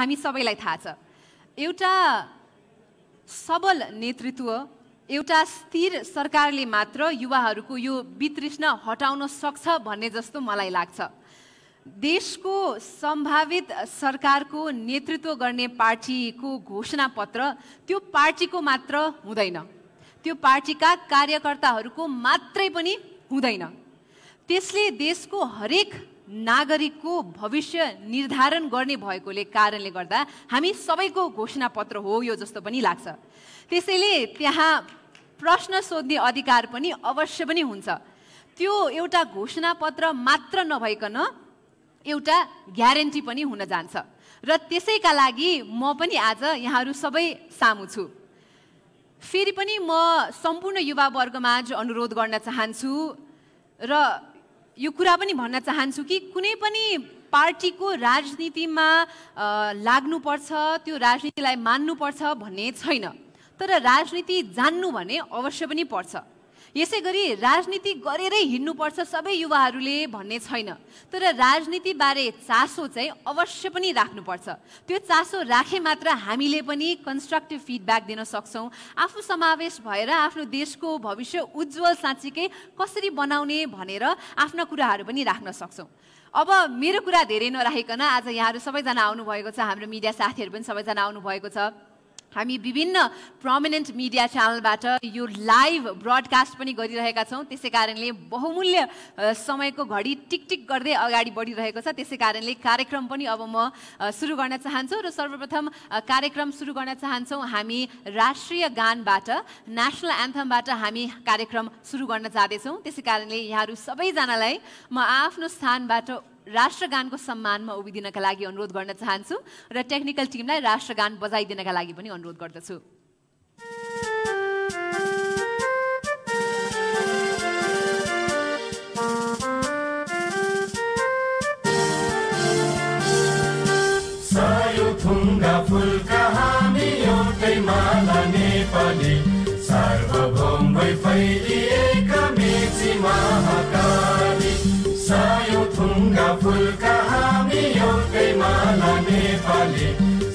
हामी सबैलाई थाहा छ एउटा सबल नेतृत्व एउटा स्थिर सरकारले मात्र युवाहरूको यो वितृष्ण हटाउन सक्छ भन्ने जस्तो मलाई लाग्छ देशको सम्भावित सरकारको नेतृत्व गर्ने पार्टीको घोषणापत्र त्यो पार्टीको मात्र हुँदैन त्यो पार्टीका कार्यकर्ताहरूको मात्रै पनि हुँदैन त्यसले देशको हरेक नागरिकको भविष्य निर्धारण गर्ने भएकोले कारणले गर्दा हामी सबैको घोषणापत्र हो यो जस्तो पनि लाग्छ त्यसैले त्यहाँ प्रश्न सोध्ने अधिकार पनि अवश्य पनि हुन्छ त्यो एउटा घोषणापत्र मात्र नभइकन एउटा ग्यारेन्टी पनि हुन जान्छ र त्यसैका लागि म पनि आज यहाँहरू सबै सामु छु फेरि पनि म सम्पूर्ण युवावर्गमा आज अनुरोध गर्न चाहन्छु र यो कुरा पनि भन्न चाहन्छु कि कुनै पनि पार्टीको राजनीतिमा लाग्नुपर्छ त्यो राजनीतिलाई मान्नुपर्छ भन्ने छैन तर राजनीति जान्नु भने अवश्य पनि पर्छ यसै गरी राजनीति गरेरै हिँड्नुपर्छ सबै युवाहरूले भन्ने छैन तर राजनीतिबारे चासो चाहिँ अवश्य पनि राख्नुपर्छ त्यो चासो राखे मात्र हामीले पनि कन्स्ट्रक्टिभ फिडब्याक दिन सक्छौँ आफू समावेश भएर आफ्नो देशको भविष्य उज्जवल साँच्चीकै कसरी बनाउने भनेर आफ्ना कुराहरू पनि राख्न सक्छौँ अब मेरो कुरा धेरै नराखिकन आज यहाँहरू सबैजना आउनुभएको छ हाम्रो मिडिया साथीहरू पनि सबैजना आउनुभएको छ हामी विभिन्न प्रमिनेन्ट मिडिया च्यानलबाट यो लाइभ ब्रडकास्ट पनि गरिरहेका छौँ त्यसै कारणले बहुमूल्य समयको घडी टिकटिक गर्दै अगाडि बढिरहेको छ त्यसै कारणले कार्यक्रम पनि अब म सुरु गर्न चाहन्छु र सर्वप्रथम कार्यक्रम सुरु गर्न चाहन्छौँ हामी राष्ट्रिय गानबाट नेसनल एन्थमबाट हामी कार्यक्रम सुरु गर्न जाँदैछौँ त्यसै कारणले यहाँहरू सबैजनालाई म आफ्नो स्थानबाट राष्ट्रगानको सम्मानमा उभिदिनका लागि अनुरोध गर्न चाहन्छु र टेक्निकल टिमलाई राष्ट्रगान बजाइदिनका लागि पनि अनुरोध गर्दछु फुलका हामी एउटै माला नेपाली सार्वभौम भई नेपाली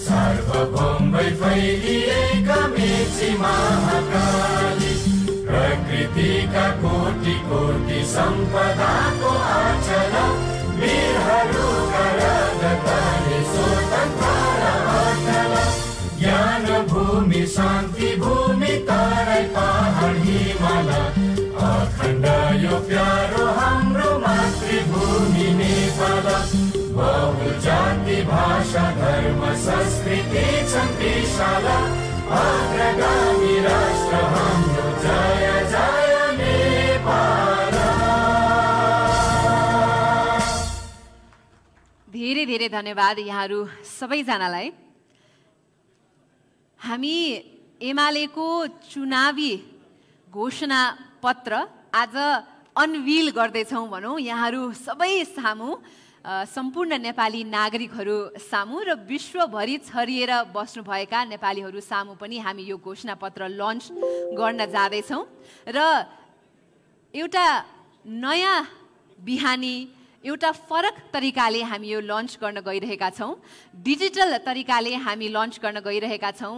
सार्वभौमै फैलिएका मेची महाकाली प्रकृतिका कोटि कोटि सम्पदाको आचरण वीरहरूका राजधानी स्वतन्त्र ज्ञान भूमि शान्ति भूमि तारै पहाड हिमाल अखण्ड यो प्यारो हाम्रो मातृभूमि नेपाल भाषा धर्म संस्कृति छन् विशाला अग्रगामी राष्ट्र हाम्रो जय जय नेपाल धेरै धेरै धन्यवाद यहाँहरू सबैजनालाई हामी एमालेको चुनावी घोषणा पत्र आज अनविल गर्दैछौँ भनौँ यहाँहरू सबै सामु सम्पूर्ण नेपाली नागरिकहरू सामु र विश्वभरि छरिएर बस्नुभएका नेपालीहरू सामु पनि हामी यो घोषणापत्र लन्च गर्न जाँदैछौँ र एउटा नयाँ बिहानी एउटा फरक तरिकाले हामी यो लन्च गर्न गइरहेका छौँ डिजिटल तरिकाले हामी लन्च गर्न गइरहेका छौँ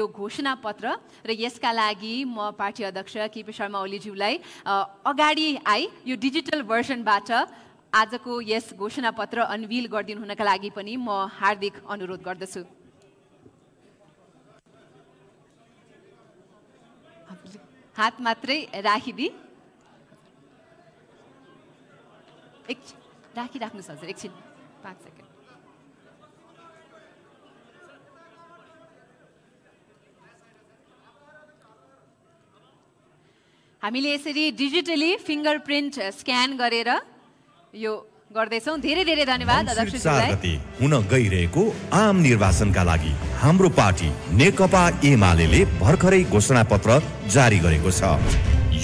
यो घोषणापत्र र यसका लागि म पार्टी अध्यक्ष केपी शर्मा ओलीज्यूलाई अगाडि आई यो डिजिटल भर्सनबाट आजको यस घोषणापत्र अन्विल हुनका लागि पनि म हार्दिक अनुरोध गर्दछु हात मात्रै राखिदिई एक राखिराख्नुहोस् हजुर एकछिन पाँच सेकेन्ड हामीले यसरी डिजिटली फिङ्गर प्रिन्ट स्क्यान गरेर यो गर्दैछौँ धेरै धेरै धन्यवाद गति हुन गइरहेको आम निर्वाचनका लागि हाम्रो पार्टी नेकपा एमाले भर्खरै घोषणा पत्र जारी गरेको छ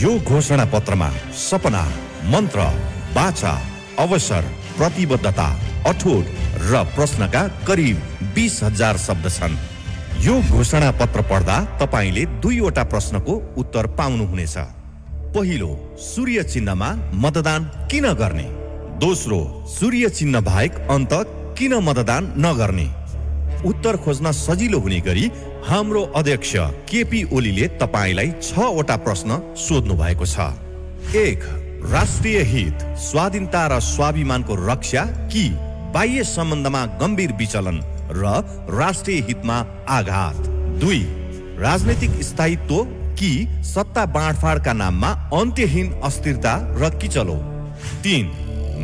यो घोषणा पत्रमा सपना मन्त्र बाचा अवसर प्रतिबद्धता अठोट र प्रश्नका करिब बिस हजार शब्द छन् यो घोषणा पत्र पढ्दा तपाईँले दुईवटा प्रश्नको उत्तर पाउनुहुनेछ पहिलो सूर्य चिन्हमा मतदान किन गर्ने दोस्रो सूर्य चिन्ह बाहेक अन्त किन मतदान नगर्ने उत्तर खोज्न सजिलो हुने गरी हाम्रो अध्यक्ष केपी ओलीले तपाईँलाई वटा प्रश्न सोध्नु भएको छ एक राष्ट्रिय हित स्वाधीनता र स्वाभिमानको रक्षा कि बाह्य सम्बन्धमा गम्भीर विचलन र राष्ट्रिय हितमा आघात दुई राजनैतिक स्थायित्व कि सत्ता बाँडफाँडका नाममा अन्त्यहीन अस्थिरता र किचलो तिन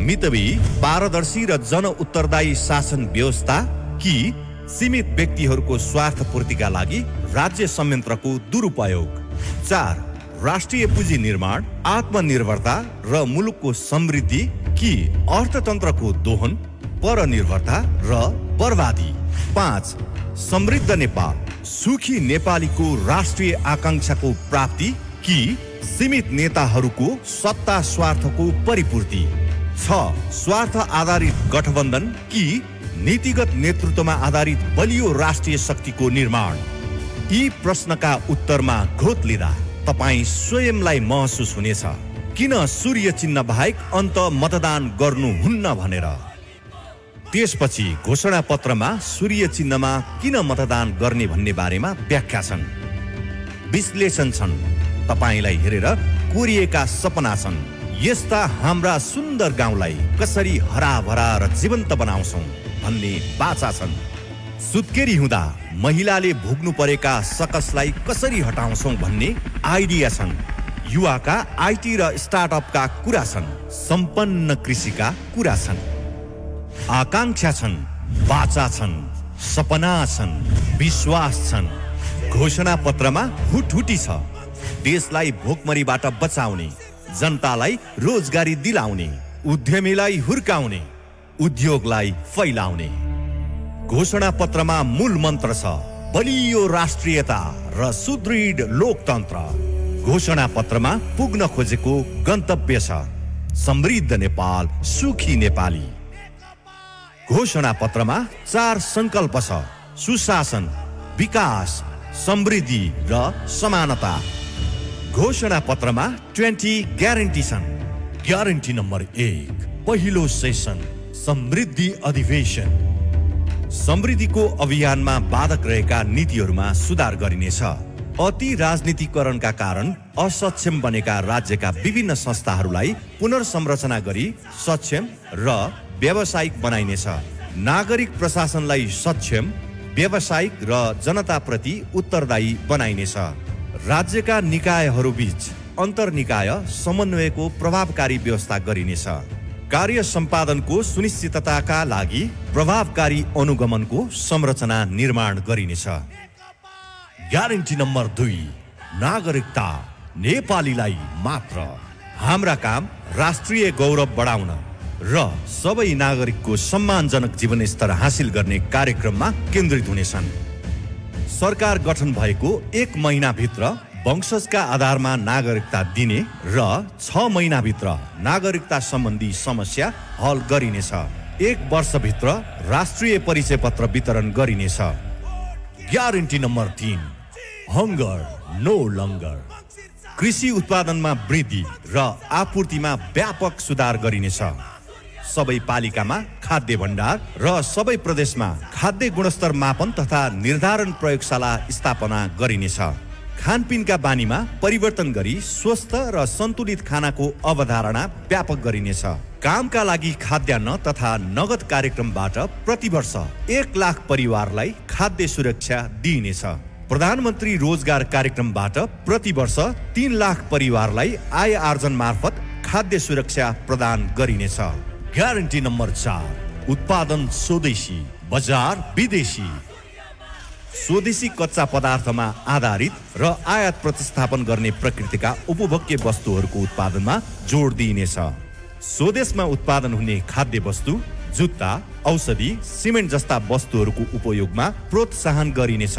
मितवी पारदर्शी र जन उत्तरदायी शासन व्यवस्था कि सीमित व्यक्तिहरूको स्वार्थ पूर्तिका लागि राज्य संयन्त्रको दुरुपयोग चार राष्ट्रिय पुँजी निर्माण आत्मनिर्भरता र मुलुकको समृद्धि कि अर्थतन्त्रको दोहन परनिर्भरता र बर्बादी पाँच समृद्ध नेपाल सुखी नेपालीको राष्ट्रिय आकाङ्क्षाको प्राप्ति कि सीमित नेताहरूको सत्ता स्वार्थको परिपूर्ति छ स्वार्थ आधारित गठबन्धन कि नीतिगत नेतृत्वमा आधारित बलियो राष्ट्रिय शक्तिको निर्माण यी प्रश्नका उत्तरमा घोत लिँदा तपाईँ स्वयंलाई महसुस हुनेछ किन सूर्य चिन्ह बाहेक अन्त मतदान गर्नुहुन्न भनेर त्यसपछि घोषणा पत्रमा सूर्य चिन्हमा किन मतदान गर्ने भन्ने बारेमा व्याख्या छन् विश्लेषण छन् तपाईँलाई हेरेर कोरिएका सपना छन् यस्ता हाम्रा सुन्दर गाउँलाई कसरी हराभरा र जीवन्त बनाउँछौँ भन्ने बाचा छन् सुत्केरी हुँदा महिलाले भोग्नु परेका सकसलाई कसरी हटाउँछौँ भन्ने आइडिया छन् युवाका आइटी र स्टार्टअपका कुरा छन् सम्पन्न कृषिका कुरा छन् आकाङ्क्षा छन् बाचा छन् सपना छन् विश्वास छन् घोषणा पत्रमा हुटहुटी छ देशलाई भोकमरीबाट बचाउने जनतालाई रोजगारी दिलाउने उद्यमीलाई हुर्काउने उद्योगलाई फैलाउने घोषणा पत्रमा मूल मन्त्र छ बलियो राष्ट्रियता र सुदृढ लोकतन्त्र घोषणा पत्रमा पुग्न खोजेको गन्तव्य छ समृद्ध नेपाल सुखी नेपाली घोषणा पत्रमा चार संकल्प छ सुशासन विकास समृद्धि र समानता घोषणा पत्रमा ट्वेन्टी ग्यारेन्टी छन् ग्यारेन्टी नम्बर एक पहिलो सेसन समृद्धि अधिवेशन समृद्धिको अभियानमा बाधक रहेका नीतिहरूमा सुधार गरिनेछ अति राजनीतिकरणका कारण असक्षम बनेका राज्यका विभिन्न संस्थाहरूलाई पुनर्संरचना गरी सक्षम र व्यावसायिक बनाइनेछ नागरिक प्रशासनलाई सक्षम व्यावसायिक र जनताप्रति उत्तरदायी बनाइनेछ राज्यका निकायहरूबीच अन्तर्निकाय समन्वयको प्रभावकारी व्यवस्था गरिनेछ कार्य सम्पादनको सुनिश्चितताका लागि प्रभावकारी अनुगमनको संरचना निर्माण गरिनेछ ग्यारेन्टी नम्बर दुई नागरिकता नेपालीलाई मात्र हाम्रा काम राष्ट्रिय गौरव बढाउन र सबै नागरिकको सम्मानजनक जीवनस्तर हासिल गर्ने कार्यक्रममा केन्द्रित हुनेछन् सरकार गठन भएको एक महिनाभित्र वंशजका आधारमा नागरिकता दिने र छ महिनाभित्र नागरिकता सम्बन्धी समस्या हल गरिनेछ एक वर्षभित्र राष्ट्रिय परिचय पत्र वितरण गरिनेछ ग्यारेन्टी नम्बर तिन हङ्गर नो लङ्गर कृषि उत्पादनमा वृद्धि र आपूर्तिमा व्यापक सुधार गरिनेछ सबै पालिकामा खाद्य भण्डार र सबै प्रदेशमा खाद्य गुणस्तर मापन तथा निर्धारण प्रयोगशाला स्थापना गरिनेछ खानपिनका बानीमा परिवर्तन गरी स्वस्थ र सन्तुलित खानाको अवधारणा व्यापक गरिनेछ कामका लागि खाद्यान्न तथा नगद कार्यक्रमबाट प्रतिवर्ष एक लाख परिवारलाई खाद्य सुरक्षा दिइनेछ प्रधानमन्त्री रोजगार कार्यक्रमबाट प्रतिवर्ष तिन लाख परिवारलाई आय आर्जन मार्फत खाद्य सुरक्षा प्रदान गरिनेछ ग्यारेन्टी नम्बर चार उत्पादन स्वदेशी बजार विदेशी स्वदेशी कच्चा पदार्थमा आधारित र आयात प्रतिस्थापन गर्ने प्रकृतिका उपभोग्य वस्तुहरूको उत्पादनमा जोड दिइनेछ स्वदेशमा उत्पादन हुने खाद्य वस्तु जुत्ता औषधि सिमेन्ट जस्ता वस्तुहरूको उपयोगमा प्रोत्साहन गरिनेछ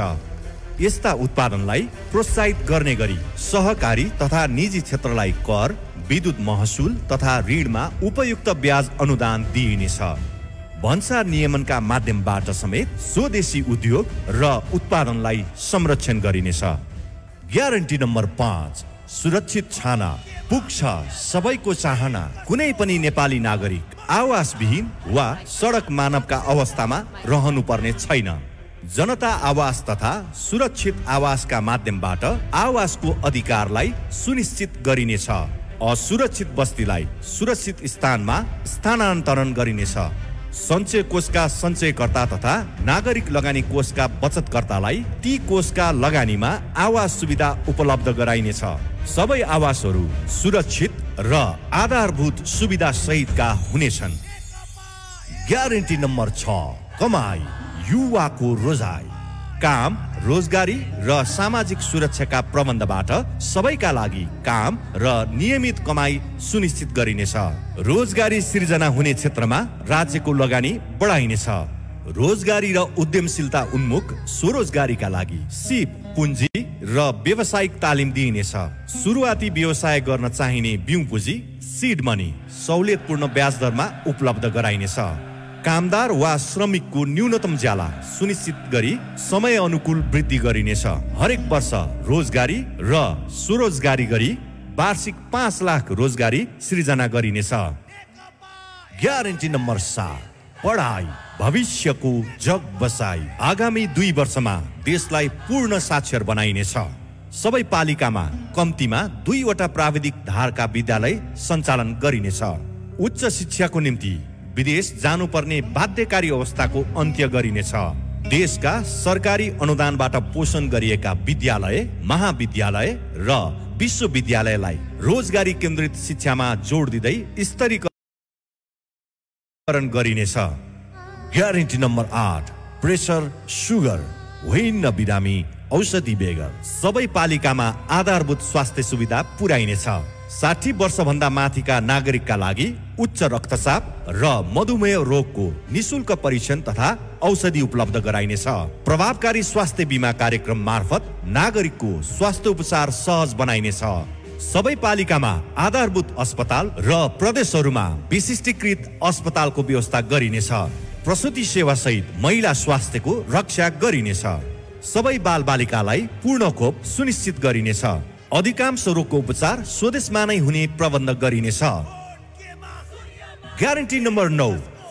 यस्ता उत्पादनलाई प्रोत्साहित गर्ने गरी सहकारी तथा निजी क्षेत्रलाई कर विद्युत महसुल तथा ऋणमा उपयुक्त ब्याज अनुदान दिइनेछ भन्सार नियमनका माध्यमबाट समेत स्वदेशी उद्योग र उत्पादनलाई संरक्षण गरिनेछ ग्यारेन्टी नम्बर पाँच सुरक्षित छाना पुग्छ सबैको चाहना कुनै पनि नेपाली नागरिक आवासविहीन वा सडक मानवका अवस्थामा रहनुपर्ने छैन जनता आवास तथा सुरक्षित आवासका माध्यमबाट आवासको अधिकारलाई सुनिश्चित गरिनेछ असुरक्षित बस्तीलाई सुरक्षित स्थानमा स्थानान्तरण गरिनेछ सञ्चय कोषका सञ्चयकर्ता तथा नागरिक लगानी कोषका बचतकर्तालाई ती कोषका लगानीमा आवास सुविधा उपलब्ध गराइनेछ सबै आवासहरू सुरक्षित र आधारभूत सुविधा सहितका हुनेछन् ग्यारेन्टी नम्बर छ कमाई युवाको रोजाई काम रोजगारी र सामाजिक सुरक्षाका प्रबन्धबाट सबैका लागि काम र नियमित कमाई सुनिश्चित गरिनेछ रोजगारी सिर्जना हुने क्षेत्रमा राज्यको लगानी बढाइनेछ रोजगारी र उद्यमशीलता उन्मुख स्वरोजगारीका लागि सिप पुँजी र व्यावसायिक तालिम दिइनेछ सुरुवाती व्यवसाय गर्न चाहिने बिउ पुँजी सिड मनी सहुलियतपूर्ण ब्याज दरमा उपलब्ध गराइनेछ कामदार वा श्रमिकको न्यूनतम ज्याला सुनिश्चित गरी समय अनुकूल वृद्धि गरिनेछ हरेक वर्ष रोजगारी र स्वरोजगारी गरी वार्षिक पाँच लाख रोजगारी सृजना गरिनेछ ग्यारेन्टी नम्बर सात पढाइ भविष्यको जग बसाई आगामी दुई वर्षमा देशलाई पूर्ण साक्षर बनाइनेछ सबै पालिकामा कम्तीमा दुईवटा प्राविधिक धारका विद्यालय सञ्चालन गरिनेछ उच्च शिक्षाको निम्ति विदेश जानुपर्ने बाध्यकारी अवस्थाको अन्त्य गरिनेछ देशका सरकारी अनुदानबाट पोषण गरिएका विद्यालय महाविद्यालय र विश्वविद्यालयलाई रोजगारी केन्द्रित शिक्षामा जोड दिँदै स्तरीकरण गरिनेछ ग्यारेन्टी नम्बर आठ प्रेसर सुगर होइन बिरामी औषधि बेगर सबै पालिकामा आधारभूत स्वास्थ्य सुविधा पुर्याइनेछ साठी वर्षभन्दा माथिका नागरिकका लागि उच्च रक्तचाप र मधुमेह रोगको निशुल्क परीक्षण तथा औषधि उपलब्ध गराइनेछ प्रभावकारी स्वास्थ्य बिमा कार्यक्रम मार्फत नागरिकको स्वास्थ्य उपचार सहज बनाइनेछ सबै पालिकामा आधारभूत अस्पताल र प्रदेशहरूमा विशिष्टीकृत अस्पतालको व्यवस्था गरिनेछ प्रसुति सेवा सहित महिला स्वास्थ्यको रक्षा गरिनेछ सबै बालबालिकालाई पूर्ण खोप सुनिश्चित गरिनेछ अधिकांश रोगको उपचार स्वदेशमा नै हुने प्रबन्ध गरिनेछ ग्यारेन्टी नम्बर नौ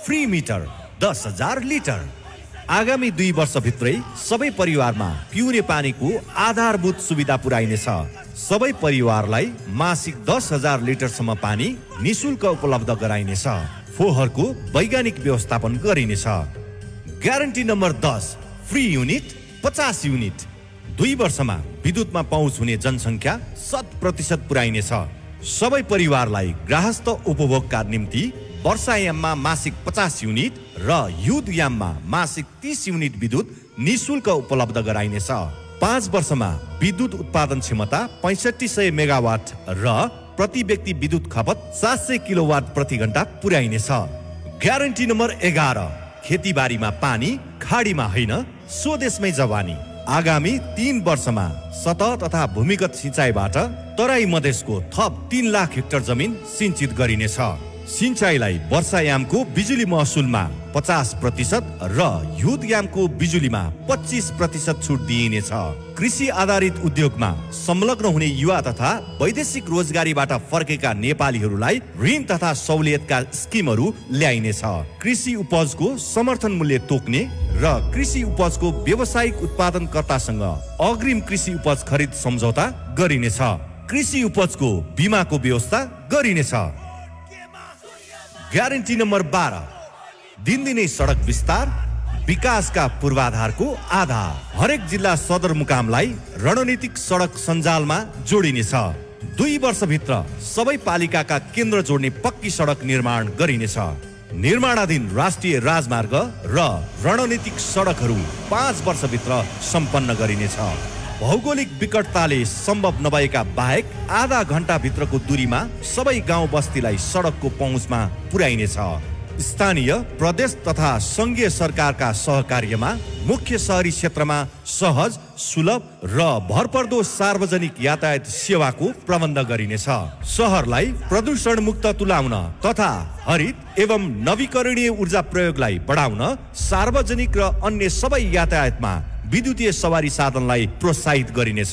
फ्री मिटर दस हजार लिटर आगामी दुई वर्षभित्रै सबै परिवारमा पिउने पानीको आधारभूत सुविधा पुर्याइनेछ सबै परिवारलाई मासिक दस हजार लिटरसम्म पानी निशुल्क उपलब्ध गराइनेछ फोहरको वैज्ञानिक व्यवस्थापन गरिनेछ ग्यारेन्टी नम्बर दस फ्री युनिट पचास युनिट दुई वर्षमा विद्युतमा पहुँच हुने जनसङ्ख्या शत प्रतिशत पुर्याइनेछ सबै परिवारलाई ग्राहस्थ उपभोगका निम्ति वर्षायाममा मासिक पचास युनिट र युद्धयाममा मासिक तिस युनिट विद्युत निशुल्क उपलब्ध गराइनेछ पाँच वर्षमा विद्युत उत्पादन क्षमता पैँसठी सय मेगावाट र प्रति व्यक्ति विद्युत खपत सात सय किलोवाट प्रति घन्टा पुर्याइनेछ ग्यारेन्टी नम्बर एघार खेतीबारीमा पानी खाडीमा होइन स्वदेशमै जवानी आगामी तीन वर्षमा सतह तथा भूमिगत सिँचाइबाट तराई मधेसको थप तिन लाख हेक्टर जमिन सिंचित गरिनेछ सिंचाईलाई वर्षायामको बिजुली महसुलमा पचास प्रतिशत र हिउँदयामको बिजुलीमा पच्चिस प्रतिशत छुट दिइनेछ कृषि आधारित उद्योगमा संलग्न हुने युवा तथा वैदेशिक रोजगारीबाट फर्केका नेपालीहरूलाई ऋण तथा सहुलियतका स्किमहरू ल्याइनेछ कृषि उपजको समर्थन मूल्य तोक्ने र कृषि उपजको व्यावसायिक उत्पादनकर्तासँग अग्रिम कृषि उपज खरिद सम्झौता गरिनेछ कृषि उपजको बिमाको व्यवस्था गरिनेछ ग्यारेन्टी नम्बर बाह्र दिनदिनै सडक विस्तार विकासका पूर्वाधारको आधार हरेक जिल्ला सदरमुकामलाई रणनीतिक सडक सञ्जालमा जोडिनेछ दुई वर्षभित्र सबै पालिकाका केन्द्र जोड्ने पक्की सडक निर्माण गरिनेछ निर्माणाधीन राष्ट्रिय राजमार्ग र रणनीतिक सडकहरू पाँच वर्षभित्र सम्पन्न गरिनेछ भौगोलिक विकटताले सम्भव नभएका बाहेक आधा भित्रको दूरीमा सबै गाउँ बस्तीलाई सडकको पहुँचमा पुर्याइनेछ स्थानीय प्रदेश तथा सङ्घीय सरकारका सहकार्यमा मुख्य सहरी क्षेत्रमा सहज सुलभ र भरपर्दो सार्वजनिक यातायात सेवाको प्रबन्ध गरिनेछ सहरलाई प्रदूषण मुक्त तुलाउन तथा हरित एवं नवीकरणीय ऊर्जा प्रयोगलाई बढाउन सार्वजनिक र अन्य सबै यातायातमा विद्युतीय सवारी साधनलाई प्रोत्साहित गरिनेछ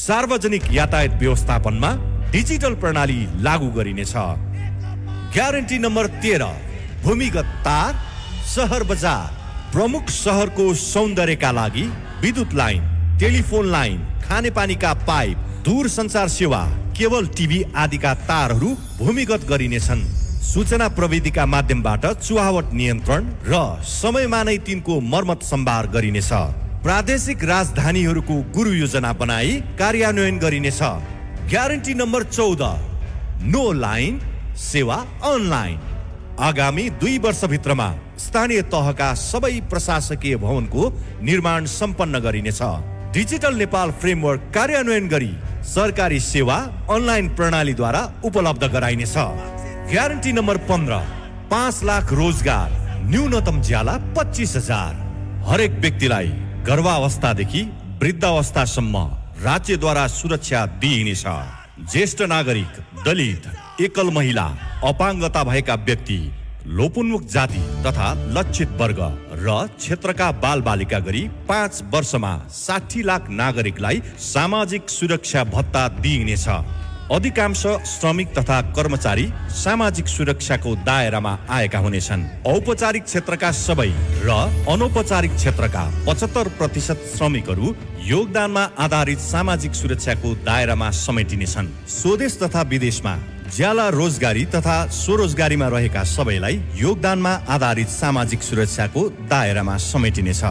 सार्वजनिक यातायात व्यवस्थापनमा डिजिटल प्रणाली लागू गरिनेछ ग्यारेन्टी नम्बर तेह्र भूमिगत तार सहर बजार प्रमुख सहरको सौन्दर्यका लागि विद्युत लाइन टेलिफोन लाइन खानेपानीका पाइप दूरसञ्चार सेवा केवल टिभी आदिका तारहरू भूमिगत गरिनेछन् सूचना प्रविधिका माध्यमबाट चुहावट नियन्त्रण र समयमा नै तिनको मर्मत सम्भार गरिनेछ प्रादेशिक राजधानीहरूको गुरु योजना बनाई कार्यान्वयन गरिनेछ ग्यारेन्टी नम्बर चौध नो लाइन सेवा अनलाइन आगामी दुई वर्षभित्रमा स्थानीय तहका सबै प्रशासकीय भवनको निर्माण सम्पन्न गरिनेछ डिजिटल नेपाल फ्रेमवर्क कार्यान्वयन गरी सरकारी सेवा अनलाइन प्रणालीद्वारा उपलब्ध गराइनेछ ग्यारेन्टी नम्बर पन्ध्र पाँच लाख रोजगार न्यूनतम ज्याला पच्चिस हजार हरेक व्यक्तिलाई गर्भावस्थादेखि वृद्धावस्थासम्म राज्यद्वारा सुरक्षा दिइनेछ ज्येष्ठ नागरिक दलित एकल महिला अपाङ्गता भएका व्यक्ति लोपोन्मुख जाति तथा लक्षित वर्ग र क्षेत्रका बालबालिका गरी पाँच वर्षमा साठी लाख नागरिकलाई सामाजिक सुरक्षा भत्ता दिइनेछ अधिकांश श्रमिक तथा कर्मचारी सामाजिक सुरक्षाको दायरामा आएका हुनेछन् औपचारिक क्षेत्रका सबै र अनौपचारिक क्षेत्रका पचहत्तर प्रतिशत श्रमिकहरू योगदानमा आधारित सामाजिक सुरक्षाको दायरामा समेटिनेछन् स्वदेश तथा विदेशमा ज्याला रोजगारी तथा स्वरोजगारीमा रहेका सबैलाई योगदानमा आधारित सामाजिक सुरक्षाको दायरामा समेटिनेछ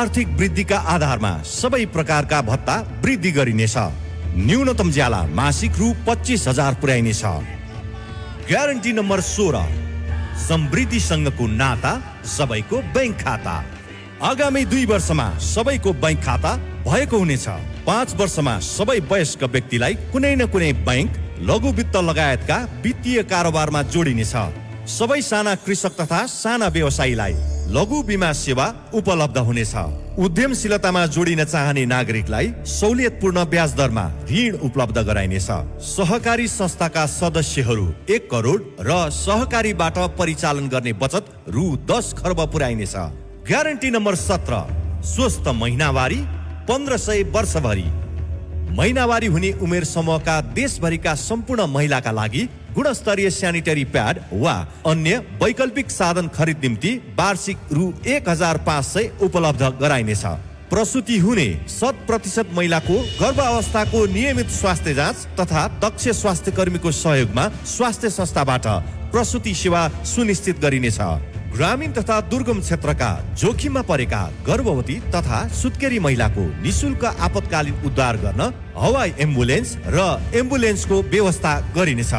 आर्थिक वृद्धिका आधारमा सबै प्रकारका भत्ता वृद्धि गरिनेछ न्यूनतम ज्याला मासिक रु पच्चिस हजार पुर्याइनेछ ग्यारेन्टी नम्बर सोह्र समृद्धिसँगको नाता सबैको ब्याङ्क खाता आगामी दुई वर्षमा सबैको ब्याङ्क खाता भएको हुनेछ पाँच वर्षमा सबै वयस्क व्यक्तिलाई कुनै न कुनै ब्याङ्क लघु वित्त लगायतका वित्तीय कारोबारमा जोडिनेछ सबै साना कृषक तथा साना व्यवसायीलाई लघु बिमा सेवा उपलब्ध हुनेछ उद्यमशीलतामा जोडिन चाहने नागरिकलाई सहुलियतपूर्ण ब्याज दरमा ऋण उपलब्ध गराइनेछ सहकारी संस्थाका सदस्यहरू एक करोड र सहकारीबाट परिचालन गर्ने बचत रु दस खर्ब पुर्याइनेछ ग्यारेन्टी नम्बर सत्र स्वस्थ महिनावारी पन्ध्र सय वर्षभरि महिनावारी हुने उमेर समूहका देशभरिका सम्पूर्ण महिलाका लागि गुणस्तरीय सेनिटरी प्याड वा अन्य वैकल्पिक साधन खरिद निम्ति वार्षिक रु एक हजार पाँच सय उपलब्ध गराइनेछ प्रसुति हुने शत प्रतिशत महिलाको गर्भ अवस्थाको नियमित स्वास्थ्य जाँच तथा दक्ष स्वास्थ्य कर्मीको सहयोगमा स्वास्थ्य संस्थाबाट प्रसुति सेवा सुनिश्चित गरिनेछ ग्रामीण तथा दुर्गम क्षेत्रका जोखिममा परेका गर्भवती तथा सुत्केरी महिलाको निशुल्क आपतकालीन उद्धार गर्न हवाई एम्बुलेन्स र एम्बुलेन्सको व्यवस्था गरिनेछ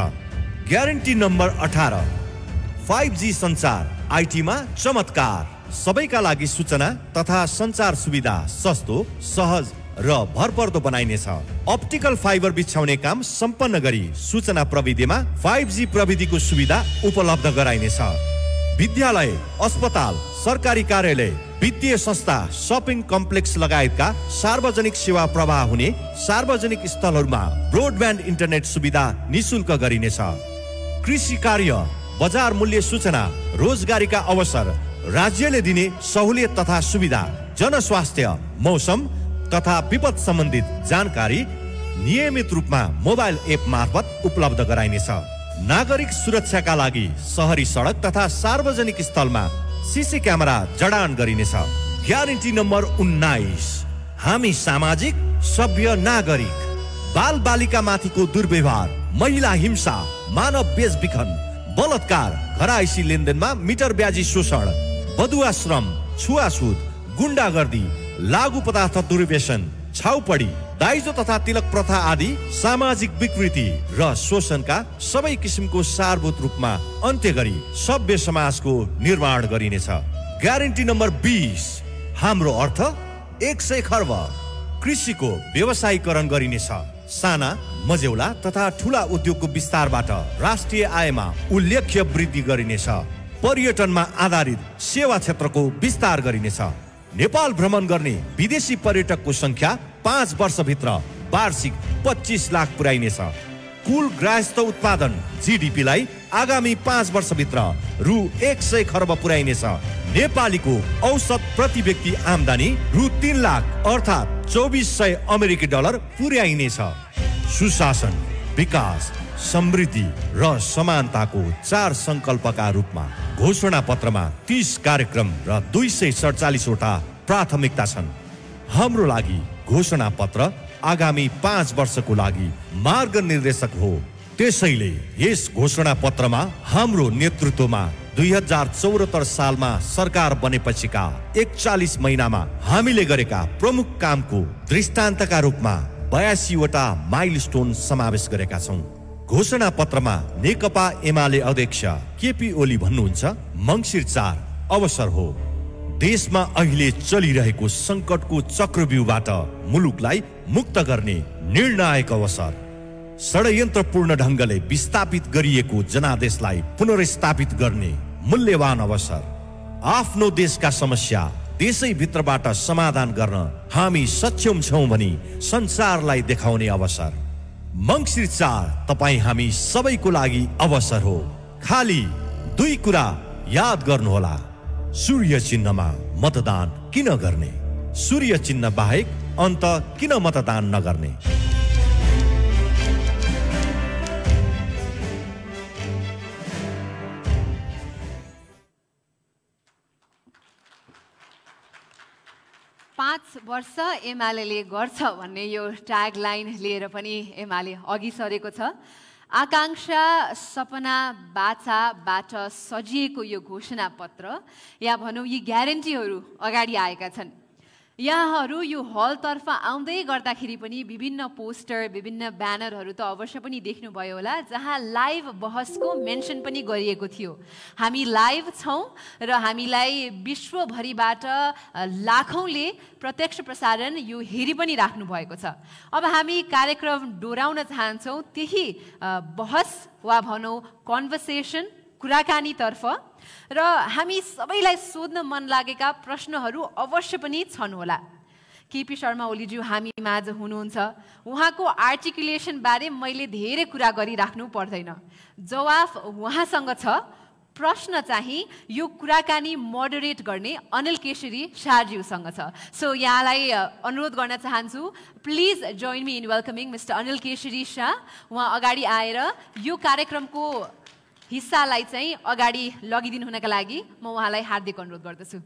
ग्यारेन्टी नम्बर अठार फाइभ जी संसार आइटीमा चमत्कार सबैका लागि सूचना तथा संचार सुविधा सस्तो सहज र भरपर्दो बनाइनेछ अप्टिकल फाइबर बिछाउने काम सम्पन्न गरी सूचना प्रविधिमा फाइभ जी प्रविधिको सुविधा उपलब्ध गराइनेछ विद्यालय अस्पताल सरकारी कार्यालय वित्तीय संस्था सपिङ कम्प्लेक्स लगायतका सार्वजनिक सेवा प्रवाह हुने सार्वजनिक स्थलहरूमा ब्रोडब्यान्ड इन्टरनेट सुविधा निशुल्क गरिनेछ कृषि कार्य बजार मूल्य सूचना रोजगारीका अवसर राज्यले दिने सहुलियत तथा सुविधा जनस्वास्थ्य मौसम तथा विपद सम्बन्धित जानकारी नियमित रूपमा मोबाइल एप मार्फत उपलब्ध गराइनेछ नागरिक सुरक्षाका लागि सहरी सडक तथा सार्वजनिक स्थलमा सिसी क्यामेरा जडान गरिनेछ ग्यारेन्टी नम्बर उन्नाइस हामी सामाजिक सभ्य नागरिक बाल बालिका माथिको दुर्व्यवहार महिला हिंसा मानव बेचबिखन बलात्कार घराइसी लेनदेनमा मिटर ब्याजी शोषण बदुवा श्रम छुवाछुत गुन्डागर्दी लागु पदार्थ दुर्व्यसन छाउपडी दाइजो तथा तिलक प्रथा आदि सामाजिक विकृति र शोषणका सबै किसिमको सारभूत रूपमा अन्त्य गरी सभ्य समाजको निर्माण गरिनेछ ग्यारेन्टी नम्बर बिस हाम्रो अर्थ एक सय खर्ब कृषिको व्यवसायीकरण गरिनेछ साना मझौला तथा ठुला उद्योगको विस्तारबाट राष्ट्रिय आयमा उल्लेख्य वृद्धि गरिनेछ पर्यटनमा आधारित सेवा क्षेत्रको विस्तार गरिनेछ नेपाल भ्रमण गर्ने विदेशी पर्यटकको संख्या पाँच वर्षभित्र वार्षिक पच्चिस लाख पुर्याइनेछ कुल ग्राहस्थ उत्पादन जिडिपीलाई आगामी पाँच वर्षभित्र रु एक सय खर्ब पुर्याइनेछ नेपालीको औसत प्रति व्यक्ति आमदानी रु तिन लाख अर्थात् चौबिस सय अमेरिकी डलर पुर्याइनेछ सुशासन विकास समृद्धि र समानताको चार संकल्पका रूपमा घोषणा पत्रमा तिस कार्यक्रम र दुई सय सडचालिसवटा प्राथमिकता छन् हाम्रो लागि घोषणा पत्र आगामी पाँच वर्षको लागि मार्ग निर्देशक हो त्यसैले यस घोषणा पत्रमा हाम्रो नेतृत्वमा दुई हजार चौरातर सालमा सरकार बनेपछिका एकचालिस महिनामा हामीले गरेका प्रमुख कामको दृष्टान्तका रूपमा बयासीवटा माइल स्टोन समावेश गरेका छौँ घोषणा पत्रमा नेकपा एमाले अध्यक्ष केपी ओली भन्नुहुन्छ मङ्सिर चार अवसर हो देशमा अहिले चलिरहेको सङ्कटको चक्रव्यूबाट मुलुकलाई मुक्त गर्ने निर्णायक अवसर षड्यन्त्रपूर्ण ढङ्गले विस्थापित गरिएको जनादेशलाई पुनर्स्थापित गर्ने मूल्यवान अवसर आफ्नो देशका समस्या देशै भित्रबाट समाधान गर्न हामी सक्षम छौँ भनी संसारलाई देखाउने अवसर मङ्सिर चार तपाईँ हामी सबैको लागि अवसर हो खाली दुई कुरा याद गर्नुहोला सूर्य चिन्हमा मतदान किन गर्ने सूर्य चिन्ह बाहेक अन्त किन मतदान नगर्ने पाँच वर्ष एमाले गर्छ भन्ने यो ट्याग लाइन लिएर पनि एमाले अघि सरेको छ आकाङ्क्षा सपना बाचाबाट सजिएको यो घोषणापत्र या भनौँ यी ग्यारेन्टीहरू अगाडि आएका छन् यहाँहरू यो हलतर्फ आउँदै गर्दाखेरि पनि विभिन्न पोस्टर विभिन्न ब्यानरहरू त अवश्य पनि देख्नुभयो होला जहाँ लाइभ बहसको मेन्सन पनि गरिएको थियो हामी लाइभ छौँ र हामीलाई विश्वभरिबाट लाखौँले प्रत्यक्ष प्रसारण यो हेरि पनि राख्नु भएको छ अब हामी कार्यक्रम डोराउन चाहन्छौँ त्यही बहस वा भनौँ कन्भर्सेसन कुराकानीतर्फ र हामी सबैलाई सोध्न मन लागेका प्रश्नहरू अवश्य पनि छन् होला केपी शर्मा ओलीज्यू हामी माझ हुनुहुन्छ उहाँको आर्टिकुलेसनबारे मैले धेरै कुरा गरिराख्नु पर्दैन जवाफ उहाँसँग छ प्रश्न चाहिँ यो कुराकानी मोडरेट गर्ने अनिल केशरी शाहज्यूसँग छ सो यहाँलाई अनुरोध गर्न चाहन्छु please join me in welcoming mister Anil Keshari Shah उहाँ अगाडि आएर यो कार्यक्रमको हिस्सालाई चाहिँ अगाडि लगिदिनु हुनका लागि म उहाँलाई हार्दिक अनुरोध गर्दछु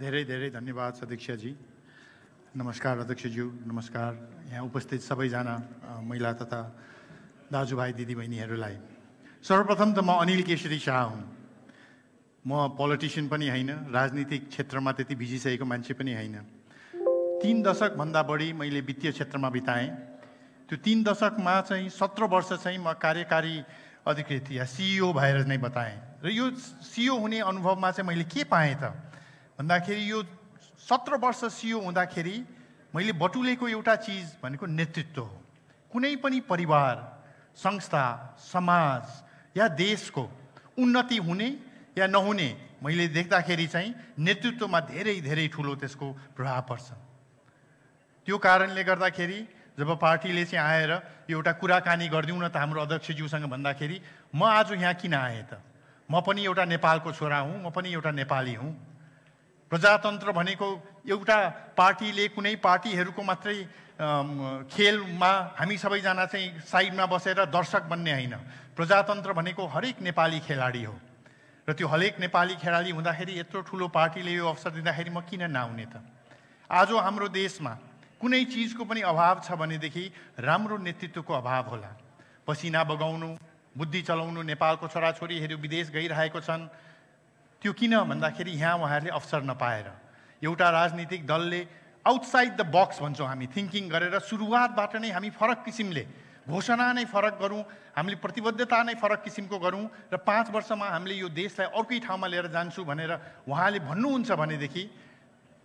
धेरै धेरै धन्यवाद अध्यक्षजी नमस्कार अध्यक्षज्यू नमस्कार यहाँ उपस्थित सबैजना महिला तथा दाजुभाइ दिदीबहिनीहरूलाई सर्वप्रथम त म अनिल केसरी शाह हुँ म पोलिटिसियन पनि होइन राजनीतिक क्षेत्रमा त्यति भिजिसकेको मान्छे पनि होइन तिन दशकभन्दा बढी मैले वित्तीय क्षेत्रमा बिताएँ त्यो तिन दशकमा चाहिँ सत्र वर्ष चाहिँ म कार्यकारी अधिकृत या सिइओ e भएर नै बताएँ र यो सिइओ e हुने अनुभवमा चाहिँ मैले के पाएँ त भन्दाखेरि यो सत्र वर्ष सिइओ e हुँदाखेरि मैले बटुलेको एउटा चिज भनेको नेतृत्व हो कुनै पनि परिवार संस्था समाज या देशको उन्नति हुने या नहुने मैले देख्दाखेरि चाहिँ नेतृत्वमा धेरै धेरै ठुलो त्यसको प्रभाव पर्छ त्यो कारणले गर्दाखेरि जब पार्टीले चाहिँ आएर एउटा कुराकानी गरिदिउँ न त हाम्रो अध्यक्षज्यूसँग भन्दाखेरि म आज यहाँ किन आएँ त म पनि एउटा नेपालको छोरा हुँ म पनि एउटा नेपाली हुँ प्रजातन्त्र भनेको एउटा पार्टीले कुनै पार्टीहरूको मात्रै खेलमा हामी सबैजना चाहिँ साइडमा बसेर दर्शक बन्ने होइन प्रजातन्त्र भनेको हरेक नेपाली खेलाडी हो र त्यो हरेक नेपाली खेलाडी हुँदाखेरि यत्रो ठुलो पार्टीले यो अवसर दिँदाखेरि म किन नआउने त आज हाम्रो देशमा कुनै चिजको पनि अभाव छ भनेदेखि राम्रो नेतृत्वको अभाव होला पसिना बगाउनु बुद्धि चलाउनु नेपालको छोराछोरीहरू विदेश गइरहेको छन् त्यो किन भन्दाखेरि यहाँ उहाँहरूले अवसर नपाएर एउटा राजनीतिक दलले आउटसाइड द बक्स भन्छौँ हामी थिङ्किङ गरेर सुरुवातबाट नै हामी फरक किसिमले घोषणा नै फरक गरौँ हामीले प्रतिबद्धता नै फरक किसिमको गरौँ र पाँच वर्षमा हामीले यो देशलाई अर्कै ठाउँमा लिएर जान्छु भनेर उहाँले भन्नुहुन्छ भनेदेखि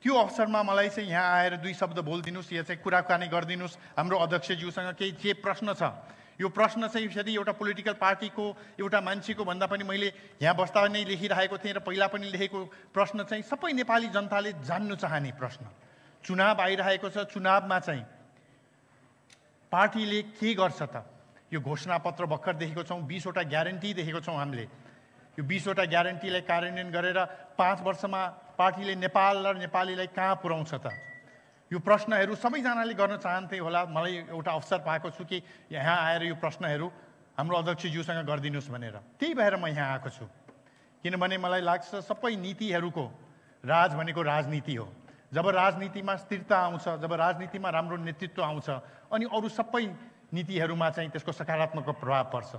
त्यो अवसरमा मलाई चाहिँ यहाँ आएर दुई शब्द बोलिदिनुहोस् या चाहिँ कुराकानी गरिदिनुहोस् हाम्रो अध्यक्षज्यूसँग केही के प्रश्न छ यो प्रश्न चाहिँ यदि एउटा पोलिटिकल पार्टीको एउटा मान्छेको भन्दा पनि मैले यहाँ बस्दा नै लेखिरहेको थिएँ र पहिला पनि लेखेको प्रश्न चाहिँ सबै नेपाली जनताले जान्नु चाहने प्रश्न चुनाव आइरहेको छ चुनावमा चाहिँ पार्टीले के गर्छ त यो घोषणापत्र भर्खर देखेको छौँ बिसवटा ग्यारेन्टी देखेको छौँ हामीले यो बिसवटा ग्यारेन्टीलाई कार्यान्वयन गरेर पाँच वर्षमा पार्टीले नेपाल र नेपालीलाई कहाँ पुर्याउँछ त यो प्रश्नहरू सबैजनाले गर्न चाहन्थे होला मलाई एउटा अवसर पाएको छु कि यहाँ आएर यो प्रश्नहरू हाम्रो अध्यक्षज्यूसँग गरिदिनुहोस् भनेर त्यही भएर म यहाँ आएको छु किनभने मलाई लाग्छ सबै नीतिहरूको राज भनेको राजनीति हो जब राजनीतिमा स्थिरता आउँछ जब राजनीतिमा राम्रो नेतृत्व आउँछ अनि अरू सबै नीतिहरूमा चाहिँ त्यसको सकारात्मक प्रभाव पर्छ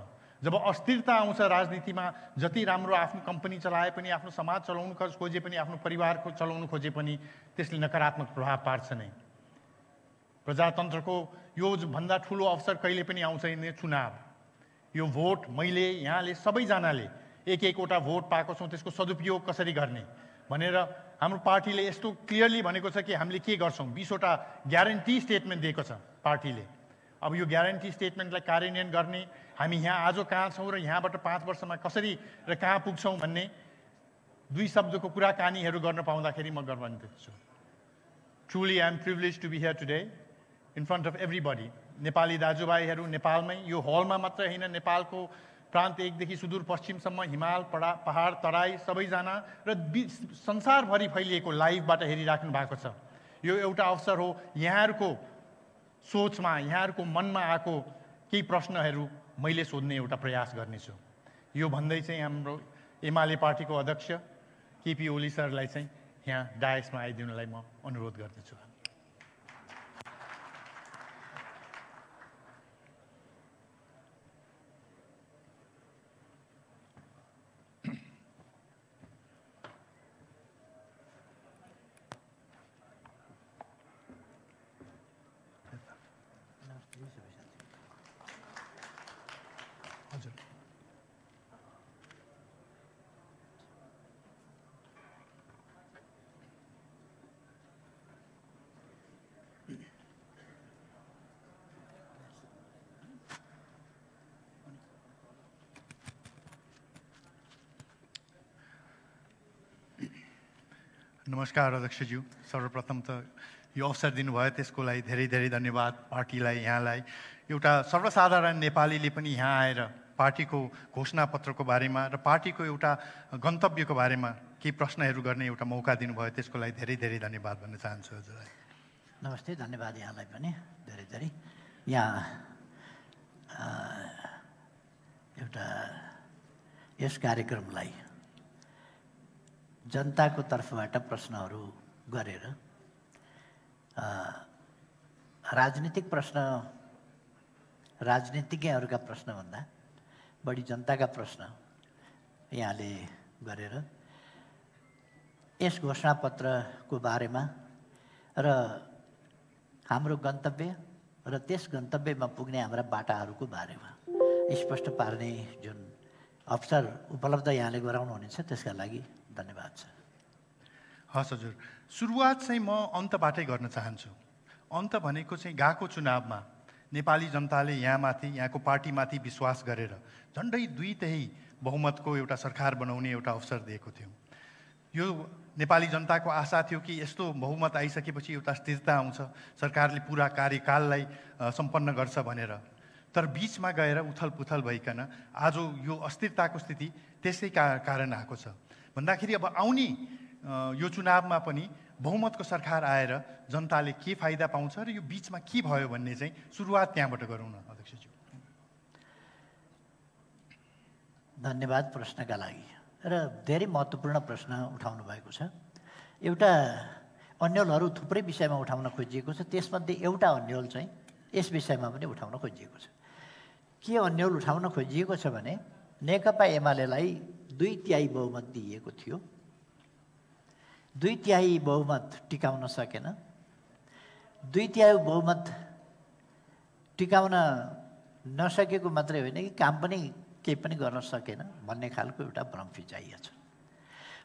जब अस्थिरता आउँछ राजनीतिमा जति राम्रो आफ्नो कम्पनी चलाए पनि आफ्नो समाज चलाउनु खोजे पनि आफ्नो परिवार चलाउनु खोजे पनि त्यसले नकारात्मक प्रभाव पार्छ नै प्रजातन्त्रको यो भन्दा ठुलो अवसर कहिले पनि आउँछ यिनले चुनाव यो भोट मैले यहाँले सबैजनाले एक एकवटा भोट पाएको छौँ त्यसको सदुपयोग कसरी गर्ने भनेर हाम्रो पार्टीले यस्तो क्लियरली भनेको छ कि हामीले के गर्छौँ बिसवटा ग्यारेन्टी स्टेटमेन्ट दिएको छ पार्टीले अब यो ग्यारेन्टी स्टेटमेन्टलाई कार्यान्वयन गर्ने हामी यहाँ आज कहाँ छौँ र यहाँबाट पाँच वर्षमा कसरी र कहाँ पुग्छौँ भन्ने दुई शब्दको कुराकानीहरू गर्न पाउँदाखेरि म गर्वान्वित छु truly I am privileged to be here today in front of everybody Nepali दाजुभाइहरू नेपालमै यो हलमा मात्र होइन नेपालको प्रान्त एकदेखि सुदूर पश्चिमसम्म हिमाल पडा पहाड तराई सबैजना र संसारभरि फैलिएको लाइभबाट हेरिराख्नु भएको छ यो एउटा अवसर हो यहाँहरूको सोचमा यहाँहरूको मनमा आएको केही प्रश्नहरू मैले सोध्ने एउटा प्रयास गर्नेछु यो भन्दै चाहिँ हाम्रो एमाले पार्टीको अध्यक्ष केपी ओली सरलाई चाहिँ यहाँ डायसमा आइदिनुलाई म अनुरोध गर्दछु नमस्कार अध्यक्षज्यू सर्वप्रथम त यो अवसर दिनुभयो त्यसको लागि धेरै धेरै धन्यवाद पार्टीलाई यहाँलाई एउटा सर्वसाधारण नेपालीले पनि यहाँ आएर पार्टीको घोषणापत्रको बारेमा र पार्टीको एउटा गन्तव्यको बारेमा केही प्रश्नहरू गर्ने एउटा मौका दिनुभयो त्यसको लागि धेरै धेरै धन्यवाद भन्न चाहन्छु हजुरलाई नमस्ते धन्यवाद यहाँलाई पनि धेरै धेरै यहाँ एउटा यस कार्यक्रमलाई जनताको तर्फबाट प्रश्नहरू गरेर राजनीतिक प्रश्न राजनीतिज्ञहरूका प्रश्नभन्दा बढी जनताका प्रश्न यहाँले गरेर यस घोषणापत्रको बारेमा र हाम्रो गन्तव्य र त्यस गन्तव्यमा पुग्ने हाम्रा बाटाहरूको बारेमा स्पष्ट पार्ने जुन अवसर उपलब्ध यहाँले गराउनुहुनेछ त्यसका लागि धन्यवाद छ हस् हजुर सुरुवात चाहिँ म अन्तबाटै गर्न चाहन्छु अन्त भनेको चाहिँ गएको चुनावमा नेपाली जनताले यहाँमाथि यहाँको पार्टीमाथि विश्वास गरेर झन्डै दुई त्यही बहुमतको एउटा सरकार बनाउने एउटा अवसर दिएको थियो यो नेपाली जनताको आशा थियो कि यस्तो बहुमत आइसकेपछि एउटा स्थिरता आउँछ सरकारले पुरा कार्यकाललाई सम्पन्न गर्छ भनेर तर बिचमा गएर उथलपुथल पुथल भइकन आज यो अस्थिरताको स्थिति त्यसै का कारण आएको छ भन्दाखेरि अब आउने यो चुनावमा पनि बहुमतको सरकार आएर जनताले के फाइदा पाउँछ र यो बिचमा के भयो भन्ने चाहिँ सुरुवात त्यहाँबाट गरौँ न अध्यक्षज्यू धन्यवाद प्रश्नका लागि र धेरै महत्त्वपूर्ण प्रश्न उठाउनु भएको छ एउटा अन्यलहरू थुप्रै विषयमा उठाउन खोजिएको छ त्यसमध्ये एउटा अन्यल चाहिँ यस विषयमा पनि उठाउन खोजिएको छ के अन्यल उठाउन खोजिएको छ भने नेकपा एमालेलाई दुई तिहाई बहुमत दिइएको थियो दुई तिहाई बहुमत टिकाउन सकेन दुई तिहाई बहुमत टिकाउन नसकेको मात्रै होइन कि काम पनि केही पनि गर्न सकेन भन्ने खालको एउटा भ्रम फिजाइएछ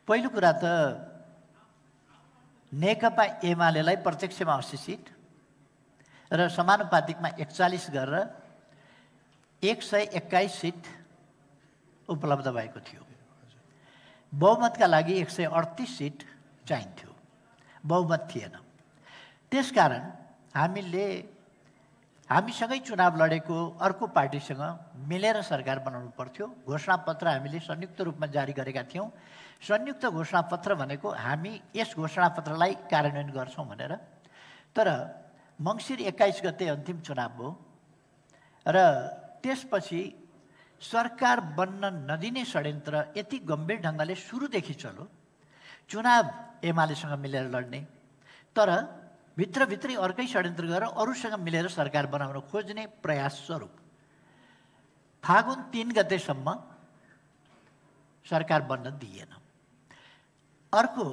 पहिलो कुरा त नेकपा एमालेलाई प्रत्यक्षमा असी सिट र समानुपातिकमा एकचालिस गरेर एक सय एक्काइस सिट उपलब्ध भएको थियो बहुमतका लागि एक सय अडतिस सिट चाहिन्थ्यो बहुमत थिएन त्यसकारण हामीले हामीसँगै चुनाव लडेको अर्को पार्टीसँग मिलेर सरकार बनाउनु पर्थ्यो घोषणापत्र हामीले संयुक्त रूपमा जारी गरेका थियौँ संयुक्त घोषणापत्र भनेको हामी यस घोषणापत्रलाई कार्यान्वयन गर्छौँ भनेर तर मङ्सिर एक्काइस गते अन्तिम चुनाव हो र त्यसपछि सरकार बन्न नदिने षड्यन्त्र यति गम्भीर ढङ्गले सुरुदेखि चलो चुनाव एमालेसँग मिलेर लड्ने तर भित्रभित्रै अर्कै षड्यन्त्र गरेर अरूसँग मिलेर सरकार बनाउन खोज्ने प्रयास स्वरूप फागुन तिन गतेसम्म सरकार बन्न दिएन अर्को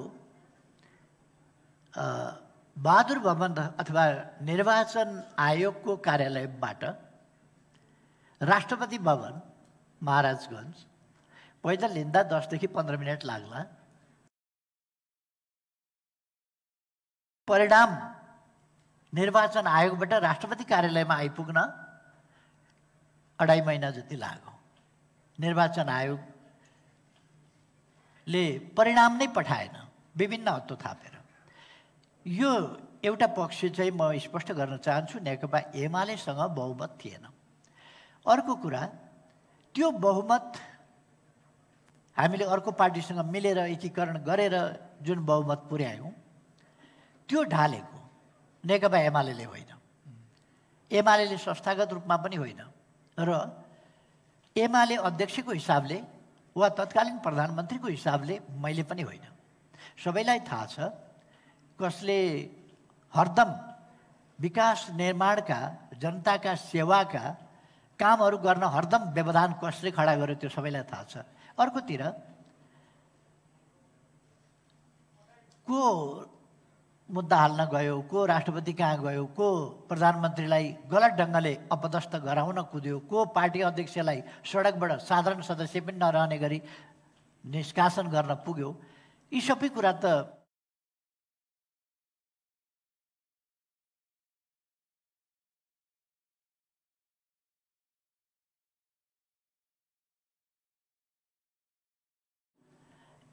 बहादुर भवन अथवा निर्वाचन आयोगको कार्यालयबाट राष्ट्रपति भवन महाराजगञ्ज पैदल हिँड्दा दसदेखि पन्ध्र मिनट लाग्ला परिणाम निर्वाचन आयोगबाट राष्ट्रपति कार्यालयमा आइपुग्न अढाई महिना जति लाग्यो निर्वाचन आयोगले परिणाम नै पठाएन विभिन्न हत्तो थापेर यो एउटा पक्ष चाहिँ म स्पष्ट गर्न चाहन्छु नेकपा एमालेसँग बहुमत थिएन अर्को कुरा त्यो बहुमत हामीले अर्को पार्टीसँग मिलेर एकीकरण गरेर जुन बहुमत पुर्यायौँ त्यो ढालेको नेकपा एमाले होइन एमाले संस्थागत रूपमा पनि होइन र एमाले अध्यक्षको हिसाबले वा तत्कालीन प्रधानमन्त्रीको हिसाबले मैले पनि होइन सबैलाई थाहा छ कसले हरदम विकास निर्माणका जनताका सेवाका कामहरू गर्न हरदम व्यवधान कसले खडा गर्यो त्यो सबैलाई थाहा छ अर्कोतिर को मुद्दा हाल्न गयो को राष्ट्रपति कहाँ गयो को प्रधानमन्त्रीलाई गलत ढङ्गले अपदस्थ गराउन कुद्यो को पार्टी अध्यक्षलाई सडकबाट साधारण सदस्य पनि नरहने गरी निष्कासन गर्न पुग्यो यी सबै कुरा त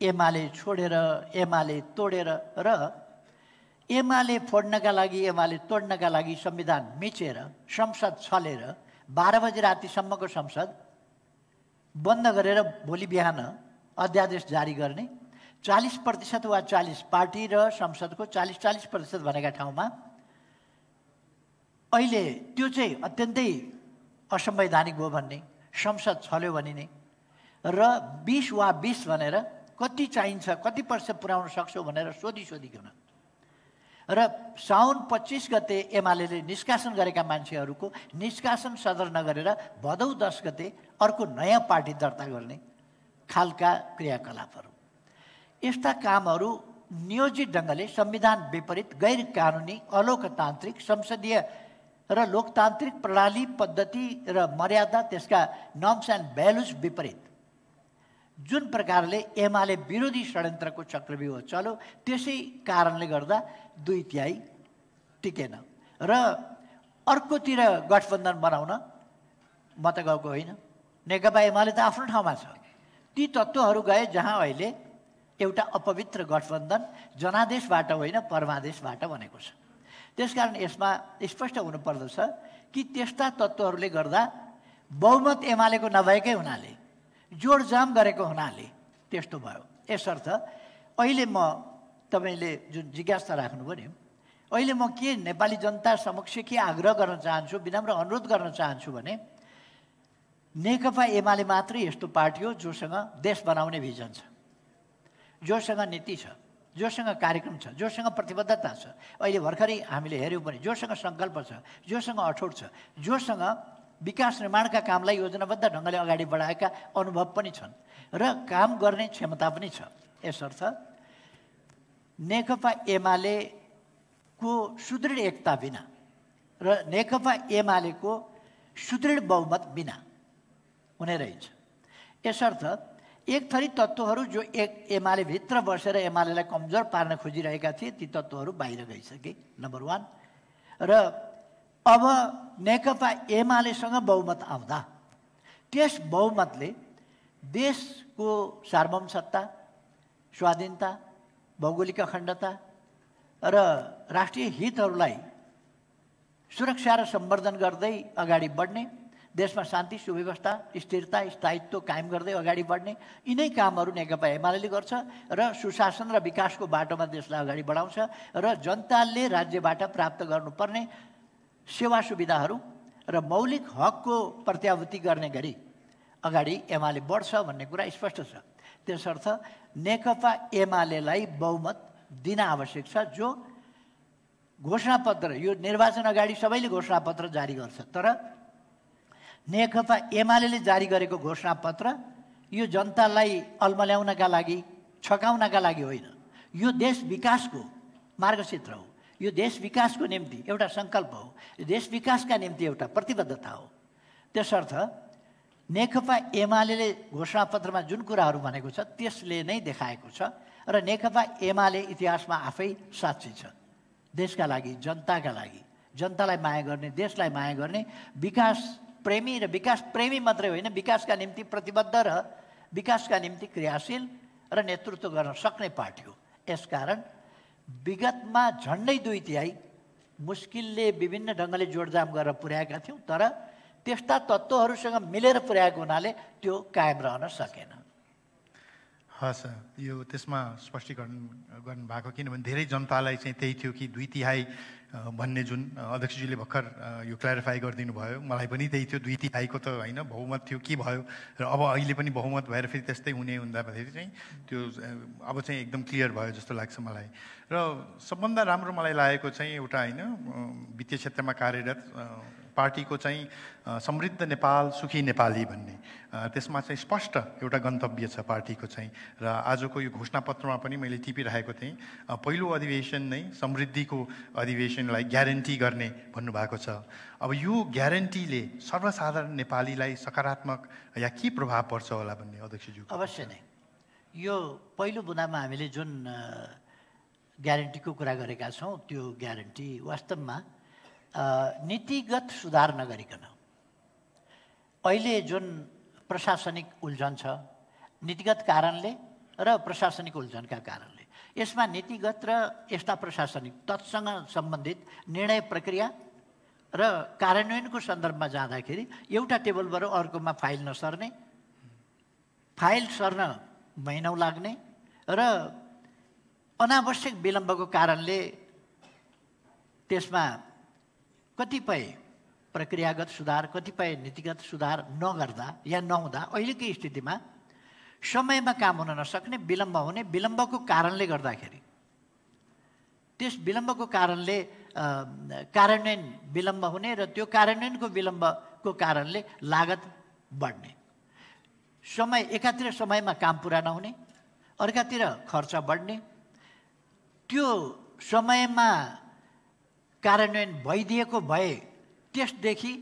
एमाले छोडेर एमाले तोडेर र एमाले फोड्नका लागि एमाले तोड्नका लागि संविधान मिचेर संसद छलेर बाह्र बजी रातिसम्मको संसद बन्द गरेर भोलि बिहान अध्यादेश जारी गर्ने चालिस प्रतिशत वा चालिस पार्टी र संसदको चालिस चालिस प्रतिशत भनेका ठाउँमा अहिले त्यो चाहिँ अत्यन्तै असंवैधानिक भयो भन्ने संसद छल्यो भनिने र बिस वा बिस भनेर कति चाहिन्छ कति पर्सेन्ट पुर्याउन सक्छौ भनेर सोधी सोधिकन र साउन पच्चिस गते एमाले निष्कासन गरेका मान्छेहरूको निष्कासन सदर नगरेर भदौ दस गते अर्को नयाँ पार्टी दर्ता गर्ने खालका क्रियाकलापहरू यस्ता कामहरू नियोजित ढङ्गले संविधान विपरीत गैर कानुनी अलोकतान्त्रिक संसदीय र लोकतान्त्रिक प्रणाली पद्धति र मर्यादा त्यसका नर्म्स एन्ड भ्यालुज विपरीत जुन प्रकारले एमाले विरोधी षड्यन्त्रको चक्रव्यूह चलो त्यसै कारणले गर्दा दुई तिहाई टिकेन र अर्कोतिर गठबन्धन बनाउन म त गएको होइन नेकपा एमाले त आफ्नो ठाउँमा छ ती तत्त्वहरू गए जहाँ अहिले एउटा अपवित्र गठबन्धन जनादेशबाट होइन परमादेशबाट बनेको छ त्यसकारण यसमा स्पष्ट हुनुपर्दछ कि त्यस्ता तत्त्वहरूले गर्दा बहुमत एमालेको नभएकै हुनाले जोडजाम गरेको हुनाले त्यस्तो भयो यसर्थ अहिले म तपाईँले जुन जिज्ञासा राख्नुभयो नि अहिले म के नेपाली जनता समक्ष के आग्रह गर्न चाहन्छु विनम्र अनुरोध गर्न चाहन्छु भने नेकपा एमाले मात्रै यस्तो पार्टी हो जोसँग देश बनाउने भिजन छ जोसँग नीति छ जोसँग कार्यक्रम छ जोसँग प्रतिबद्धता छ अहिले भर्खरै हामीले हेऱ्यौँ भने जोसँग सङ्कल्प छ जोसँग अठोट छ जोसँग विकास निर्माणका कामलाई योजनाबद्ध ढङ्गले अगाडि बढाएका अनुभव पनि छन् र काम गर्ने क्षमता पनि छ यसर्थ नेकपा एमालेको सुदृढ एकता बिना र नेकपा एमालेको सुदृढ बहुमत बिना हुने रहेछ यसर्थ एक थरी तत्त्वहरू जो एक एमाले भित्र बसेर एमालेलाई कमजोर पार्न खोजिरहेका थिए ती तत्त्वहरू बाहिर गइसके नम्बर वान र अब नेकपा एमालेसँग बहुमत आउँदा त्यस बहुमतले देशको सार्वभौम सत्ता स्वाधीनता भौगोलिक अखण्डता र राष्ट्रिय हितहरूलाई सुरक्षा र सम्वर्धन गर्दै अगाडि बढ्ने देशमा शान्ति सुव्यवस्था स्थिरता स्थायित्व कायम गर्दै अगाडि बढ्ने यिनै कामहरू नेकपा एमाले गर्छ र सुशासन र विकासको बाटोमा देशलाई अगाडि बढाउँछ र जनताले राज्यबाट प्राप्त गर्नुपर्ने सेवा सुविधाहरू र मौलिक हकको प्रत्याभूति गर्ने गरी अगाडि एमाले बढ्छ भन्ने कुरा स्पष्ट छ त्यसर्थ नेकपा एमालेलाई बहुमत दिन आवश्यक छ जो घोषणापत्र यो निर्वाचन अगाडि सबैले घोषणापत्र जारी गर्छ तर नेकपा एमाले जारी गरेको घोषणापत्र यो जनतालाई अल्मल्याउनका लागि छकाउनका लागि होइन यो देश विकासको मार्गक्षेत्र हो यो देश विकासको निम्ति एउटा सङ्कल्प हो देश विकासका निम्ति एउटा प्रतिबद्धता हो त्यसर्थ नेकपा एमाले घोषणापत्रमा जुन कुराहरू भनेको छ त्यसले नै देखाएको छ र नेकपा एमाले इतिहासमा आफै साक्षी छ देशका लागि जनताका लागि जनतालाई माया गर्ने देशलाई माया गर्ने विकास प्रेमी र विकास प्रेमी मात्रै होइन विकासका निम्ति प्रतिबद्ध र विकासका निम्ति क्रियाशील र नेतृत्व गर्न सक्ने पार्टी हो यसकारण विगतमा झन्डै दुई तिहाई मुस्किलले विभिन्न ढङ्गले जोडजाम गरेर पुर्याएका थियौँ तर त्यस्ता तत्त्वहरूसँग मिलेर पुर्याएको हुनाले त्यो कायम रहन सकेन हस् यो त्यसमा स्पष्टीकरण गर्नुभएको किनभने धेरै जनतालाई चाहिँ त्यही थियो कि दुई तिहाई भन्ने जुन अध्यक्षजीले भर्खर यो क्ल्यारिफाई गरिदिनु भयो मलाई पनि त्यही थियो दुई तिहाईको त होइन बहुमत थियो के भयो र अब अहिले पनि बहुमत भएर फेरि त्यस्तै हुने हुँदाखेरि चाहिँ त्यो अब चाहिँ एकदम क्लियर भयो जस्तो लाग्छ मलाई र सबभन्दा राम्रो मलाई लागेको चाहिँ एउटा होइन वित्तीय क्षेत्रमा कार्यरत पार्टीको चाहिँ समृद्ध नेपाल सुखी नेपाली भन्ने त्यसमा चाहिँ स्पष्ट एउटा गन्तव्य छ पार्टीको चाहिँ र आजको यो घोषणापत्रमा पनि मैले टिपिराखेको थिएँ पहिलो अधिवेशन नै समृद्धिको अधिवेशनलाई ग्यारेन्टी गर्ने भन्नुभएको छ अब यो ग्यारेन्टीले सर्वसाधारण नेपालीलाई सकारात्मक या के प्रभाव पर्छ होला भन्ने अध्यक्षज्यू अवश्य नै यो पहिलो बुनामा हामीले जुन ग्यारेन्टीको कुरा गरेका छौँ त्यो ग्यारेन्टी वास्तवमा नीतिगत सुधार नगरिकन अहिले जुन प्रशासनिक उल्झन छ नीतिगत कारणले र प्रशासनिक उल्झनका कारणले यसमा नीतिगत र यस्ता प्रशासनिक तत्सँग सम्बन्धित निर्णय प्रक्रिया र कार्यान्वयनको सन्दर्भमा जाँदाखेरि एउटा टेबलबाट अर्कोमा फाइल नसर्ने फाइल सर्न महिनौ लाग्ने र अनावश्यक विलम्बको कारणले त्यसमा कतिपय प्रक्रियागत सुधार कतिपय नीतिगत सुधार नगर्दा या नहुँदा अहिलेकै स्थितिमा समयमा काम हुन नसक्ने विलम्ब हुने विलम्बको कारणले गर्दाखेरि त्यस विलम्बको कारणले कार्यान्वयन विलम्ब हुने र त्यो कार्यान्वयनको विलम्बको कारणले लागत बढ्ने समय एकातिर समयमा काम पुरा नहुने अर्कातिर खर्च बढ्ने त्यो समयमा कार्यान्वयन भइदिएको भए त्यसदेखि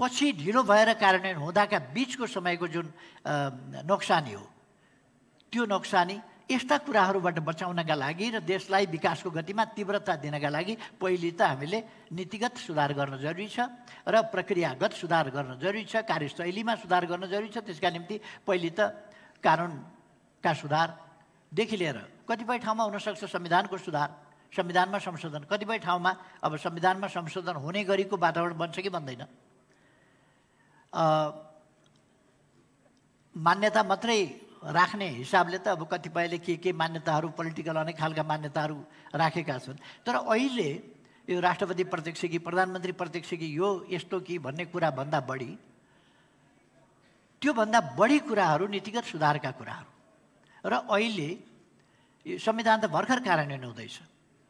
पछि ढिलो भएर कार्यान्वयन हुँदाका बिचको समयको जुन नोक्सानी हो त्यो नोक्सानी यस्ता कुराहरूबाट बचाउनका लागि र देशलाई विकासको गतिमा तीव्रता दिनका लागि पहिले त हामीले नीतिगत सुधार गर्न जरुरी छ र प्रक्रियागत सुधार गर्न जरुरी छ कार्यशैलीमा सुधार गर्न जरुरी छ त्यसका निम्ति पहिले त कानुनका सुधारदेखि लिएर कतिपय ठाउँमा हुनसक्छ संविधानको सुधार संविधानमा संशोधन कतिपय ठाउँमा अब संविधानमा संशोधन हुने गरीको वातावरण बन्छ कि बन्दैन मान्यता मात्रै राख्ने हिसाबले त अब कतिपयले के के मान्यताहरू पोलिटिकल अनेक खालका मान्यताहरू राखेका छन् तर अहिले यो राष्ट्रपति प्रत्यक्ष कि प्रधानमन्त्री प्रत्यक्ष कि यो यस्तो कि भन्ने कुराभन्दा बढी त्योभन्दा बढी कुराहरू नीतिगत सुधारका कुराहरू र अहिले संविधान त भर्खर कार्यान्वयन हुँदैछ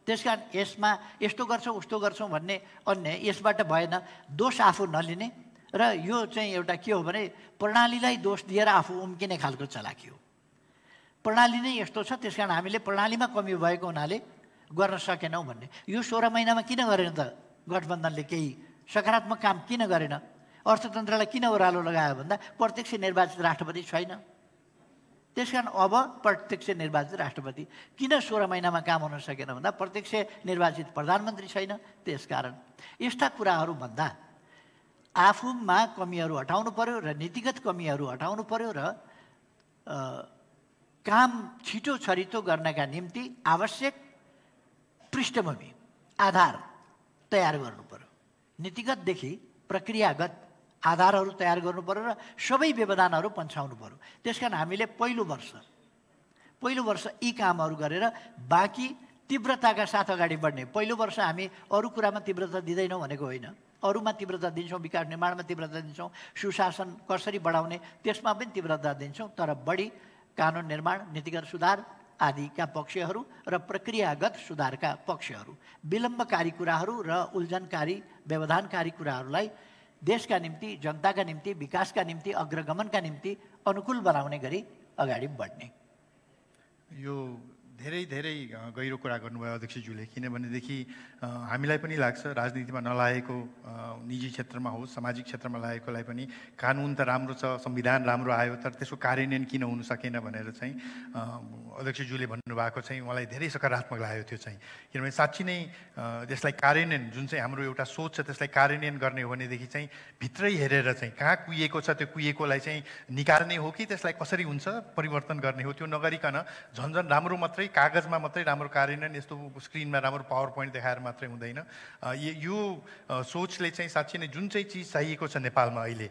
त्यस कारण यसमा यस्तो गर्छौँ उस्तो गर्छौँ भन्ने अन्य यसबाट भएन दोष आफू नलिने र यो चाहिँ एउटा के हो भने प्रणालीलाई दोष दिएर आफू उम्किने खालको चलाखियो हो प्रणाली नै यस्तो छ त्यस कारण हामीले प्रणालीमा कमी भएको हुनाले गर्न सकेनौँ भन्ने यो सोह्र महिनामा किन गरेन त गठबन्धनले केही सकारात्मक काम किन गरेन अर्थतन्त्रलाई किन ओह्रालो लगायो भन्दा प्रत्यक्ष निर्वाचित राष्ट्रपति छैन त्यस कारण अब प्रत्यक्ष निर्वाचित राष्ट्रपति किन सोह्र महिनामा काम हुन सकेन भन्दा प्रत्यक्ष निर्वाचित प्रधानमन्त्री छैन त्यस कारण यस्ता भन्दा आफूमा कमीहरू हटाउनु पऱ्यो र नीतिगत कमीहरू हटाउनु पऱ्यो र काम छिटो छरितो गर्नका निम्ति आवश्यक पृष्ठभूमि आधार तयार गर्नु पऱ्यो नीतिगतदेखि प्रक्रियागत आधारहरू तयार गर्नु पऱ्यो र सबै व्यवधानहरू पन्छाउनु पऱ्यो त्यस कारण हामीले पहिलो वर्ष पहिलो वर्ष यी कामहरू गरेर बाँकी तीव्रताका साथ अगाडि बढ्ने पहिलो वर्ष हामी अरू कुरामा तीव्रता दिँदैनौँ भनेको होइन अरूमा तीव्रता दिन्छौँ विकास निर्माणमा तीव्रता दिन्छौँ सुशासन कसरी बढाउने त्यसमा पनि तीव्रता दिन्छौँ तर बढी कानुन निर्माण नीतिगत सुधार आदिका पक्षहरू र प्रक्रियागत सुधारका पक्षहरू विलम्बकारी कुराहरू र उल्झनकारी व्यवधानकारी कुराहरूलाई देशका निम्ति जनताका निम्ति विकासका निम्ति अग्रगमनका निम्ति अनुकूल बनाउने गरी अगाडि बढ्ने यो धेरै धेरै गहिरो कुरा गर्नुभयो अध्यक्षज्यूले किनभनेदेखि हामीलाई पनि लाग्छ राजनीतिमा नलागेको निजी क्षेत्रमा होस् सामाजिक क्षेत्रमा लागेकोलाई पनि कानुन त राम्रो छ संविधान राम्रो आयो तर त्यसको कार्यान्वयन किन हुन सकेन भनेर चाहिँ अध्यक्षज्यूले भन्नुभएको चाहिँ उहाँलाई धेरै सकारात्मक लाग्यो त्यो चाहिँ किनभने साँच्ची नै त्यसलाई कार्यान्वयन जुन चाहिँ हाम्रो एउटा सोच छ त्यसलाई कार्यान्वयन गर्ने हो भनेदेखि चाहिँ भित्रै हेरेर चाहिँ कहाँ कुहिएको छ त्यो कुहिएकोलाई चाहिँ निकाल्ने हो कि त्यसलाई कसरी हुन्छ परिवर्तन गर्ने हो त्यो नगरिकन झन्झन राम्रो मात्रै कागजमा मात्रै राम्रो कार्यान्वयन यस्तो स्क्रिनमा राम्रो पावर पोइन्ट देखाएर मात्रै हुँदैन यो सोचले चाहिँ साँच्ची नै जुन चाहिँ चिज चाहिएको छ नेपालमा अहिले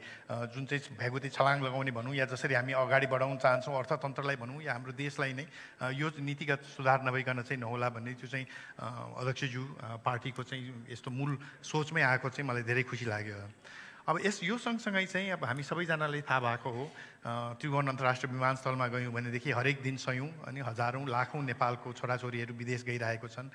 जुन चाहिँ भ्यागुते छलाङ लगाउने भनौँ या जसरी हामी अगाडि बढाउन चाहन्छौँ अर्थतन्त्रलाई भनौँ या हाम्रो देशलाई नै यो नीतिगत सुधार नभइकन चाहिँ नहोला भन्ने त्यो चाहिँ अध्यक्षज्यू पार्टीको चाहिँ यस्तो मूल सोचमै आएको चाहिँ मलाई धेरै खुसी लाग्यो अब यस यो सँगसँगै चाहिँ अब हामी सबैजनालाई थाहा भएको हो त्रिभुवन अन्तर्राष्ट्रिय विमानस्थलमा गयौँ भनेदेखि हरेक दिन सयौँ अनि हजारौँ लाखौँ नेपालको छोराछोरीहरू विदेश गइरहेको छन्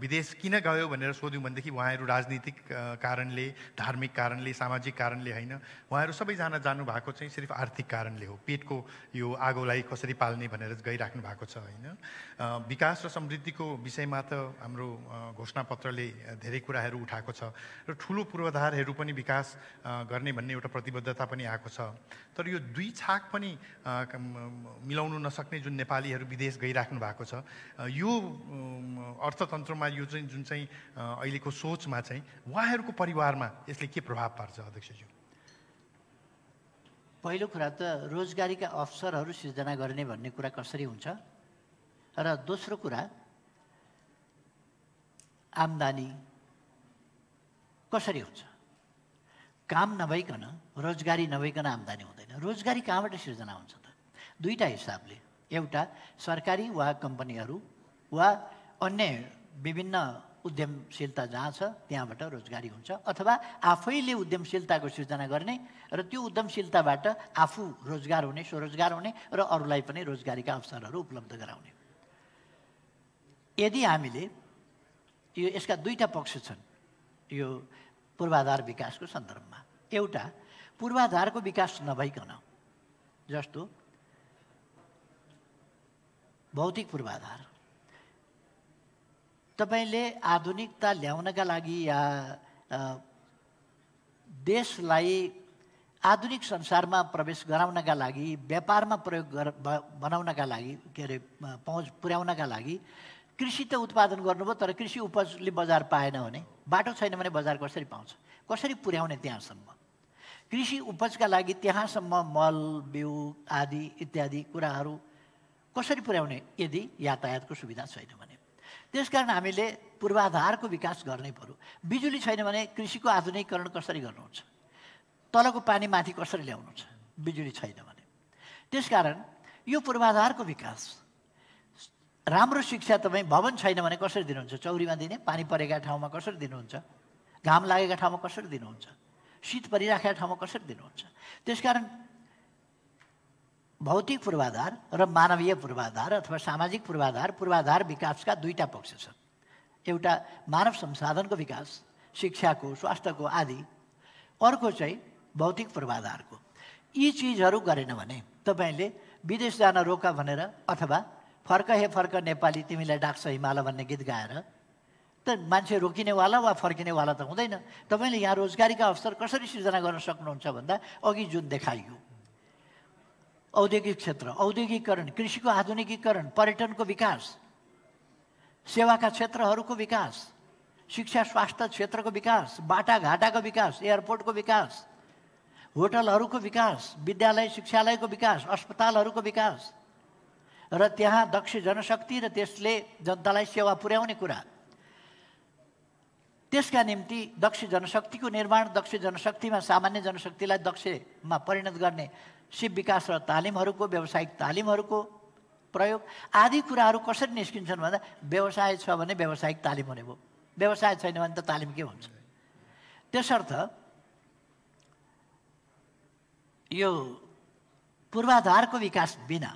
विदेश किन गयो भनेर सोध्यौँ भनेदेखि उहाँहरू राजनीतिक कारणले धार्मिक कारणले सामाजिक कारणले होइन उहाँहरू सबैजना जानुभएको चाहिँ सिर्फ आर्थिक कारणले हो पेटको यो आगोलाई कसरी पाल्ने भनेर गइराख्नु भएको छ होइन विकास र समृद्धिको विषयमा त हाम्रो घोषणापत्रले धेरै कुराहरू उठाएको छ र ठुलो पूर्वाधारहरू पनि विकास गर्ने भन्ने एउटा प्रतिबद्धता पनि आएको छ तर यो दुई छाक पनि मिलाउनु नसक्ने जुन नेपालीहरू विदेश गइराख्नु भएको छ यो अर्थतन्त्रमा यो चाहिँ जुन चाहिँ अहिलेको सोचमा चाहिँ उहाँहरूको परिवारमा यसले के प्रभाव पार्छ अध्यक्षज्यू पहिलो कुरा त रोजगारीका अवसरहरू सिर्जना गर्ने भन्ने कुरा कसरी हुन्छ र दोस्रो कुरा आम्दानी कसरी हुन्छ काम नभइकन रोजगारी नभइकन आम्दानी हुँदैन रोजगारी कहाँबाट सिर्जना हुन्छ त दुईवटा हिसाबले एउटा सरकारी वा कम्पनीहरू वा अन्य विभिन्न उद्यमशीलता जहाँ छ त्यहाँबाट रोजगारी हुन्छ अथवा आफैले उद्यमशीलताको सिर्जना गर्ने र त्यो उद्यमशीलताबाट आफू रोजगार हुने स्वरोजगार हुने र अरूलाई पनि रोजगारीका अवसरहरू उपलब्ध गराउने यदि हामीले यो यसका दुईवटा पक्ष छन् यो पूर्वाधार विकासको सन्दर्भमा एउटा पूर्वाधारको विकास नभइकन जस्तो भौतिक पूर्वाधार तपाईँले आधुनिकता ल्याउनका लागि या देशलाई आधुनिक संसारमा प्रवेश गराउनका लागि व्यापारमा प्रयोग गर बनाउनका लागि के अरे पहुँच पुर्याउनका लागि कृषि त उत्पादन गर्नुभयो तर कृषि उपजले बजार पाएन भने बाटो छैन भने बजार कसरी पाउँछ कसरी पुर्याउने त्यहाँसम्म कृषि उपजका लागि त्यहाँसम्म मल बिउ आदि इत्यादि कुराहरू कसरी पुर्याउने यदि यातायातको सुविधा छैन भने त्यसकारण हामीले पूर्वाधारको विकास गर्नै पऱ्यो बिजुली छैन भने कृषिको आधुनिकीकरण कसरी गर्नुहुन्छ तलको पानी माथि कसरी ल्याउनुहुन्छ बिजुली छैन भने त्यसकारण यो पूर्वाधारको विकास राम्रो शिक्षा तपाईँ भवन छैन भने कसरी दिनुहुन्छ चौरीमा दिने पानी परेका ठाउँमा कसरी दिनुहुन्छ घाम लागेका ठाउँमा कसरी दिनुहुन्छ शीत परिराखेका ठाउँमा कसरी दिनुहुन्छ त्यसकारण भौतिक पूर्वाधार र मानवीय पूर्वाधार अथवा सामाजिक पूर्वाधार पूर्वाधार विकासका दुईवटा पक्ष छन् एउटा मानव संसाधनको विकास शिक्षाको स्वास्थ्यको आदि अर्को चाहिँ भौतिक पूर्वाधारको यी चिजहरू गरेन भने तपाईँले विदेश जान रोका भनेर अथवा फर्क हे फर्क नेपाली तिमीलाई डाक्छ हिमालय भन्ने गीत गाएर त मान्छे रोकिनेवाला वा फर्किनेवाला त हुँदैन तपाईँले यहाँ रोजगारीका अवसर कसरी सिर्जना गर्न सक्नुहुन्छ भन्दा अघि जुन देखाइयो औद्योगिक क्षेत्र औद्योगिकरण कृषिको आधुनिकीकरण पर्यटनको विकास सेवाका क्षेत्रहरूको विकास शिक्षा स्वास्थ्य क्षेत्रको विकास बाटाघाटाको विकास एयरपोर्टको विकास होटलहरूको विकास विद्यालय शिक्षालयको विकास अस्पतालहरूको विकास र त्यहाँ दक्ष जनशक्ति र त्यसले जनतालाई सेवा पुर्याउने कुरा त्यसका निम्ति दक्ष जनशक्तिको निर्माण दक्ष जनशक्तिमा सामान्य जनशक्तिलाई दक्षमा परिणत गर्ने शिव विकास र तालिमहरूको व्यावसायिक तालिमहरूको प्रयोग आदि कुराहरू कसरी निस्किन्छन् भन्दा व्यवसाय छ भने व्यावसायिक तालिम हुने भयो व्यवसाय छैन भने त तालिम के हुन्छ त्यसर्थ यो पूर्वाधारको विकास बिना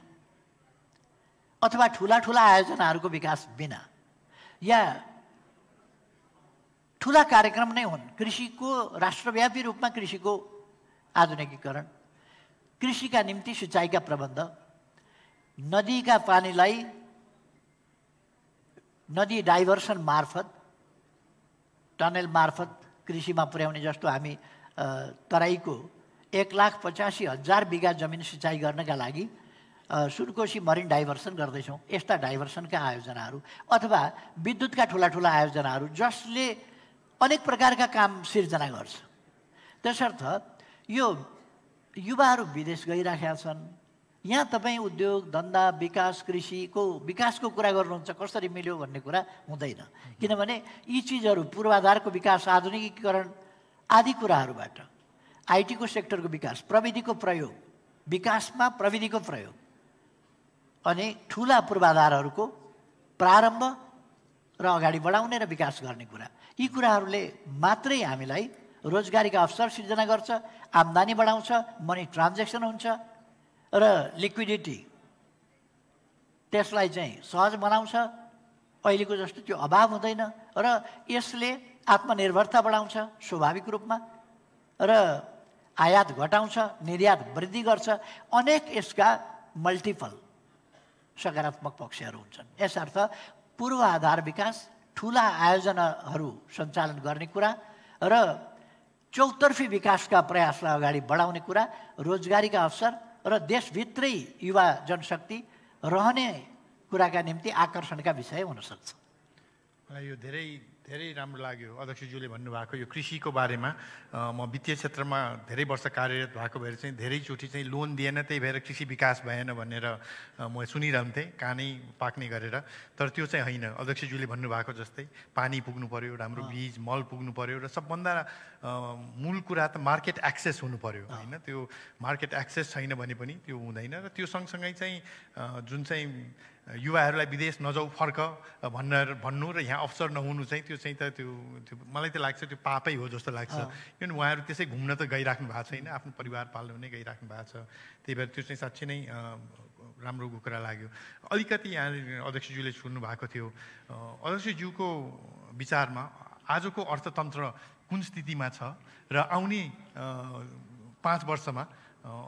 अथवा ठुला ठुला आयोजनाहरूको विकास बिना या ठुला कार्यक्रम नै हुन् कृषिको राष्ट्रव्यापी रूपमा कृषिको आधुनिकीकरण कृषिका निम्ति सिँचाइका प्रबन्ध नदीका पानीलाई नदी डाइभर्सन मार्फत टनेल मार्फत कृषिमा पुर्याउने जस्तो हामी तराईको एक लाख पचासी हजार बिघा जमिन सिँचाइ गर्नका लागि सुनकोशी मरिन डाइभर्सन गर्दैछौँ यस्ता डाइभर्सनका आयोजनाहरू अथवा विद्युतका ठुला ठुला आयोजनाहरू जसले अनेक प्रकारका काम सिर्जना गर्छ त्यसर्थ यो युवाहरू विदेश गइराखेका छन् यहाँ तपाईँ उद्योग धन्दा विकास कृषिको विकासको कुरा गर्नुहुन्छ कसरी मिल्यो भन्ने कुरा हुँदैन किनभने यी चिजहरू पूर्वाधारको विकास आधुनिकीकरण आदि कुराहरूबाट आइटीको सेक्टरको विकास प्रविधिको प्रयोग विकासमा प्रविधिको प्रयोग अनि ठुला पूर्वाधारहरूको प्रारम्भ र अगाडि बढाउने र विकास गर्ने कुरा यी कुराहरूले मात्रै हामीलाई रोजगारीका अवसर सिर्जना गर्छ आम्दानी बढाउँछ मनी ट्रान्जेक्सन हुन्छ र लिक्विडिटी त्यसलाई चाहिँ सहज बनाउँछ अहिलेको जस्तो त्यो अभाव हुँदैन र यसले आत्मनिर्भरता बढाउँछ स्वाभाविक रूपमा र आयात घटाउँछ निर्यात वृद्धि गर्छ अनेक यसका मल्टिपल सकारात्मक पक्षहरू हुन्छन् यसर्थ पूर्वाधार विकास ठुला आयोजनाहरू सञ्चालन गर्ने कुरा र चौतर्फी विकासका प्रयासलाई अगाडि बढाउने कुरा रोजगारीका अवसर र देशभित्रै युवा जनशक्ति रहने कुराका निम्ति आकर्षणका विषय हुनसक्छ मलाई यो धेरै धेरै राम्रो लाग्यो अध्यक्षज्यूले भन्नुभएको यो कृषिको बारेमा म वित्तीय क्षेत्रमा धेरै वर्ष कार्यरत भएको भएर चाहिँ धेरैचोटि चाहिँ लोन दिएन त्यही भएर कृषि विकास भएन भनेर म सुनिरहन्थेँ कानै पाक्ने गरेर तर त्यो चाहिँ होइन अध्यक्षज्यूले भन्नुभएको जस्तै पानी पुग्नु पऱ्यो राम्रो बिज मल पुग्नु पऱ्यो र सबभन्दा मूल कुरा त मार्केट एक्सेस हुनु पऱ्यो होइन त्यो मार्केट एक्सेस छैन भने पनि त्यो हुँदैन र त्यो सँगसँगै चाहिँ जुन चाहिँ युवाहरूलाई विदेश नजाउ फर्क भन्न भन्नु र यहाँ अवसर नहुनु चाहिँ त्यो चाहिँ त त्यो त्यो मलाई त लाग्छ त्यो पापै हो जस्तो लाग्छ किनभने उहाँहरू त्यसै घुम्न त गइराख्नु भएको छैन आफ्नो परिवार पाल्नु नै गइराख्नु भएको छ त्यही भएर त्यो चाहिँ साँच्चै नै राम्रो कुरा लाग्यो अलिकति यहाँ अध्यक्षज्यूले सुन्नु भएको थियो अध्यक्षज्यूको विचारमा आजको अर्थतन्त्र कुन स्थितिमा छ र आउने पाँच वर्षमा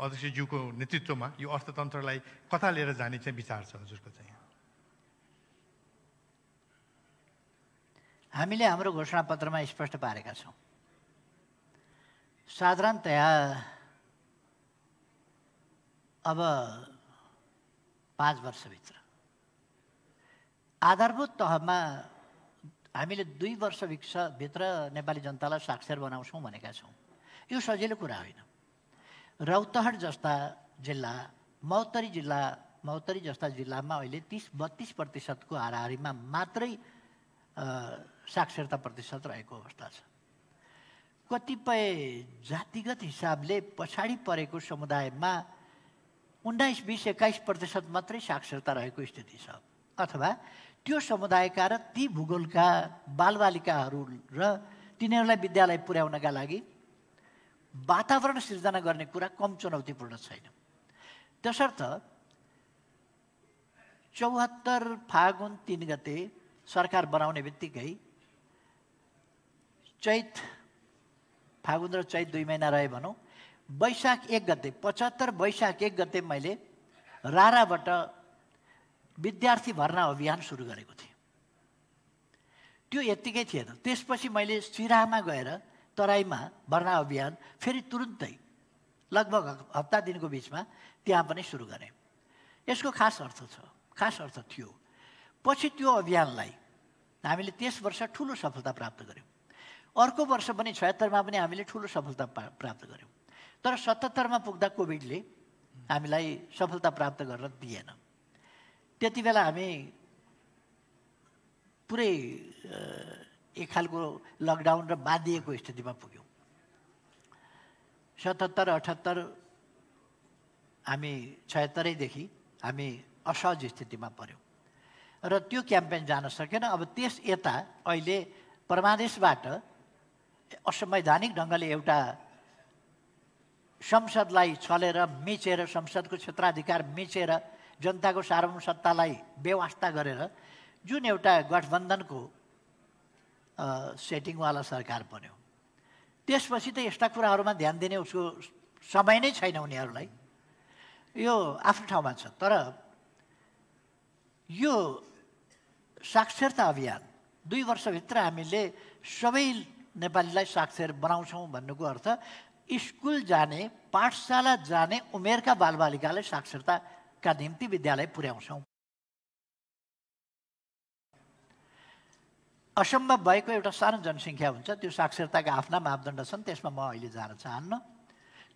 अध्यक्षज्यूको नेतृत्वमा यो अर्थतन्त्रलाई कता लिएर जाने चाहिँ विचार छ हजुरको चाहिँ हामीले हाम्रो घोषणापत्रमा स्पष्ट पारेका छौँ साधारणतया अब पाँच वर्षभित्र आधारभूत तहमा हामीले दुई वर्षभित्र नेपाली जनतालाई साक्षर बनाउँछौँ भनेका छौँ यो सजिलो कुरा होइन रौतहट जस्ता जिल्ला मौतरी जिल्ला मौतरी जस्ता जिल्लामा अहिले तिस बत्तिस प्रतिशतको हाराहारीमा मात्रै साक्षरता प्रतिशत रहेको अवस्था छ कतिपय जातिगत हिसाबले पछाडि परेको समुदायमा उन्नाइस बिस एक्काइस प्रतिशत मात्रै साक्षरता रहेको स्थिति छ अथवा त्यो समुदायका र ती भूगोलका बालबालिकाहरू र तिनीहरूलाई विद्यालय पुर्याउनका लागि वातावरण सिर्जना गर्ने कुरा कम चुनौतीपूर्ण छैन तसर्थ चौहत्तर फागुन तिन गते सरकार बनाउने बित्तिकै चैत फागुन र चैत दुई महिना रहे भनौँ वैशाख एक गते पचहत्तर वैशाख एक गते मैले राराबाट विद्यार्थी भर्ना अभियान सुरु गरेको थिएँ त्यो यत्तिकै थिएन त्यसपछि मैले सिराहामा गएर तराईमा भर्ना अभियान फेरि तुरुन्तै लगभग हप्ता दिनको बिचमा त्यहाँ पनि सुरु गरेँ यसको खास अर्थ छ खास अर्थ थियो पछि त्यो अभियानलाई हामीले त्यस वर्ष ठुलो सफलता प्राप्त गऱ्यौँ अर्को वर्ष पनि छयत्तरमा पनि हामीले ठुलो सफलता प्राप्त गऱ्यौँ तर सतहत्तरमा पुग्दा कोभिडले हामीलाई सफलता प्राप्त गर्न दिएन त्यति बेला हामी पुरै एक खालको लकडाउन र बाँधिएको स्थितिमा पुग्यौँ सतहत्तर अठहत्तर हामी छयत्तरैदेखि हामी असहज स्थितिमा पऱ्यौँ र त्यो क्याम्पेन जान सकेन अब त्यस यता अहिले परमादेशबाट असंवैधानिक ढङ्गले एउटा संसदलाई छलेर मिचेर संसदको क्षेत्राधिकार मिचेर जनताको सार्वभौम सत्तालाई व्यवस्था गरेर जुन एउटा गठबन्धनको सेटिङवाला सरकार बन्यो त्यसपछि त यस्ता कुराहरूमा ध्यान दिने उसको समय नै छैन उनीहरूलाई यो आफ्नो ठाउँमा छ तर यो साक्षरता अभियान दुई वर्षभित्र हामीले सबै नेपालीलाई साक्षर बनाउँछौँ भन्नुको अर्थ स्कुल जाने पाठशाला जाने उमेरका बालबालिकालाई साक्षरताका निम्ति विद्यालय पुर्याउँछौँ असम्भव भएको एउटा सानो जनसङ्ख्या हुन्छ त्यो साक्षरताका आफ्ना मापदण्ड छन् त्यसमा म अहिले जान चाहन्न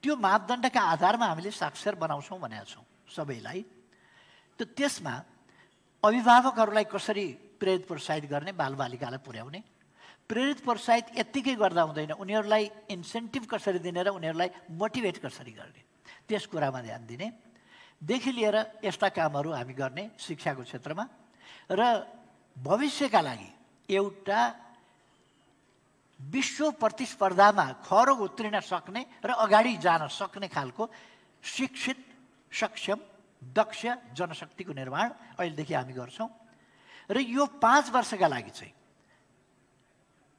त्यो मापदण्डका आधारमा हामीले साक्षर बनाउँछौँ भनेका छौँ सबैलाई त्यो त्यसमा अभिभावकहरूलाई कसरी प्रेरित प्रोत्साहित गर्ने बालबालिकालाई पुर्याउने प्रेरित प्रोत्साहित यत्तिकै गर्दा हुँदैन उनीहरूलाई इन्सेन्टिभ कसरी दिने र उनीहरूलाई मोटिभेट कसरी गर्ने त्यस कुरामा ध्यान दिने लिएर यस्ता कामहरू हामी गर्ने शिक्षाको क्षेत्रमा र भविष्यका लागि एउटा विश्व प्रतिस्पर्धामा खरो उत्रिन सक्ने र अगाडि जान सक्ने खालको शिक्षित सक्षम दक्ष जनशक्तिको निर्माण अहिलेदेखि हामी गर्छौँ र यो पाँच वर्षका लागि चाहिँ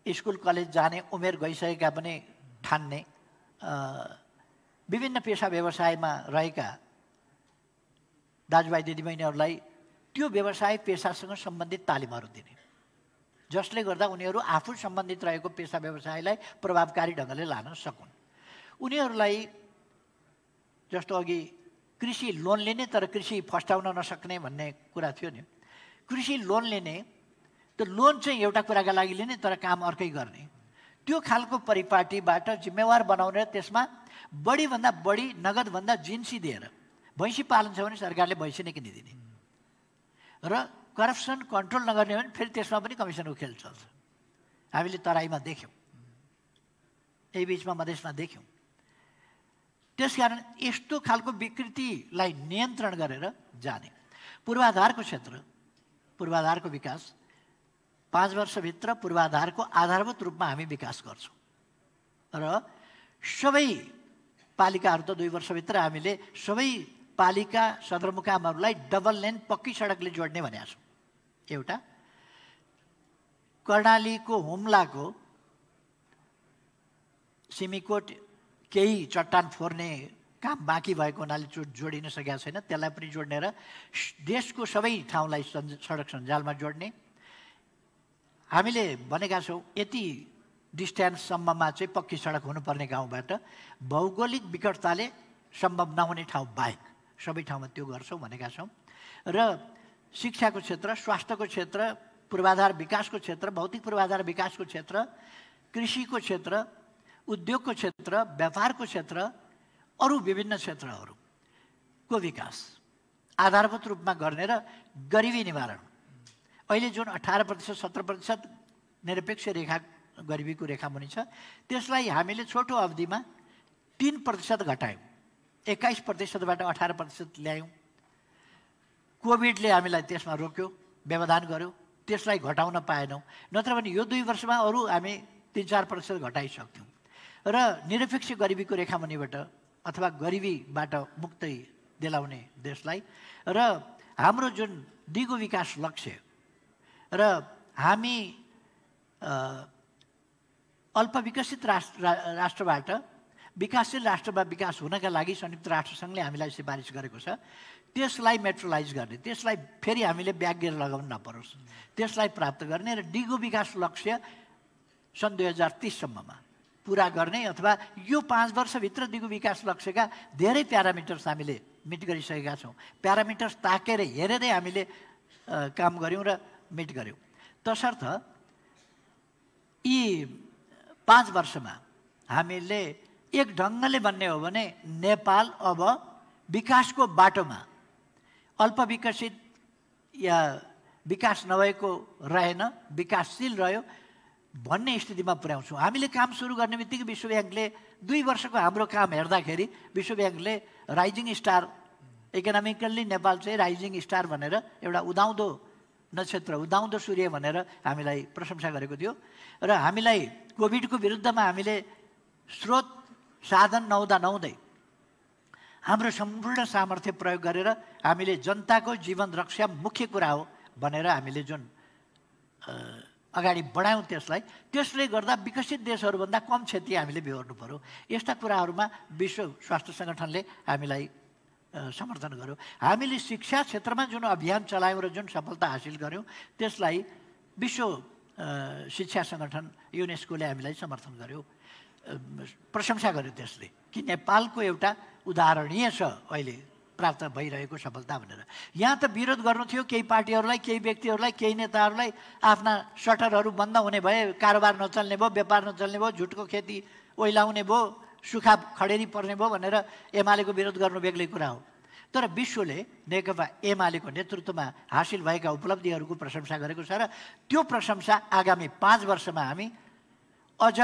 स्कुल कलेज जाने उमेर गइसकेका पनि ठान्ने विभिन्न पेसा व्यवसायमा रहेका दाजुभाइ दिदीबहिनीहरूलाई त्यो व्यवसाय पेसासँग सम्बन्धित तालिमहरू दिने जसले गर्दा उनीहरू आफू सम्बन्धित रहेको पेसा व्यवसायलाई प्रभावकारी ढङ्गले लान सकुन् उनीहरूलाई जस्तो अघि कृषि लोन लिने तर कृषि फस्टाउन नसक्ने भन्ने कुरा थियो नि कृषि लोन लिने त्यो लोन चाहिँ एउटा कुराका लागि लिने तर काम अर्कै गर्ने त्यो खालको परिपाटीबाट जिम्मेवार बनाउने त्यसमा बढीभन्दा बढी नगदभन्दा जिन्सी दिएर भैँसी पालन छ भने सरकारले भैँसी नै किनिदिने र करप्सन कन्ट्रोल नगर्ने भने फेरि त्यसमा पनि कमिसनको खेल चल्छ हामीले तराईमा देख्यौँ यही बिचमा मधेसमा देख्यौँ त्यस कारण यस्तो खालको विकृतिलाई नियन्त्रण गरेर जाने पूर्वाधारको क्षेत्र पूर्वाधारको विकास पाँच वर्षभित्र पूर्वाधारको आधारभूत रूपमा हामी विकास गर्छौँ र सबै पालिकाहरू त दुई वर्षभित्र हामीले सबै पालिका सदरमुकामहरूलाई डबल लेन पक्की सडकले जोड्ने भनेका छौँ एउटा कर्णालीको हुम्लाको सिमीकोट केही चट्टान फोर्ने काम बाँकी भएको हुनाले जोडिन सकेका छैन त्यसलाई पनि जोड्ने र देशको सबै ठाउँलाई सन् सडक सञ्जालमा जोड्ने हामीले भनेका छौँ यति डिस्ट्यान्ससम्ममा चाहिँ पक्की सडक हुनुपर्ने गाउँबाट भौगोलिक विकटताले सम्भव नहुने ठाउँ बाहेक सबै ठाउँमा त्यो गर्छौँ भनेका छौँ र शिक्षाको क्षेत्र स्वास्थ्यको क्षेत्र पूर्वाधार विकासको क्षेत्र भौतिक पूर्वाधार विकासको क्षेत्र कृषिको क्षेत्र उद्योगको क्षेत्र व्यापारको क्षेत्र अरू विभिन्न क्षेत्रहरूको विकास आधारभूत रूपमा गर्ने र गरिबी निवारण अहिले जुन अठार प्रतिशत सत्र प्रतिशत निरपेक्ष रेखा गरिबीको रेखा मुनि छ त्यसलाई हामीले छोटो अवधिमा तिन प्रतिशत घटायौँ एक्काइस प्रतिशतबाट अठार प्रतिशत ल्यायौँ कोभिडले हामीलाई त्यसमा रोक्यो व्यवधान गर्यो त्यसलाई घटाउन पाएनौँ नत्र भने यो दुई वर्षमा अरू हामी तिन चार प्रतिशत घटाइसक्थ्यौँ र निरपेक्ष गरिबीको रेखा मुनिबाट अथवा गरिबीबाट मुक्तै दिलाउने देशलाई र हाम्रो जुन दिगो विकास लक्ष्य र हामी अल्पविकसित राष्ट्र राष्ट्रबाट विकासशील राष्ट्रमा विकास हुनका लागि संयुक्त राष्ट्रसङ्घले हामीलाई सिफारिस गरेको छ त्यसलाई मेट्रोलाइज गर्ने त्यसलाई फेरि हामीले ब्यागेर लगाउन नपरोस् त्यसलाई प्राप्त गर्ने र डिगो विकास लक्ष्य सन् दुई हजार तिससम्ममा पुरा गर्ने अथवा यो पाँच वर्षभित्र दिगो विकास लक्ष्यका धेरै प्यारामिटर्स हामीले मिट गरिसकेका छौँ प्यारामिटर्स ताकेर हेरेरै हामीले काम गऱ्यौँ र मिट गर्यो तसर्थ यी पाँच वर्षमा हामीले एक ढङ्गले भन्ने हो भने नेपाल अब विकासको बाटोमा अल्पविकसित या विकास नभएको रहेन विकासशील रह्यो भन्ने स्थितिमा पुर्याउँछौँ हामीले काम सुरु गर्ने बित्तिकै विश्व ब्याङ्कले दुई वर्षको हाम्रो काम हेर्दाखेरि विश्व ब्याङ्कले राइजिङ स्टार इकोनोमिकल्ली नेपाल चाहिँ राइजिङ स्टार भनेर एउटा उदाउँदो नक्षत्र उदाउँदो सूर्य भनेर हामीलाई प्रशंसा गरेको थियो र हामीलाई कोभिडको विरुद्धमा हामीले स्रोत साधन नहुँदा नहुँदै हाम्रो सम्पूर्ण सामर्थ्य प्रयोग गरेर हामीले जनताको जीवन रक्षा मुख्य कुरा हो भनेर हामीले जुन अगाडि बढायौँ त्यसलाई त्यसले गर्दा विकसित देशहरूभन्दा कम क्षति हामीले बेहोर्नु पऱ्यो यस्ता कुराहरूमा विश्व स्वास्थ्य सङ्गठनले हामीलाई समर्थन गर्यो हामीले शिक्षा क्षेत्रमा जुन अभियान चलायौँ र जुन सफलता हासिल गऱ्यौँ त्यसलाई विश्व शिक्षा सङ्गठन युनेस्कोले हामीलाई समर्थन गर्यो प्रशंसा गर्यो त्यसले कि नेपालको एउटा उदाहरणीय छ अहिले प्राप्त भइरहेको सफलता भनेर यहाँ त विरोध गर्नु थियो केही पार्टीहरूलाई केही व्यक्तिहरूलाई केही नेताहरूलाई आफ्ना सटरहरू बन्द हुने भए कारोबार नचल्ने भयो व्यापार नचल्ने भयो झुटको खेती ओइलाउने भयो सुखा खडेरी पर्ने भयो भनेर एमालेको विरोध गर्नु बेग्लै कुरा हो तर विश्वले नेकपा एमालेको नेतृत्वमा हासिल भएका उपलब्धिहरूको प्रशंसा गरेको छ र त्यो प्रशंसा आगामी पाँच वर्षमा हामी अझ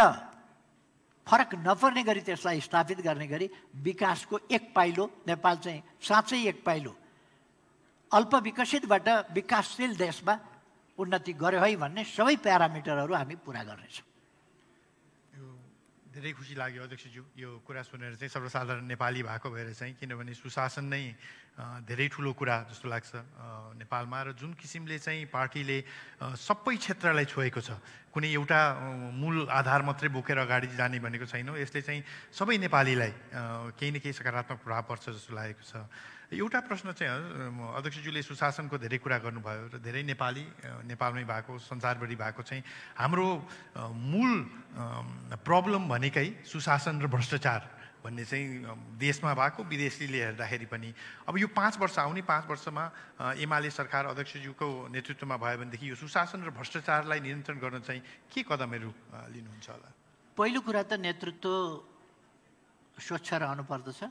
फरक नपर्ने गरी त्यसलाई स्थापित गर्ने गरी विकासको एक पाइलो नेपाल चाहिँ साँच्चै एक पाइलो अल्प विकसितबाट विकासशील देशमा उन्नति गऱ्यो है भन्ने सबै प्यारामिटरहरू हामी पुरा गर्नेछौँ धेरै खुसी लाग्यो अध्यक्षज्यू यो कुरा सुनेर चाहिँ सर्वसाधारण नेपाली भएको भएर चाहिँ किनभने सुशासन नै धेरै ठुलो कुरा जस्तो लाग्छ नेपालमा र जुन किसिमले चाहिँ पार्टीले सबै क्षेत्रलाई छोएको छ कुनै एउटा मूल आधार मात्रै बोकेर अगाडि जाने भनेको छैन यसले चाहिँ सबै नेपालीलाई केही न केही सकारात्मक प्रभाव पर्छ जस्तो लागेको छ एउटा प्रश्न चाहिँ अध्यक्षज्यूले सुशासनको धेरै कुरा गर्नुभयो र धेरै नेपाली नेपालमै भएको संसारभरि भएको चाहिँ हाम्रो मूल प्रब्लम भनेकै सुशासन र भ्रष्टाचार भन्ने चाहिँ देशमा भएको विदेशीले हेर्दाखेरि पनि अब यो पाँच वर्ष आउने पाँच वर्षमा एमाले सरकार अध्यक्षज्यूको नेतृत्वमा भयो भनेदेखि यो सुशासन र भ्रष्टाचारलाई नियन्त्रण गर्न चाहिँ के कदमहरू लिनुहुन्छ होला पहिलो कुरा त नेतृत्व स्वच्छ रहनु पर्दछ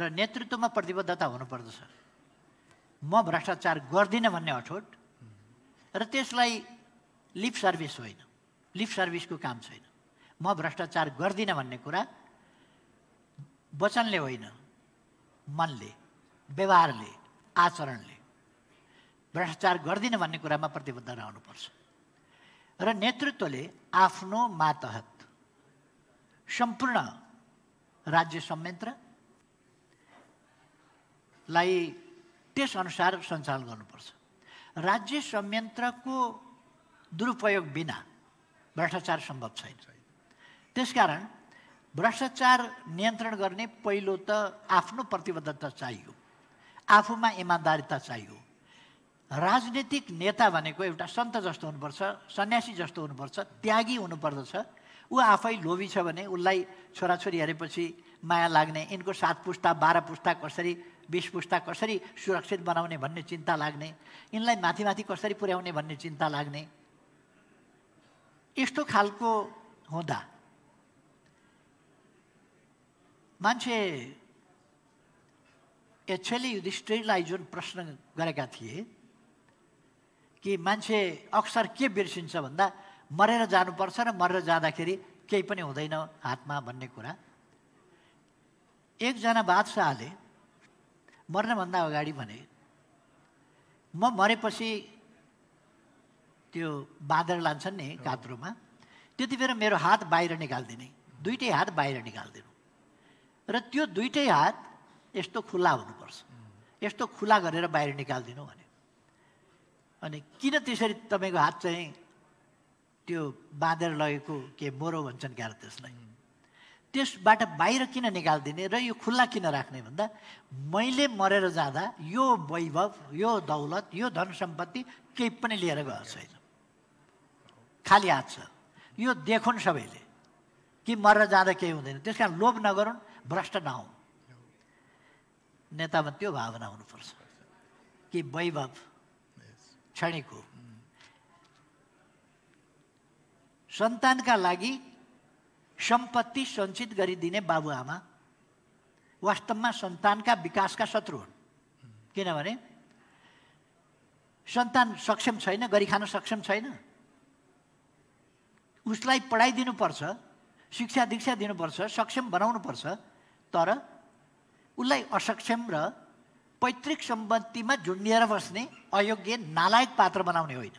र नेतृत्वमा प्रतिबद्धता हुनुपर्दछ म भ्रष्टाचार गर्दिनँ भन्ने अठोट र त्यसलाई लिप सर्भिस होइन लिप सर्भिसको काम छैन म भ्रष्टाचार गर्दिनँ भन्ने कुरा वचनले होइन मनले व्यवहारले आचरणले भ्रष्टाचार गर्दिनँ भन्ने कुरामा प्रतिबद्ध रहनुपर्छ र नेतृत्वले आफ्नो मातहत सम्पूर्ण राज्य संयन्त्र लाई त्यसअनुसार सञ्चालन गर्नुपर्छ राज्य संयन्त्रको दुरुपयोग बिना भ्रष्टाचार सम्भव छैन त्यसकारण भ्रष्टाचार नियन्त्रण गर्ने पहिलो त आफ्नो प्रतिबद्धता चाहियो आफूमा इमान्दारिता चाहियो राजनीतिक नेता भनेको एउटा सन्त जस्तो हुनुपर्छ सन्यासी जस्तो हुनुपर्छ त्यागी हुनुपर्दछ ऊ आफै लोभी छ भने उसलाई छोराछोरी हेरेपछि माया लाग्ने यिनको सात पुस्ता बाह्र पुस्ता कसरी वेशभूषा कसरी सुरक्षित बनाउने भन्ने चिन्ता लाग्ने यिनलाई माथि माथि कसरी पुर्याउने भन्ने चिन्ता लाग्ने यस्तो खालको हुँदा मान्छे एक्चुअली युधिष्ठिरलाई जुन प्रश्न गरेका थिए कि मान्छे अक्सर के बिर्सिन्छ भन्दा मरेर जानुपर्छ र मरेर जाँदाखेरि केही पनि हुँदैन हातमा भन्ने कुरा एकजना बादशाहले मर्नभन्दा अगाडि भने म मरेपछि त्यो बाँदर लान्छन् नि त्यति त्यतिबेर मेरो हात बाहिर निकालिदिने दुइटै हात बाहिर निकालिदिनु र त्यो दुइटै हात यस्तो खुल्ला हुनुपर्छ यस्तो खुला गरेर बाहिर निकालिदिनु भने अनि किन त्यसरी तपाईँको हात चाहिँ त्यो बाँदर लगेको के मोरो भन्छन् क्यारे त्यसलाई त्यसबाट बाहिर किन निकालिदिने र यो खुल्ला किन राख्ने भन्दा मैले मरेर जाँदा यो वैभव यो दौलत यो धन सम्पत्ति केही पनि लिएर गएको छैन खाली हात छ यो देखुन् सबैले कि मरेर जाँदा केही हुँदैन त्यस कारण लोभ नगरून् भ्रष्ट नहुन् नेतामा त्यो भावना हुनुपर्छ कि वैभव क्षणिक हो सन्तानका लागि सम्पत्ति सञ्चित गरिदिने बाबुआमा वास्तवमा सन्तानका विकासका शत्रु हुन् किनभने सन्तान सक्षम छैन गरी खान सक्षम छैन उसलाई पढाइदिनुपर्छ शिक्षा दीक्षा दिनुपर्छ सक्षम बनाउनुपर्छ तर उसलाई असक्षम र पैतृक सम्पत्तिमा झुन्डिएर बस्ने अयोग्य नालायक पात्र बनाउने होइन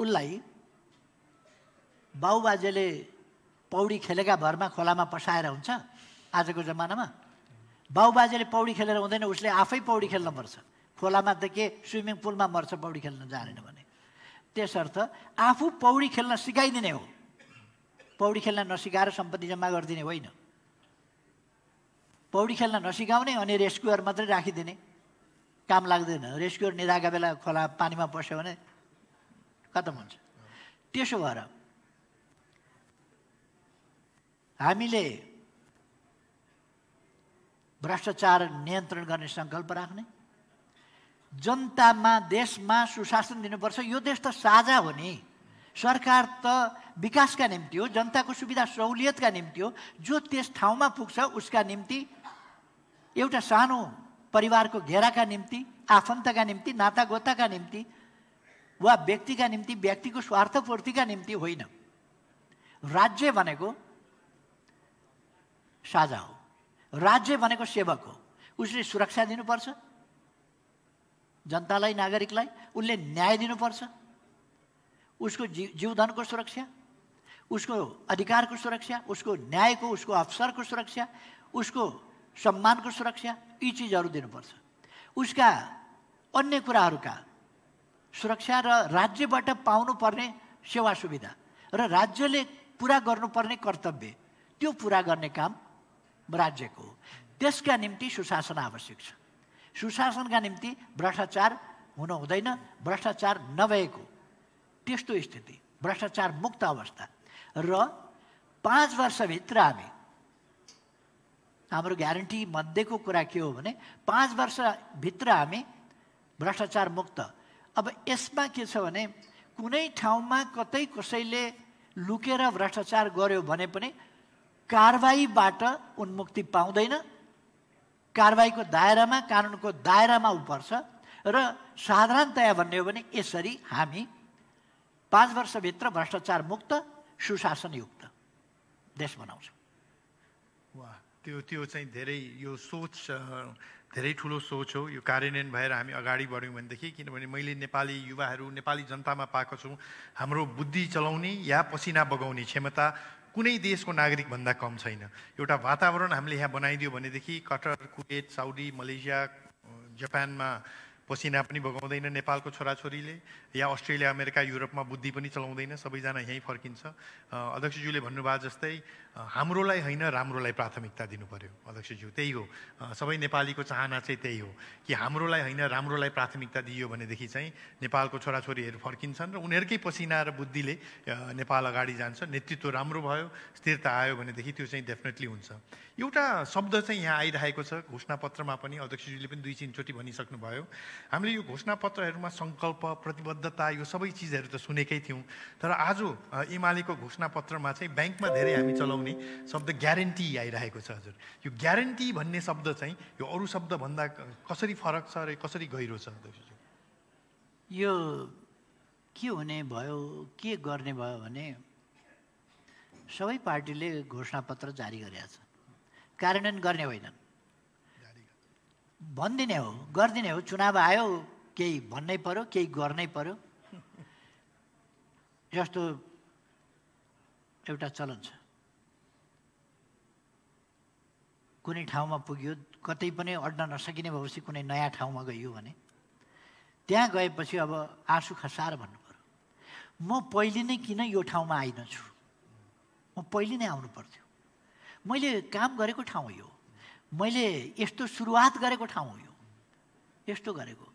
उसलाई बाउबाजेले पौडी खेलेका भरमा खोलामा पसाएर हुन्छ आजको जमानामा बाउबाजेले पौडी खेलेर हुँदैन उसले आफै पौडी खेल्न पर्छ खोलामा त के स्विमिङ पुलमा मर्छ पौडी खेल्न जानेन भने त्यसर्थ आफू पौडी खेल्न सिकाइदिने हो पौडी खेल्न नसिकाएर सम्पत्ति जम्मा गरिदिने होइन पौडी खेल्न नसिकाउने अनि रेस्क्युर मात्रै राखिदिने काम लाग्दैन रेस्क्युर निधाएको बेला खोला पानीमा पस्यो भने खत्तम हुन्छ त्यसो भएर हामीले भ्रष्टाचार नियन्त्रण गर्ने सङ्कल्प राख्ने जनतामा देशमा सुशासन दिनुपर्छ यो देश त साझा हो नि सरकार त विकासका निम्ति हो जनताको सुविधा सहुलियतका निम्ति हो जो त्यस ठाउँमा पुग्छ उसका निम्ति एउटा सानो परिवारको घेराका निम्ति आफन्तका निम्ति नातागोताका निम्ति वा व्यक्तिका निम्ति व्यक्तिको स्वार्थपूर्तिका निम्ति होइन राज्य भनेको साझा हो राज्य भनेको सेवक हो उसले सुरक्षा दिनुपर्छ जनतालाई नागरिकलाई उसले न्याय दिनुपर्छ उसको जी जीवधनको सुरक्षा उसको अधिकारको सुरक्षा उसको न्यायको उसको अवसरको सुरक्षा उसको सम्मानको सुरक्षा यी चिजहरू दिनुपर्छ उसका अन्य कुराहरूका सुरक्षा र राज्यबाट पाउनुपर्ने सेवा सुविधा र राज्यले पुरा गर्नुपर्ने कर्तव्य त्यो पुरा गर्ने काम राज्यको त्यसका निम्ति सुशासन आवश्यक छ सुशासनका निम्ति भ्रष्टाचार हुन हुँदैन भ्रष्टाचार नभएको त्यस्तो स्थिति भ्रष्टाचार मुक्त अवस्था र पाँच वर्षभित्र हामी हाम्रो ग्यारेन्टी मध्येको कुरा के हो भने पाँच वर्षभित्र हामी भ्रष्टाचार मुक्त अब यसमा के छ भने कुनै ठाउँमा कतै कसैले लुकेर भ्रष्टाचार गर्यो भने पनि कारवाहीबाट उन्मुक्ति पाउँदैन कारवाहीको दायरामा कानुनको दायरामा ऊ पर्छ र साधारणतया भन्ने हो भने यसरी हामी पाँच वर्षभित्र भ्रष्टाचार मुक्त सुशासनयुक्त देश बनाउँछौँ वा त्यो त्यो चाहिँ धेरै यो सोच धेरै ठुलो सोच हो यो कार्यान्वयन भएर हामी अगाडि बढ्यौँ भनेदेखि किनभने मैले नेपाली युवाहरू नेपाली जनतामा पाएको छु हाम्रो बुद्धि चलाउने या पसिना बगाउने क्षमता कुनै देशको नागरिकभन्दा कम छैन एउटा वातावरण हामीले यहाँ बनाइदियो भनेदेखि कटर कुवेत साउदी मलेसिया जापानमा पसिना पनि बगाउँदैन नेपालको छोराछोरीले या अस्ट्रेलिया अमेरिका युरोपमा बुद्धि पनि चलाउँदैन सबैजना यहीँ फर्किन्छ अध्यक्षज्यूले भन्नुभयो जस्तै हाम्रोलाई होइन राम्रोलाई प्राथमिकता दिनु पऱ्यो अध्यक्षज्यू त्यही हो सबै नेपालीको चाहना चाहिँ त्यही हो कि हाम्रोलाई होइन राम्रोलाई प्राथमिकता दियो भनेदेखि चाहिँ नेपालको छोराछोरीहरू फर्किन्छन् र उनीहरूकै पसिना र बुद्धिले नेपाल अगाडि जान्छ नेतृत्व राम्रो भयो स्थिरता आयो भनेदेखि त्यो चाहिँ डेफिनेटली हुन्छ एउटा शब्द चाहिँ यहाँ आइरहेको छ घोषणापत्रमा पनि अध्यक्षज्यूले पनि दुई तिनचोटि भनिसक्नुभयो हामीले यो घोषणापत्रहरूमा सङ्कल्प प्रतिबद्धता यो सबै चिजहरू त सुनेकै थियौँ तर आज एमालेको घोषणापत्रमा चाहिँ ब्याङ्कमा धेरै हामी चलाउने भन्ने शब्द ग्यारेन्टी आइरहेको छ हजुर यो ग्यारेन्टी भन्ने शब्द चाहिँ यो अरू शब्दभन्दा कसरी फरक छ र कसरी गहिरो छ यो के हुने भयो के गर्ने भयो भने सबै पार्टीले घोषणापत्र जारी गरेका छन् कार्यान्वयन गर्ने होइनन् भनिदिने हो गरिदिने हो चुनाव आयो केही भन्नै पऱ्यो केही गर्नै पऱ्यो जस्तो एउटा चलन छ कुनै ठाउँमा पुग्यो कतै पनि अड्न नसकिने भएपछि कुनै नयाँ ठाउँमा गइयो भने त्यहाँ गएपछि अब आँसु खसार भन्नु पऱ्यो म पहिले नै किन यो ठाउँमा आइन छु म पहिले नै आउनु पर्थ्यो मैले काम गरेको ठाउँ हो यो मैले यस्तो सुरुवात गरेको ठाउँ हो यो यस्तो गरेको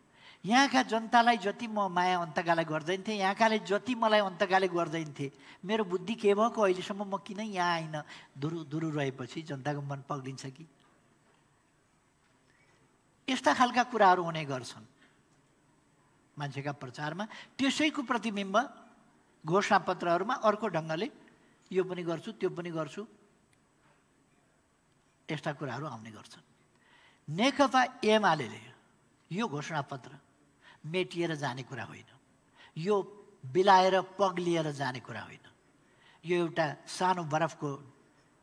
यहाँका जनतालाई जति म माया अन्तकालाई गर्दैन थिएँ यहाँकाले जति मलाई अन्तकाले गर्दैन थिएँ मेरो बुद्धि के भएको अहिलेसम्म म किन यहाँ आइनँ दुरु दुरु रहेपछि जनताको मन पग्लिन्छ कि यस्ता खालका कुराहरू हुने गर्छन् मान्छेका प्रचारमा त्यसैको प्रतिबिम्ब घोषणापत्रहरूमा अर्को ढङ्गले यो पनि गर्छु त्यो पनि गर्छु यस्ता कुराहरू आउने गर्छन् नेकपा एमाले यो घोषणापत्र मेटिएर जाने कुरा होइन यो बिलाएर पग्लिएर जाने कुरा होइन यो एउटा सानो बरफको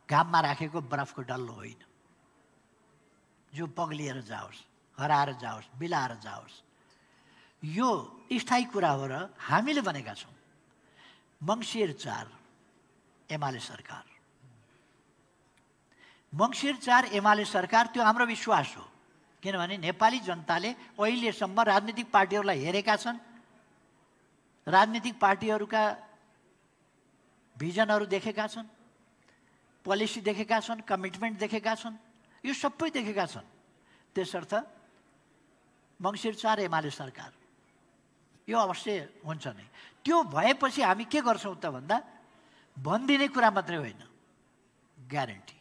घाममा राखेको बरफको डल्लो होइन जो पग्लिएर जाओस् हराएर जाओस् बिलाएर जाओस् यो स्थायी कुरा हो र हामीले भनेका छौँ मङ्सिर चार एमाले सरकार मङ्सिर चार एमाले सरकार त्यो हाम्रो विश्वास हो किनभने नेपाली जनताले अहिलेसम्म राजनीतिक पार्टीहरूलाई हेरेका छन् राजनीतिक पार्टीहरूका भिजनहरू देखेका छन् पोलिसी देखेका छन् कमिटमेन्ट देखेका छन् यो सबै देखेका छन् त्यसर्थ मङ्सिर चार एमाले सरकार यो अवश्य हुन्छ नै त्यो भएपछि हामी के गर्छौँ त भन्दा भनिदिने कुरा मात्रै होइन ग्यारेन्टी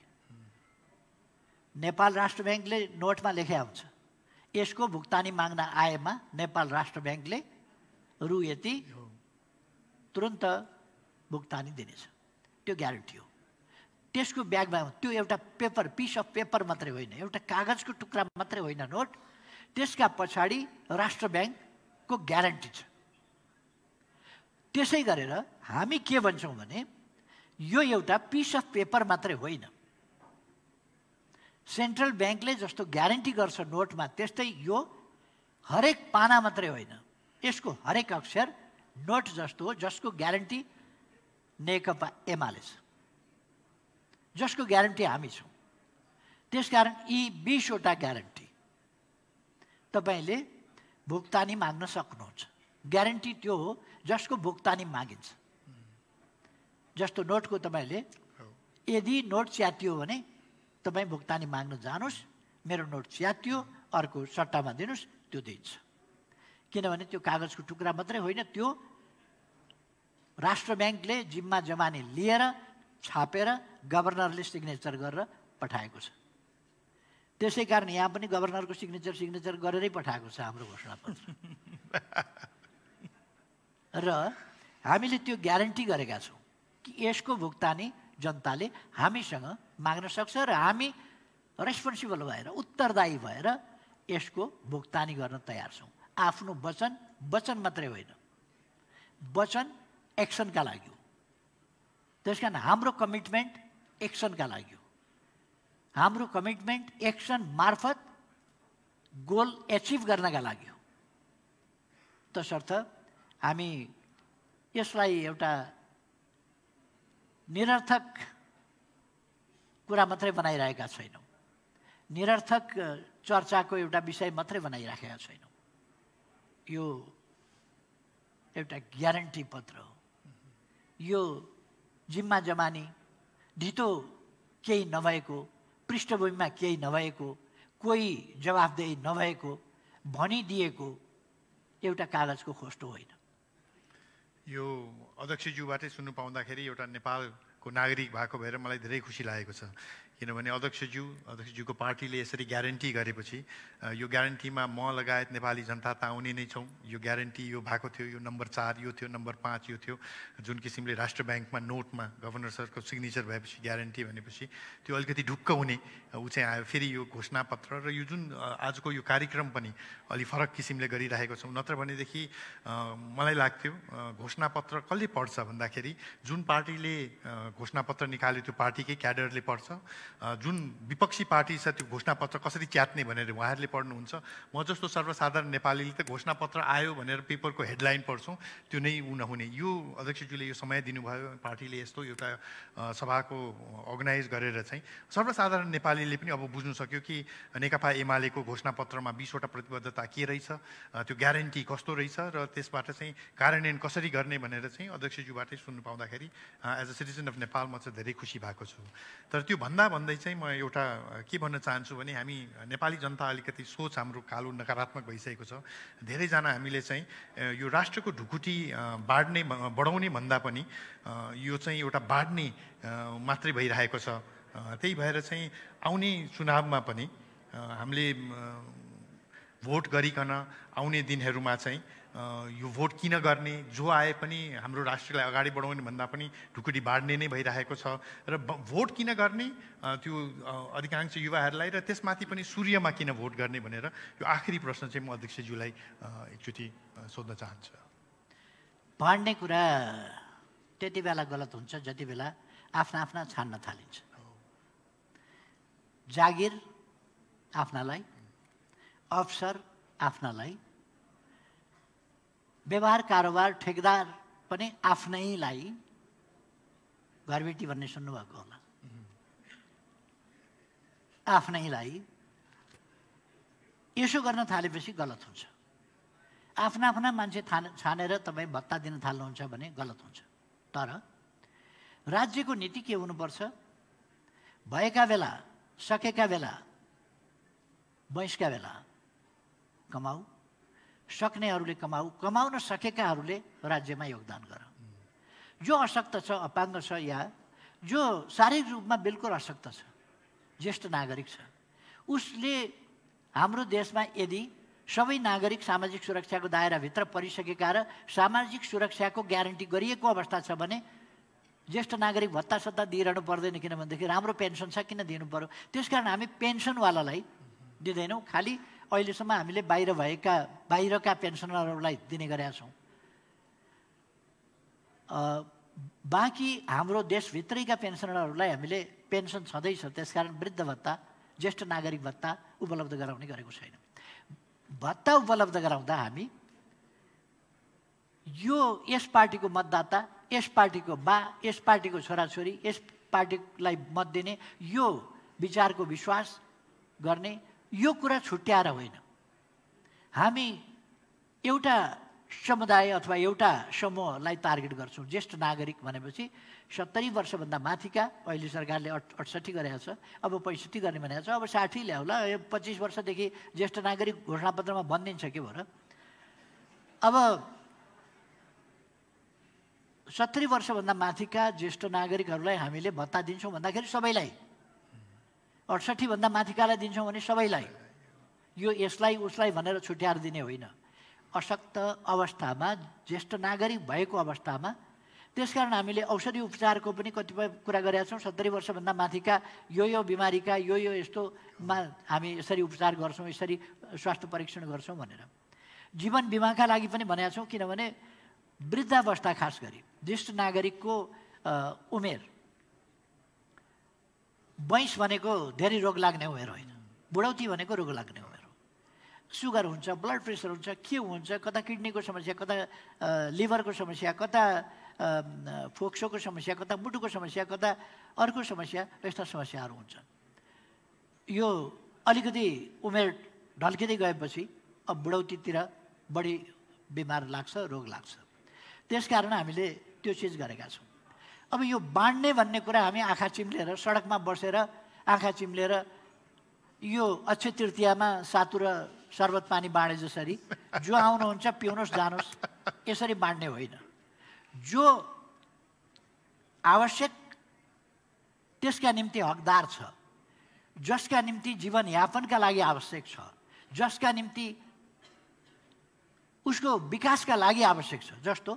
नेपाल राष्ट्र ब्याङ्कले नोटमा लेखा हुन्छ यसको भुक्तानी माग्न आएमा नेपाल राष्ट्र ब्याङ्कले रु यति तुरन्त भुक्तानी दिनेछ त्यो ग्यारेन्टी हो त्यसको ब्यागमा त्यो एउटा पेपर पिस अफ पेपर मात्रै होइन एउटा कागजको टुक्रा मात्रै होइन नोट त्यसका पछाडि राष्ट्र ब्याङ्कको ग्यारेन्टी छ त्यसै गरेर हामी के भन्छौँ भने यो एउटा पिस अफ पेपर मात्रै होइन सेन्ट्रल ब्याङ्कले जस्तो ग्यारेन्टी गर्छ नोटमा त्यस्तै यो हरेक पाना मात्रै होइन यसको हरेक अक्षर नोट जस्तो हो जसको ग्यारेन्टी नेकपा एमाले छ जसको ग्यारेन्टी हामी छौँ त्यसकारण यी बिसवटा ग्यारेन्टी तपाईँले भुक्तानी माग्न सक्नुहुन्छ ग्यारेन्टी त्यो हो जसको भुक्तानी मागिन्छ जस्तो नोटको तपाईँले यदि नोट च्यातियो भने तपाईँ भुक्तानी माग्न जानुहोस् मेरो नोट त्यो अर्को सट्टामा दिनुहोस् त्यो दिन्छ किनभने त्यो कागजको टुक्रा मात्रै होइन त्यो राष्ट्र ब्याङ्कले जिम्मा जमानी लिएर छापेर गभर्नरले सिग्नेचर गरेर पठाएको छ त्यसै कारण यहाँ पनि गभर्नरको सिग्नेचर सिग्नेचर गरेरै पठाएको छ हाम्रो घोषणा पत्र र हामीले त्यो ग्यारेन्टी गरेका छौँ कि यसको भुक्तानी जनताले हामीसँग माग्न सक्छ र हामी रेस्पोन्सिबल भएर उत्तरदायी भएर यसको भुक्तानी गर्न तयार छौँ आफ्नो वचन वचन मात्रै होइन वचन एक्सनका लागि हो त्यस कारण हाम्रो कमिटमेन्ट एक्सनका लागि हो हाम्रो कमिटमेन्ट एक्सन मार्फत गोल एचिभ गर्नका लागि हो तसर्थ हामी यसलाई एउटा निरर्थक कुरा मात्रै बनाइरहेका छैनौँ निरर्थक चर्चाको एउटा विषय मात्रै बनाइराखेका छैनौँ यो एउटा ग्यारेन्टी पत्र हो यो जिम्मा जमानी ढितो केही नभएको पृष्ठभूमिमा केही नभएको कोही जवाफदेही नभएको भनिदिएको एउटा कागजको खोस्टो होइन यो अध्यक्षज्यूबाटै सुन्नु पाउँदाखेरि एउटा नेपालको नागरिक भएको भएर मलाई धेरै खुसी लागेको छ किनभने अध्यक्षज्यू अध्यक्षज्यूको पार्टीले यसरी ग्यारेन्टी गरेपछि यो ग्यारेन्टीमा म लगायत नेपाली जनता त आउने नै छौँ यो ग्यारेन्टी यो भएको थियो यो नम्बर चार यो थियो नम्बर पाँच यो थियो जुन किसिमले राष्ट्र ब्याङ्कमा नोटमा गभर्नर सरको सिग्नेचर भएपछि ग्यारेन्टी भनेपछि त्यो अलिकति ढुक्क हुने ऊ चाहिँ आयो फेरि यो घोषणापत्र र यो जुन आजको यो कार्यक्रम पनि अलि फरक किसिमले गरिरहेको छौँ नत्र भनेदेखि मलाई लाग्थ्यो घोषणापत्र कसले पढ्छ भन्दाखेरि जुन पार्टीले घोषणापत्र निकाल्यो त्यो पार्टीकै क्याडरले पढ्छ जुन विपक्षी पार्टी छ त्यो घोषणापत्र कसरी च्यात्ने भनेर उहाँहरूले पढ्नुहुन्छ म जस्तो सर्वसाधारण नेपालीले त घोषणापत्र आयो भनेर पेपरको हेडलाइन पढ्छौँ त्यो नै ऊ नहुने यो अध्यक्षज्यूले यो समय दिनुभयो पार्टीले यस्तो एउटा सभाको अर्गनाइज गरेर चाहिँ सर्वसाधारण नेपालीले पनि अब बुझ्नु सक्यो कि नेकपा एमालेको घोषणापत्रमा बिसवटा प्रतिबद्धता के रहेछ त्यो ग्यारेन्टी कस्तो रहेछ र त्यसबाट चाहिँ कार्यान्वयन कसरी गर्ने भनेर चाहिँ अध्यक्षज्यूबाटै सुन्नु पाउँदाखेरि as a citizen of Nepal म चाहिँ धेरै खुसी भएको छु तर त्योभन्दा भन्दै चाहिँ म एउटा के भन्न चाहन्छु भने हामी नेपाली जनता अलिकति सोच हाम्रो कालो नकारात्मक भइसकेको छ धेरैजना हामीले चाहिँ यो राष्ट्रको ढुकुटी बाँड्ने बढाउने भन्दा पनि यो चाहिँ एउटा बाँड्ने मात्रै भइरहेको छ त्यही भएर चाहिँ आउने चुनावमा पनि हामीले भोट गरिकन आउने दिनहरूमा चाहिँ यो भोट किन गर्ने जो आए पनि हाम्रो राष्ट्रलाई अगाडि बढाउने भन्दा पनि ढुकुटी बाँड्ने नै भइरहेको छ र भोट किन गर्ने त्यो अधिकांश युवाहरूलाई र त्यसमाथि पनि सूर्यमा किन भोट गर्ने भनेर यो आखिरी प्रश्न चाहिँ म अध्यक्षज्यूलाई एकचोटि सोध्न चाहन्छु बाँड्ने कुरा त्यति बेला गलत हुन्छ जति बेला आफ्ना आफ्ना छान्न थालिन्छ जागिर आफ्नालाई अवसर आफ्नालाई व्यवहार कारोबार ठेकदार पनि आफ्नैलाई घरबेटी भन्ने सुन्नुभएको होला आफ्नैलाई यसो गर्न थालेपछि गलत हुन्छ आफ्ना आफ्ना मान्छे छानेर तपाईँ भत्ता दिन थाल्नुहुन्छ भने गलत हुन्छ तर राज्यको नीति के हुनुपर्छ भएका बेला सकेका बेला बहिष्का बेला कमाऊ सक्नेहरूले कमाऊ कमाउन सकेकाहरूले राज्यमा योगदान गर जो अशक्त छ अपाङ्ग छ या जो शारीरिक रूपमा बिल्कुल अशक्त छ ज्येष्ठ नागरिक छ उसले हाम्रो देशमा यदि सबै नागरिक सामाजिक सुरक्षाको दायराभित्र परिसकेका र सामाजिक सुरक्षाको ग्यारेन्टी गरिएको अवस्था छ भने ज्येष्ठ नागरिक भत्ता सत्ता दिइरहनु पर्दैन किनभनेदेखि राम्रो पेन्सन छ किन दिनु पऱ्यो त्यस कारण हामी पेन्सनवालालाई दिँदैनौँ खालि अहिलेसम्म हामीले बाहिर भएका बाहिरका पेन्सनरहरूलाई दिने गरेका छौँ बाँकी हाम्रो देशभित्रैका पेन्सनरहरूलाई हामीले पेन्सन छँदैछ त्यसकारण वृद्ध भत्ता ज्येष्ठ नागरिक भत्ता उपलब्ध गराउने गरेको छैन भत्ता उपलब्ध गराउँदा हामी यो यस पार्टीको मतदाता यस पार्टीको बा यस पार्टीको छोराछोरी यस पार्टीलाई मत दिने यो विचारको विश्वास गर्ने यो कुरा छुट्याएर होइन हामी एउटा समुदाय अथवा एउटा समूहलाई टार्गेट गर्छौँ ज्येष्ठ नागरिक भनेपछि सत्तरी वर्षभन्दा माथिका अहिले सरकारले अठ अठसट्ठी गरेको छ अब पैँसठी गर्ने भनेको छ अब साठी ल्याउला पच्चिस वर्षदेखि ज्येष्ठ नागरिक घोषणापत्रमा भनिदिन्छ के भएर अब सत्तरी वर्षभन्दा माथिका ज्येष्ठ नागरिकहरूलाई हामीले भत्ता दिन्छौँ भन्दाखेरि सबैलाई अडसठीभन्दा माथिकालाई दिन्छौँ भने सबैलाई यो यसलाई उसलाई भनेर छुट्याएर दिने होइन अशक्त अवस्थामा ज्येष्ठ नागरिक भएको अवस्थामा त्यसकारण हामीले औषधि उपचारको पनि कतिपय कुरा गरेका छौँ सत्तरी वर्षभन्दा माथिका यो यो बिमारीका यो यो यस्तोमा हामी यसरी उपचार गर्छौँ यसरी स्वास्थ्य परीक्षण गर्छौँ भनेर जीवन बिमाका लागि पनि भनेका छौँ किनभने वृद्धावस्था खास गरी ज्येष्ठ नागरिकको उमेर बैँस भनेको धेरै रोग लाग्ने उमेर होइन बुढौती भनेको रोग लाग्ने उमेर हो सुगर हुन्छ ब्लड प्रेसर हुन्छ के हुन्छ कता किडनीको समस्या कता लिभरको समस्या कता फोक्सोको समस्या कता मुटुको समस्या कता अर्को समस्या यस्ता समस्याहरू हुन्छन् यो अलिकति उमेर ढल्किँदै गएपछि अब बुढौतीतिर बढी बिमार लाग्छ रोग लाग्छ त्यस कारण हामीले त्यो चिज गरेका छौँ अब यो बाँड्ने भन्ने कुरा हामी आँखा चिम्लेर सडकमा बसेर आँखा चिम्लेर यो अक्षय तृतीयमा सातु र सर्बत पानी बाँडे जसरी जो आउनुहुन्छ पिउनुहोस् जानुहोस् यसरी बाँड्ने होइन जो आवश्यक त्यसका निम्ति हकदार छ जसका निम्ति जीवनयापनका लागि आवश्यक छ जसका निम्ति उसको विकासका लागि आवश्यक छ जस्तो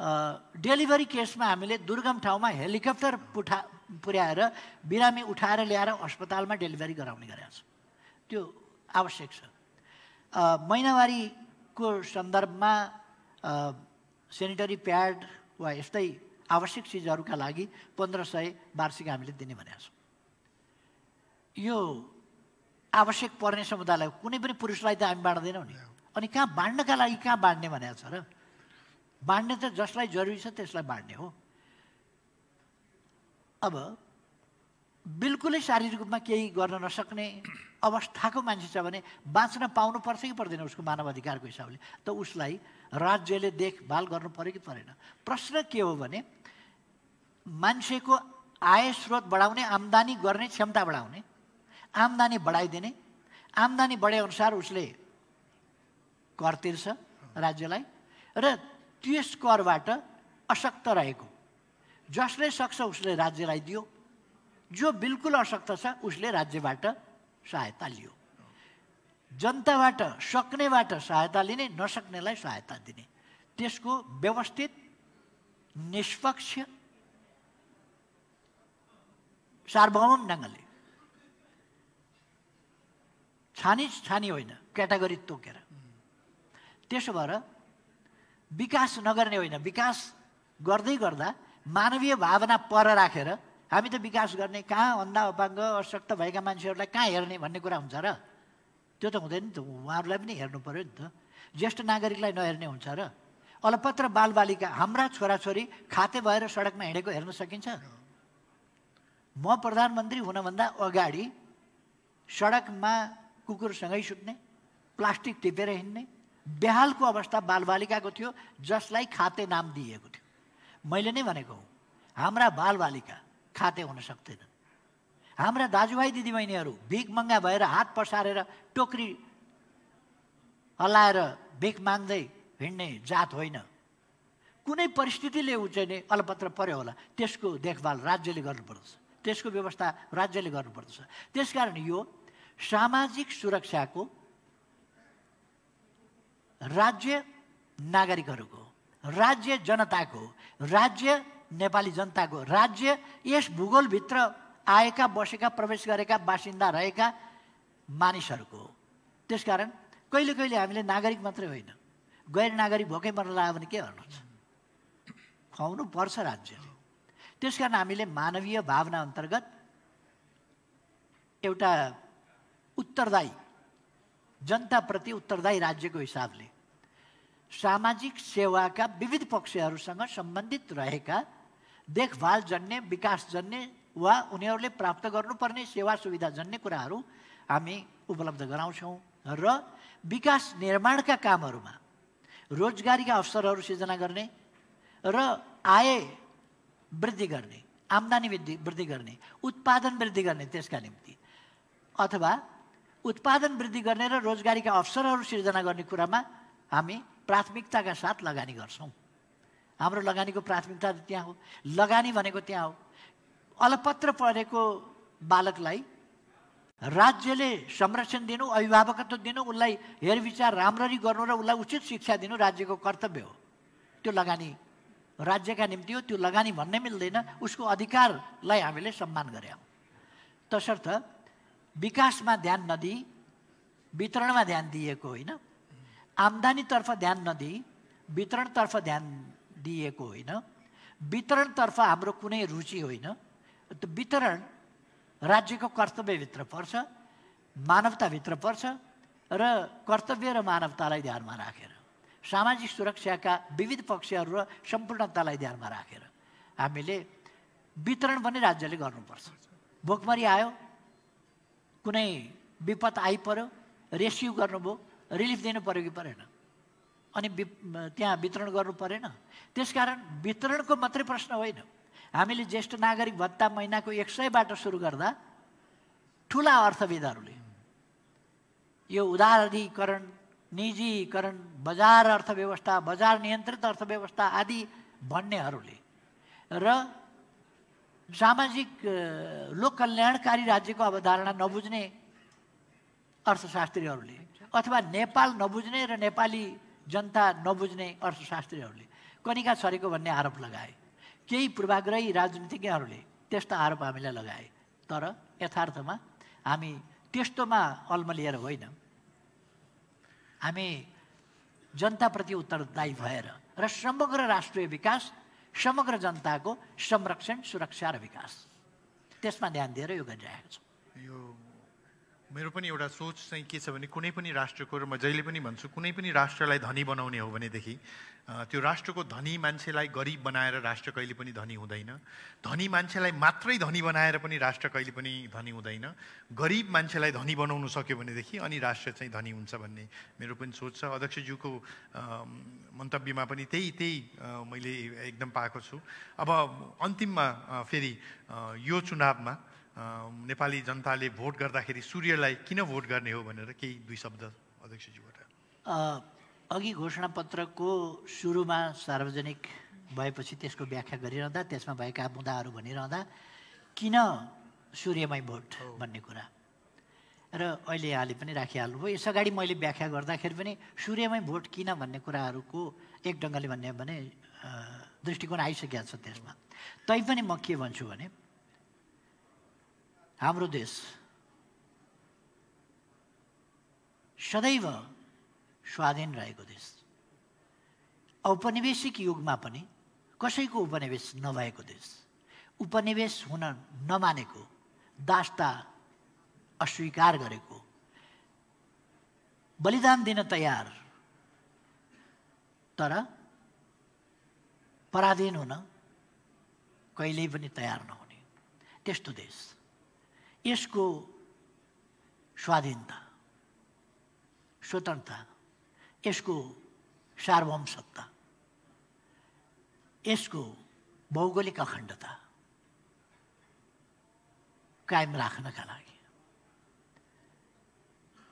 डेलिभरी केसमा हामीले दुर्गम ठाउँमा हेलिकप्टर पुठा पुर्याएर बिरामी उठाएर ल्याएर अस्पतालमा डेलिभरी गराउने गरेका छौँ त्यो आवश्यक छ महिनावारीको सन्दर्भमा सेनिटरी प्याड वा यस्तै आवश्यक चिजहरूका लागि पन्ध्र सय वार्षिक हामीले दिने भनेका छौँ यो आवश्यक पर्ने समुदायलाई कुनै पनि पुरुषलाई त हामी बाँड्दैनौँ नि अनि कहाँ बाँड्नका लागि कहाँ बाँड्ने भनेको छ र बाँड्ने त जसलाई जरुरी छ त्यसलाई बाँड्ने हो अब बिल्कुलै शारीरिक रूपमा केही गर्न नसक्ने अवस्थाको मान्छे छ भने बाँच्न पाउनुपर्छ कि पर्दैन उसको मानव अधिकारको हिसाबले त उसलाई राज्यले देखभाल गर्नु पऱ्यो कि परेन प्रश्न के हो भने मान्छेको आय स्रोत बढाउने आम्दानी गर्ने क्षमता बढाउने आम्दानी बढाइदिने आम्दानी बढेअनुसार उसले कर तिर्छ राज्यलाई र त्यस करबाट अशक्त रहेको जसले सक्छ उसले राज्यलाई दियो जो बिल्कुल अशक्त छ उसले राज्यबाट सहायता लियो जनताबाट सक्नेबाट सहायता लिने नसक्नेलाई सहायता दिने त्यसको व्यवस्थित निष्पक्ष सार्वभौम ढङ्गले छानी छानी होइन क्याटागोरी तोकेर त्यसो भएर विकास नगर्ने होइन विकास गर्दै गर्दा मानवीय भावना पर राखेर हामी त विकास गर्ने कहाँ अन्धा अपाङ्ग अशक्त भएका मान्छेहरूलाई कहाँ हेर्ने भन्ने कुरा हुन्छ र त्यो त हुँदैन नि त उहाँहरूलाई पनि हेर्नु पऱ्यो नि त ज्येष्ठ नागरिकलाई नहेर्ने हुन्छ र अलपत्र बालबालिका हाम्रा छोराछोरी खाते भएर सडकमा हिँडेको हेर्न सकिन्छ म प्रधानमन्त्री हुनभन्दा अगाडि सडकमा कुकुरसँगै सुत्ने प्लास्टिक टिपेर हिँड्ने बेहालको अवस्था बालबालिकाको थियो जसलाई खाते नाम दिएको थियो मैले नै भनेको हो हाम्रा बालबालिका खाते हुन सक्दैनन् हाम्रा दाजुभाइ दिदीबहिनीहरू भिख मङ्गा भएर हात पसारेर टोकरी हल्लाएर भिख माग्दै हिँड्ने जात होइन कुनै परिस्थितिले ऊ चाहिँ नै अलपत्र पर्यो होला त्यसको देखभाल राज्यले गर्नुपर्दछ त्यसको व्यवस्था राज्यले गर्नुपर्दछ त्यसकारण यो सामाजिक सुरक्षाको राज्य नागरिकहरूको राज्य जनताको राज्य नेपाली जनताको राज्य यस भूगोलभित्र आएका बसेका प्रवेश गरेका बासिन्दा रहेका मानिसहरूको त्यसकारण कहिले कहिले हामीले नागरिक मात्रै होइन गैर नागरिक भोकै मन लाग्यो भने के गर्नुहुन्छ खुवाउनु पर्छ राज्यले कारण हामीले मानवीय भावना अन्तर्गत एउटा उत्तरदायी जनताप्रति उत्तरदायी राज्यको हिसाबले सामाजिक सेवाका विविध पक्षहरूसँग सम्बन्धित रहेका देखभाल जन्ने विकास जन्ने वा उनीहरूले प्राप्त गर्नुपर्ने सेवा सुविधा जन्ने कुराहरू हामी उपलब्ध गराउँछौँ र विकास निर्माणका कामहरूमा रोजगारीका अवसरहरू सिर्जना गर्ने र आय वृद्धि गर्ने आम्दानी वृद्धि वृद्धि गर्ने उत्पादन वृद्धि गर्ने त्यसका निम्ति अथवा उत्पादन वृद्धि गर्ने र रोजगारीका अवसरहरू सिर्जना गर्ने कुरामा हामी प्राथमिकताका साथ लगानी गर्छौँ हाम्रो लगानीको प्राथमिकता त्यहाँ हो लगानी भनेको त्यहाँ हो अलपत्र परेको बालकलाई राज्यले संरक्षण दिनु अभिभावकत्व दिनु उसलाई हेरविचार राम्ररी गर्नु र उसलाई उचित शिक्षा दिनु राज्यको कर्तव्य हो त्यो लगानी राज्यका निम्ति हो त्यो लगानी भन्नै मिल्दैन उसको अधिकारलाई हामीले सम्मान गऱ्यौँ तसर्थ विकासमा ध्यान नदिई वितरणमा ध्यान दिएको होइन आम्दानीतर्फ ध्यान नदिई वितरणतर्फ ध्यान दिएको होइन वितरणतर्फ हाम्रो कुनै रुचि होइन त्यो वितरण राज्यको कर्तव्यभित्र पर्छ मानवताभित्र पर्छ र कर्तव्य र मानवतालाई ध्यानमा राखेर सामाजिक सुरक्षाका विविध पक्षहरू र सम्पूर्णतालाई ध्यानमा राखेर हामीले वितरण पनि राज्यले गर्नुपर्छ भोकमरी आयो कुनै विपद आइपऱ्यो रेस्क्यु गर्नुभयो रिलिफ दिनु पऱ्यो कि परेन अनि वि त्यहाँ वितरण गर्नु परेन त्यसकारण वितरणको मात्रै प्रश्न होइन हामीले ज्येष्ठ नागरिक भत्ता महिनाको एक सयबाट सुरु गर्दा ठुला अर्थविदहरूले यो उदारीकरण निजीकरण बजार अर्थव्यवस्था बजार नियन्त्रित अर्थव्यवस्था आदि भन्नेहरूले र सामाजिक लोक कल्याणकारी राज्यको अवधारणा नबुझ्ने अर्थशास्त्रीहरूले अथवा नेपाल नबुझ्ने र नेपाली जनता नबुझ्ने अर्थशास्त्रीहरूले कनिका छरेको भन्ने आरोप लगाए केही पूर्वाग्रही राजनीतिज्ञहरूले त्यस्तो आरोप हामीलाई लगाए तर यथार्थमा हामी त्यस्तोमा अल्मलिएर होइन हामी जनताप्रति उत्तरदायी भएर र समग्र राष्ट्रिय विकास समग्र जनताको संरक्षण सुरक्षा र विकास त्यसमा ध्यान दिएर यो गरिरहेको छौँ यो मेरो पनि एउटा सोच चाहिँ के छ भने कुनै पनि राष्ट्रको र म जहिले पनि भन्छु कुनै पनि राष्ट्रलाई धनी बनाउने हो भनेदेखि त्यो राष्ट्रको धनी मान्छेलाई गरिब बनाएर राष्ट्र कहिले पनि धनी हुँदैन धनी मान्छेलाई मात्रै धनी बनाएर पनि राष्ट्र कहिले पनि धनी हुँदैन गरिब मान्छेलाई धनी बनाउनु सक्यो भनेदेखि अनि राष्ट्र चाहिँ धनी हुन्छ भन्ने मेरो पनि सोच छ अध्यक्षज्यूको मन्तव्यमा पनि त्यही त्यही मैले एकदम पाएको छु अब अन्तिममा फेरि यो चुनावमा नेपाली जनताले भोट गर्दाखेरि सूर्यलाई किन भोट गर्ने हो भनेर केही दुई शब्द अध्यक्षजीबाट अघि घोषणापत्रको सुरुमा सार्वजनिक भएपछि त्यसको व्याख्या गरिरहँदा त्यसमा भएका मुद्दाहरू भनिरहँदा किन सूर्यमय भोट भन्ने कुरा र अहिले यहाँले पनि राखिहाल्नुभयो यस अगाडि मैले व्याख्या गर्दाखेरि पनि सूर्यमय भोट किन भन्ने कुराहरूको एक ढङ्गले भन्ने भने दृष्टिकोण आइसकेको छ त्यसमा तैपनि म के भन्छु भने हाम्रो देश सदैव स्वाधीन रहेको देश औपनिवेशिक युगमा पनि कसैको उपनिवेश नभएको देश उपनिवेश हुन नमानेको दास्ता अस्वीकार गरेको बलिदान दिन तयार तर पराधीन हुन कहिल्यै पनि तयार नहुने त्यस्तो देश यसको स्वाधीनता स्वतन्त्रता यसको सार्वभौम सत्ता यसको भौगोलिक अखण्डता कायम राख्नका लागि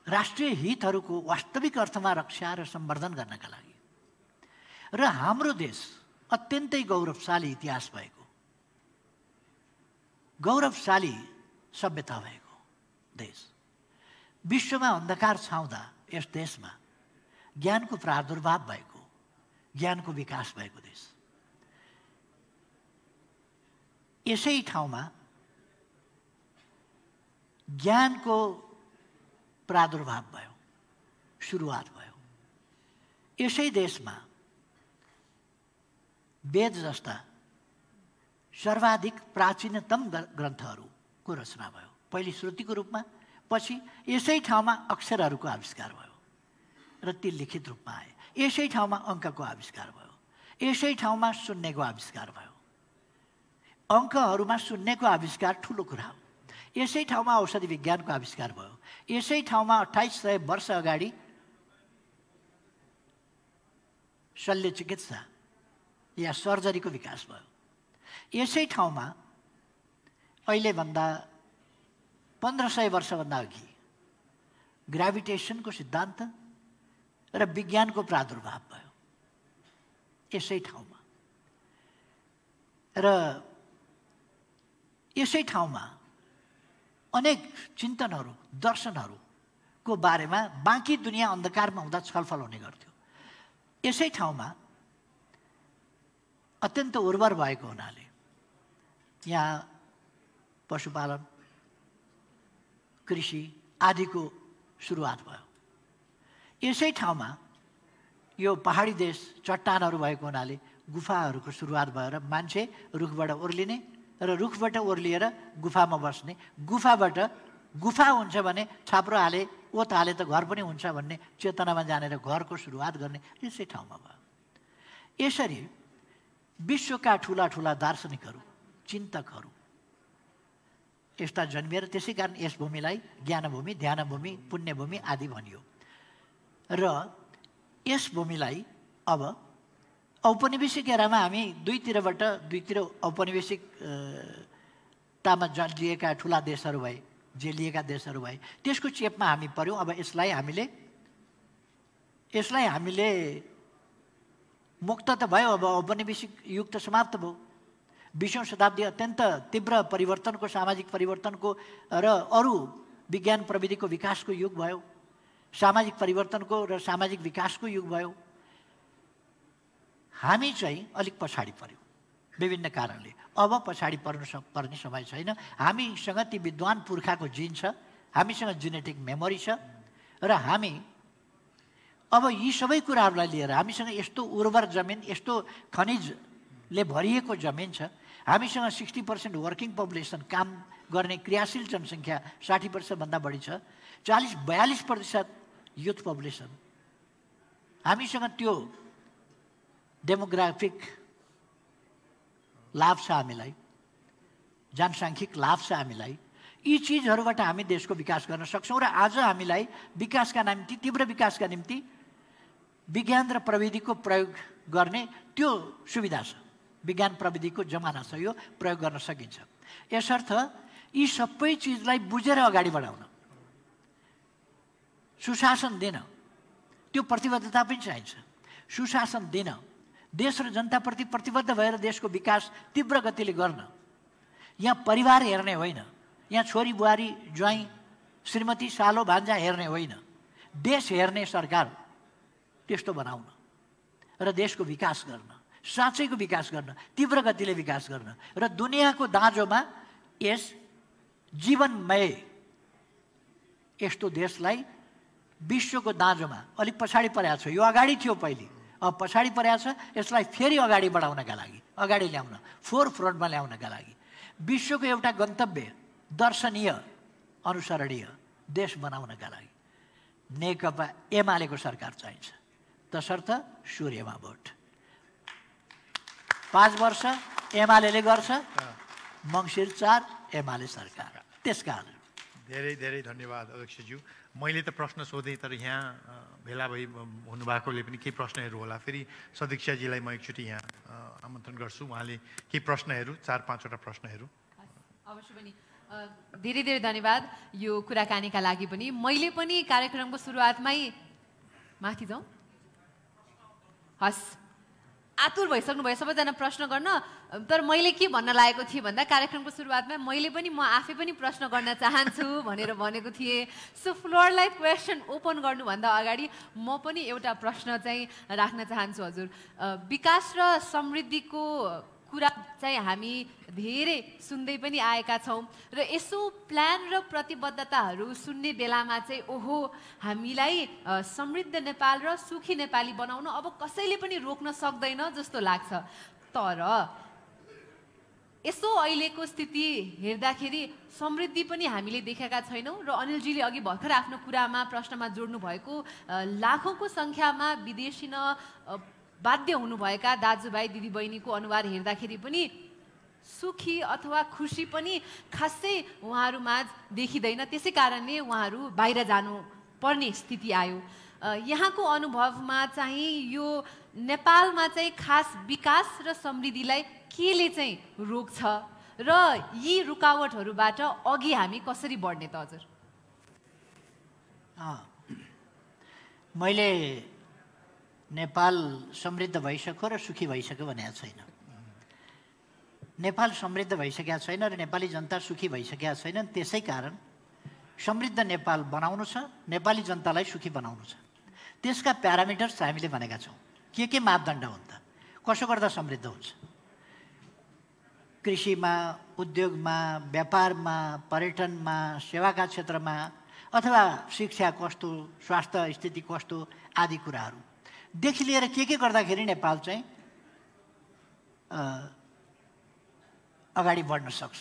राष्ट्रिय हितहरूको वास्तविक अर्थमा रक्षा र सम्वर्धन गर्नका लागि र हाम्रो देश अत्यन्तै गौरवशाली इतिहास भएको गौरवशाली सभ्यता भएको देश विश्वमा अन्धकार छाउँदा यस देशमा ज्ञानको प्रादुर्भाव भएको ज्ञानको विकास भएको देश यसै ठाउँमा ज्ञानको प्रादुर्भाव भयो सुरुवात भयो यसै देशमा वेद जस्ता सर्वाधिक प्राचीनतम ग्रन्थहरू को रचना भयो पहिले श्रुतिको रूपमा पछि यसै ठाउँमा अक्षरहरूको आविष्कार भयो र ती लिखित रूपमा आए यसै ठाउँमा अङ्कको आविष्कार भयो यसै ठाउँमा शून्यको आविष्कार भयो अङ्कहरूमा शून्यको आविष्कार ठुलो कुरा हो यसै ठाउँमा औषधि विज्ञानको आविष्कार भयो यसै ठाउँमा अठाइस सय वर्ष अगाडि शल्य चिकित्सा या सर्जरीको विकास भयो यसै ठाउँमा अहिलेभन्दा पन्ध्र सय वर्षभन्दा अघि ग्राभिटेसनको सिद्धान्त र विज्ञानको प्रादुर्भाव भयो यसै ठाउँमा र यसै ठाउँमा अनेक चिन्तनहरू दर्शनहरूको बारेमा बाँकी दुनियाँ अन्धकारमा हुँदा छलफल हुने गर्थ्यो यसै ठाउँमा अत्यन्त उर्वर भएको हुनाले यहाँ पशुपालन कृषि आदिको सुरुवात भयो यसै ठाउँमा यो पहाडी देश चट्टानहरू भएको हुनाले गुफाहरूको सुरुवात भएर मान्छे रुखबाट ओर्लिने र रुखबाट ओर्लिएर गुफामा बस्ने गुफाबाट गुफा हुन्छ भने छाप्रो हाले ओत हाले त घर पनि हुन्छ भन्ने चेतनामा जानेर घरको सुरुवात गर्ने यसै ठाउँमा भयो यसरी विश्वका ठुला ठुला दार्शनिकहरू चिन्तकहरू यस्ता जन्मिएर त्यसै कारण यस भूमिलाई ज्ञानभूमि ध्यानभूमि पुण्यभूमि आदि भनियो र यस भूमिलाई अब औपनिवेशिक एरामा हामी दुईतिरबाट दुईतिर औपनिवेशिकतामा जन् लिएका ठुला देशहरू भए जे लिएका देशहरू भए त्यसको चेपमा हामी पऱ्यौँ अब यसलाई हामीले यसलाई हामीले मुक्त त भयो अब औपनिवेशिक युग त समाप्त भयो बिसौँ शताब्दी अत्यन्त तीव्र परिवर्तनको सामाजिक परिवर्तनको र अरू विज्ञान प्रविधिको विकासको युग भयो सामाजिक परिवर्तनको र सामाजिक विकासको युग भयो हामी चाहिँ अलिक पछाडि पऱ्यौँ विभिन्न कारणले अब पछाडि पर्नु पर्ने समय छैन हामीसँग ती विद्वान पुर्खाको जिन छ हामीसँग जेनेटिक मेमोरी छ र हामी अब यी सबै कुराहरूलाई लिएर हामीसँग यस्तो उर्वर जमिन यस्तो खनिज ले भरिएको जमिन छ हामीसँग सिक्सटी पर्सेन्ट वर्किङ पपुलेसन काम गर्ने क्रियाशील जनसङ्ख्या साठी पर्सेन्टभन्दा बढी छ चालिस बयालिस प्रतिशत युथ पपुलेसन हामीसँग त्यो डेमोग्राफिक लाभ छ हामीलाई जनसाङ्ख्यिक लाभ छ हामीलाई यी चिजहरूबाट हामी देशको विकास गर्न सक्छौँ र आज हामीलाई विकासका निम्ति तीव्र विकासका निम्ति विज्ञान र प्रविधिको प्रयोग गर्ने त्यो सुविधा छ विज्ञान प्रविधिको जमाना छ यो प्रयोग गर्न सकिन्छ यसर्थ यी सबै चिजलाई बुझेर अगाडि बढाउन सुशासन दिन त्यो प्रतिबद्धता पनि चाहिन्छ सुशासन दिन देश र जनताप्रति प्रतिबद्ध भएर देशको विकास तीव्र गतिले गर्न यहाँ परिवार हेर्ने होइन यहाँ छोरी बुहारी ज्वाइँ श्रीमती सालो भान्जा हेर्ने होइन देश हेर्ने सरकार त्यस्तो बनाउन र देशको विकास गर्न साँच्चैको विकास गर्न तीव्र गतिले विकास गर्न र दुनियाँको दाँजोमा यस जीवनमय यस्तो देशलाई विश्वको दाँजोमा अलिक पछाडि परेको छ यो अगाडि थियो पहिले अब पछाडि परेको छ यसलाई फेरि अगाडि बढाउनका लागि अगाडि ल्याउन फोर फ्रन्टमा ल्याउनका लागि विश्वको एउटा गन्तव्य दर्शनीय अनुसरणीय देश बनाउनका लागि नेकपा एमालेको सरकार चाहिन्छ तसर्थ सूर्यमा भोट पाँच वर्ष एमाले गर्छ मङ्सिर चार एमाले सरकार त्यस कारण धेरै धेरै धन्यवाद अध्यक्षज्यू मैले त प्रश्न सोधेँ तर यहाँ भेला भई हुनुभएकोले पनि केही प्रश्नहरू होला फेरि सदीक्षाजीलाई म एकचोटि यहाँ आमन्त्रण गर्छु उहाँले केही प्रश्नहरू चार पाँचवटा प्रश्नहरू अवश्य पनि धेरै धेरै धन्यवाद यो कुराकानीका लागि पनि मैले पनि कार्यक्रमको सुरुवातमै माथि जाउँ हस् आतुर भइसक्नुभयो सबैजना प्रश्न गर्न तर मैले के भन्न लागेको थिएँ भन्दा कार्यक्रमको सुरुवातमा मैले पनि म आफै पनि प्रश्न गर्न चाहन्छु भनेर भनेको थिएँ सो फ्लोरलाई क्वेसन ओपन गर्नुभन्दा अगाडि म पनि एउटा प्रश्न चाहिँ राख्न चाहन्छु हजुर विकास र समृद्धिको कुरा चाहिँ हामी धेरै सुन्दै पनि आएका छौँ र यसो प्लान र प्रतिबद्धताहरू सुन्ने बेलामा चाहिँ ओहो हामीलाई समृद्ध नेपाल र सुखी नेपाली बनाउन अब कसैले पनि रोक्न सक्दैन जस्तो लाग्छ तर यसो अहिलेको स्थिति हेर्दाखेरि समृद्धि पनि हामीले देखेका छैनौँ र अनिलजीले अघि भर्खर आफ्नो कुरामा प्रश्नमा जोड्नु भएको लाखौँको सङ्ख्यामा विदेशी न बाध्य हुनुभएका दाजुभाइ दिदीबहिनीको अनुहार हेर्दाखेरि पनि सुखी अथवा खुसी पनि खासै उहाँहरूमाझ देखिँदैन त्यसै कारणले उहाँहरू बाहिर जानु पर्ने स्थिति आयो यहाँको अनुभवमा चाहिँ यो नेपालमा चाहिँ खास विकास र समृद्धिलाई केले चाहिँ रोक्छ र यी रुकावटहरूबाट अघि हामी कसरी बढ्ने त हजुर मैले नेपाल समृद्ध भइसक्यो र सुखी भइसक्यो भनेको छैन नेपाल समृद्ध भइसकेको छैन र नेपाली जनता सुखी भइसकेका छैनन् त्यसै कारण समृद्ध नेपाल बनाउनु छ नेपाली जनतालाई सुखी बनाउनु छ त्यसका प्यारामिटर्स हामीले भनेका छौँ के के मापदण्ड हुन् त कसो गर्दा समृद्ध हुन्छ कृषिमा उद्योगमा व्यापारमा पर्यटनमा सेवाका क्षेत्रमा अथवा शिक्षा कस्तो स्वास्थ्य स्थिति कस्तो आदि कुराहरू देखि लिएर के के गर्दाखेरि नेपाल चाहिँ अगाडि बढ्न सक्छ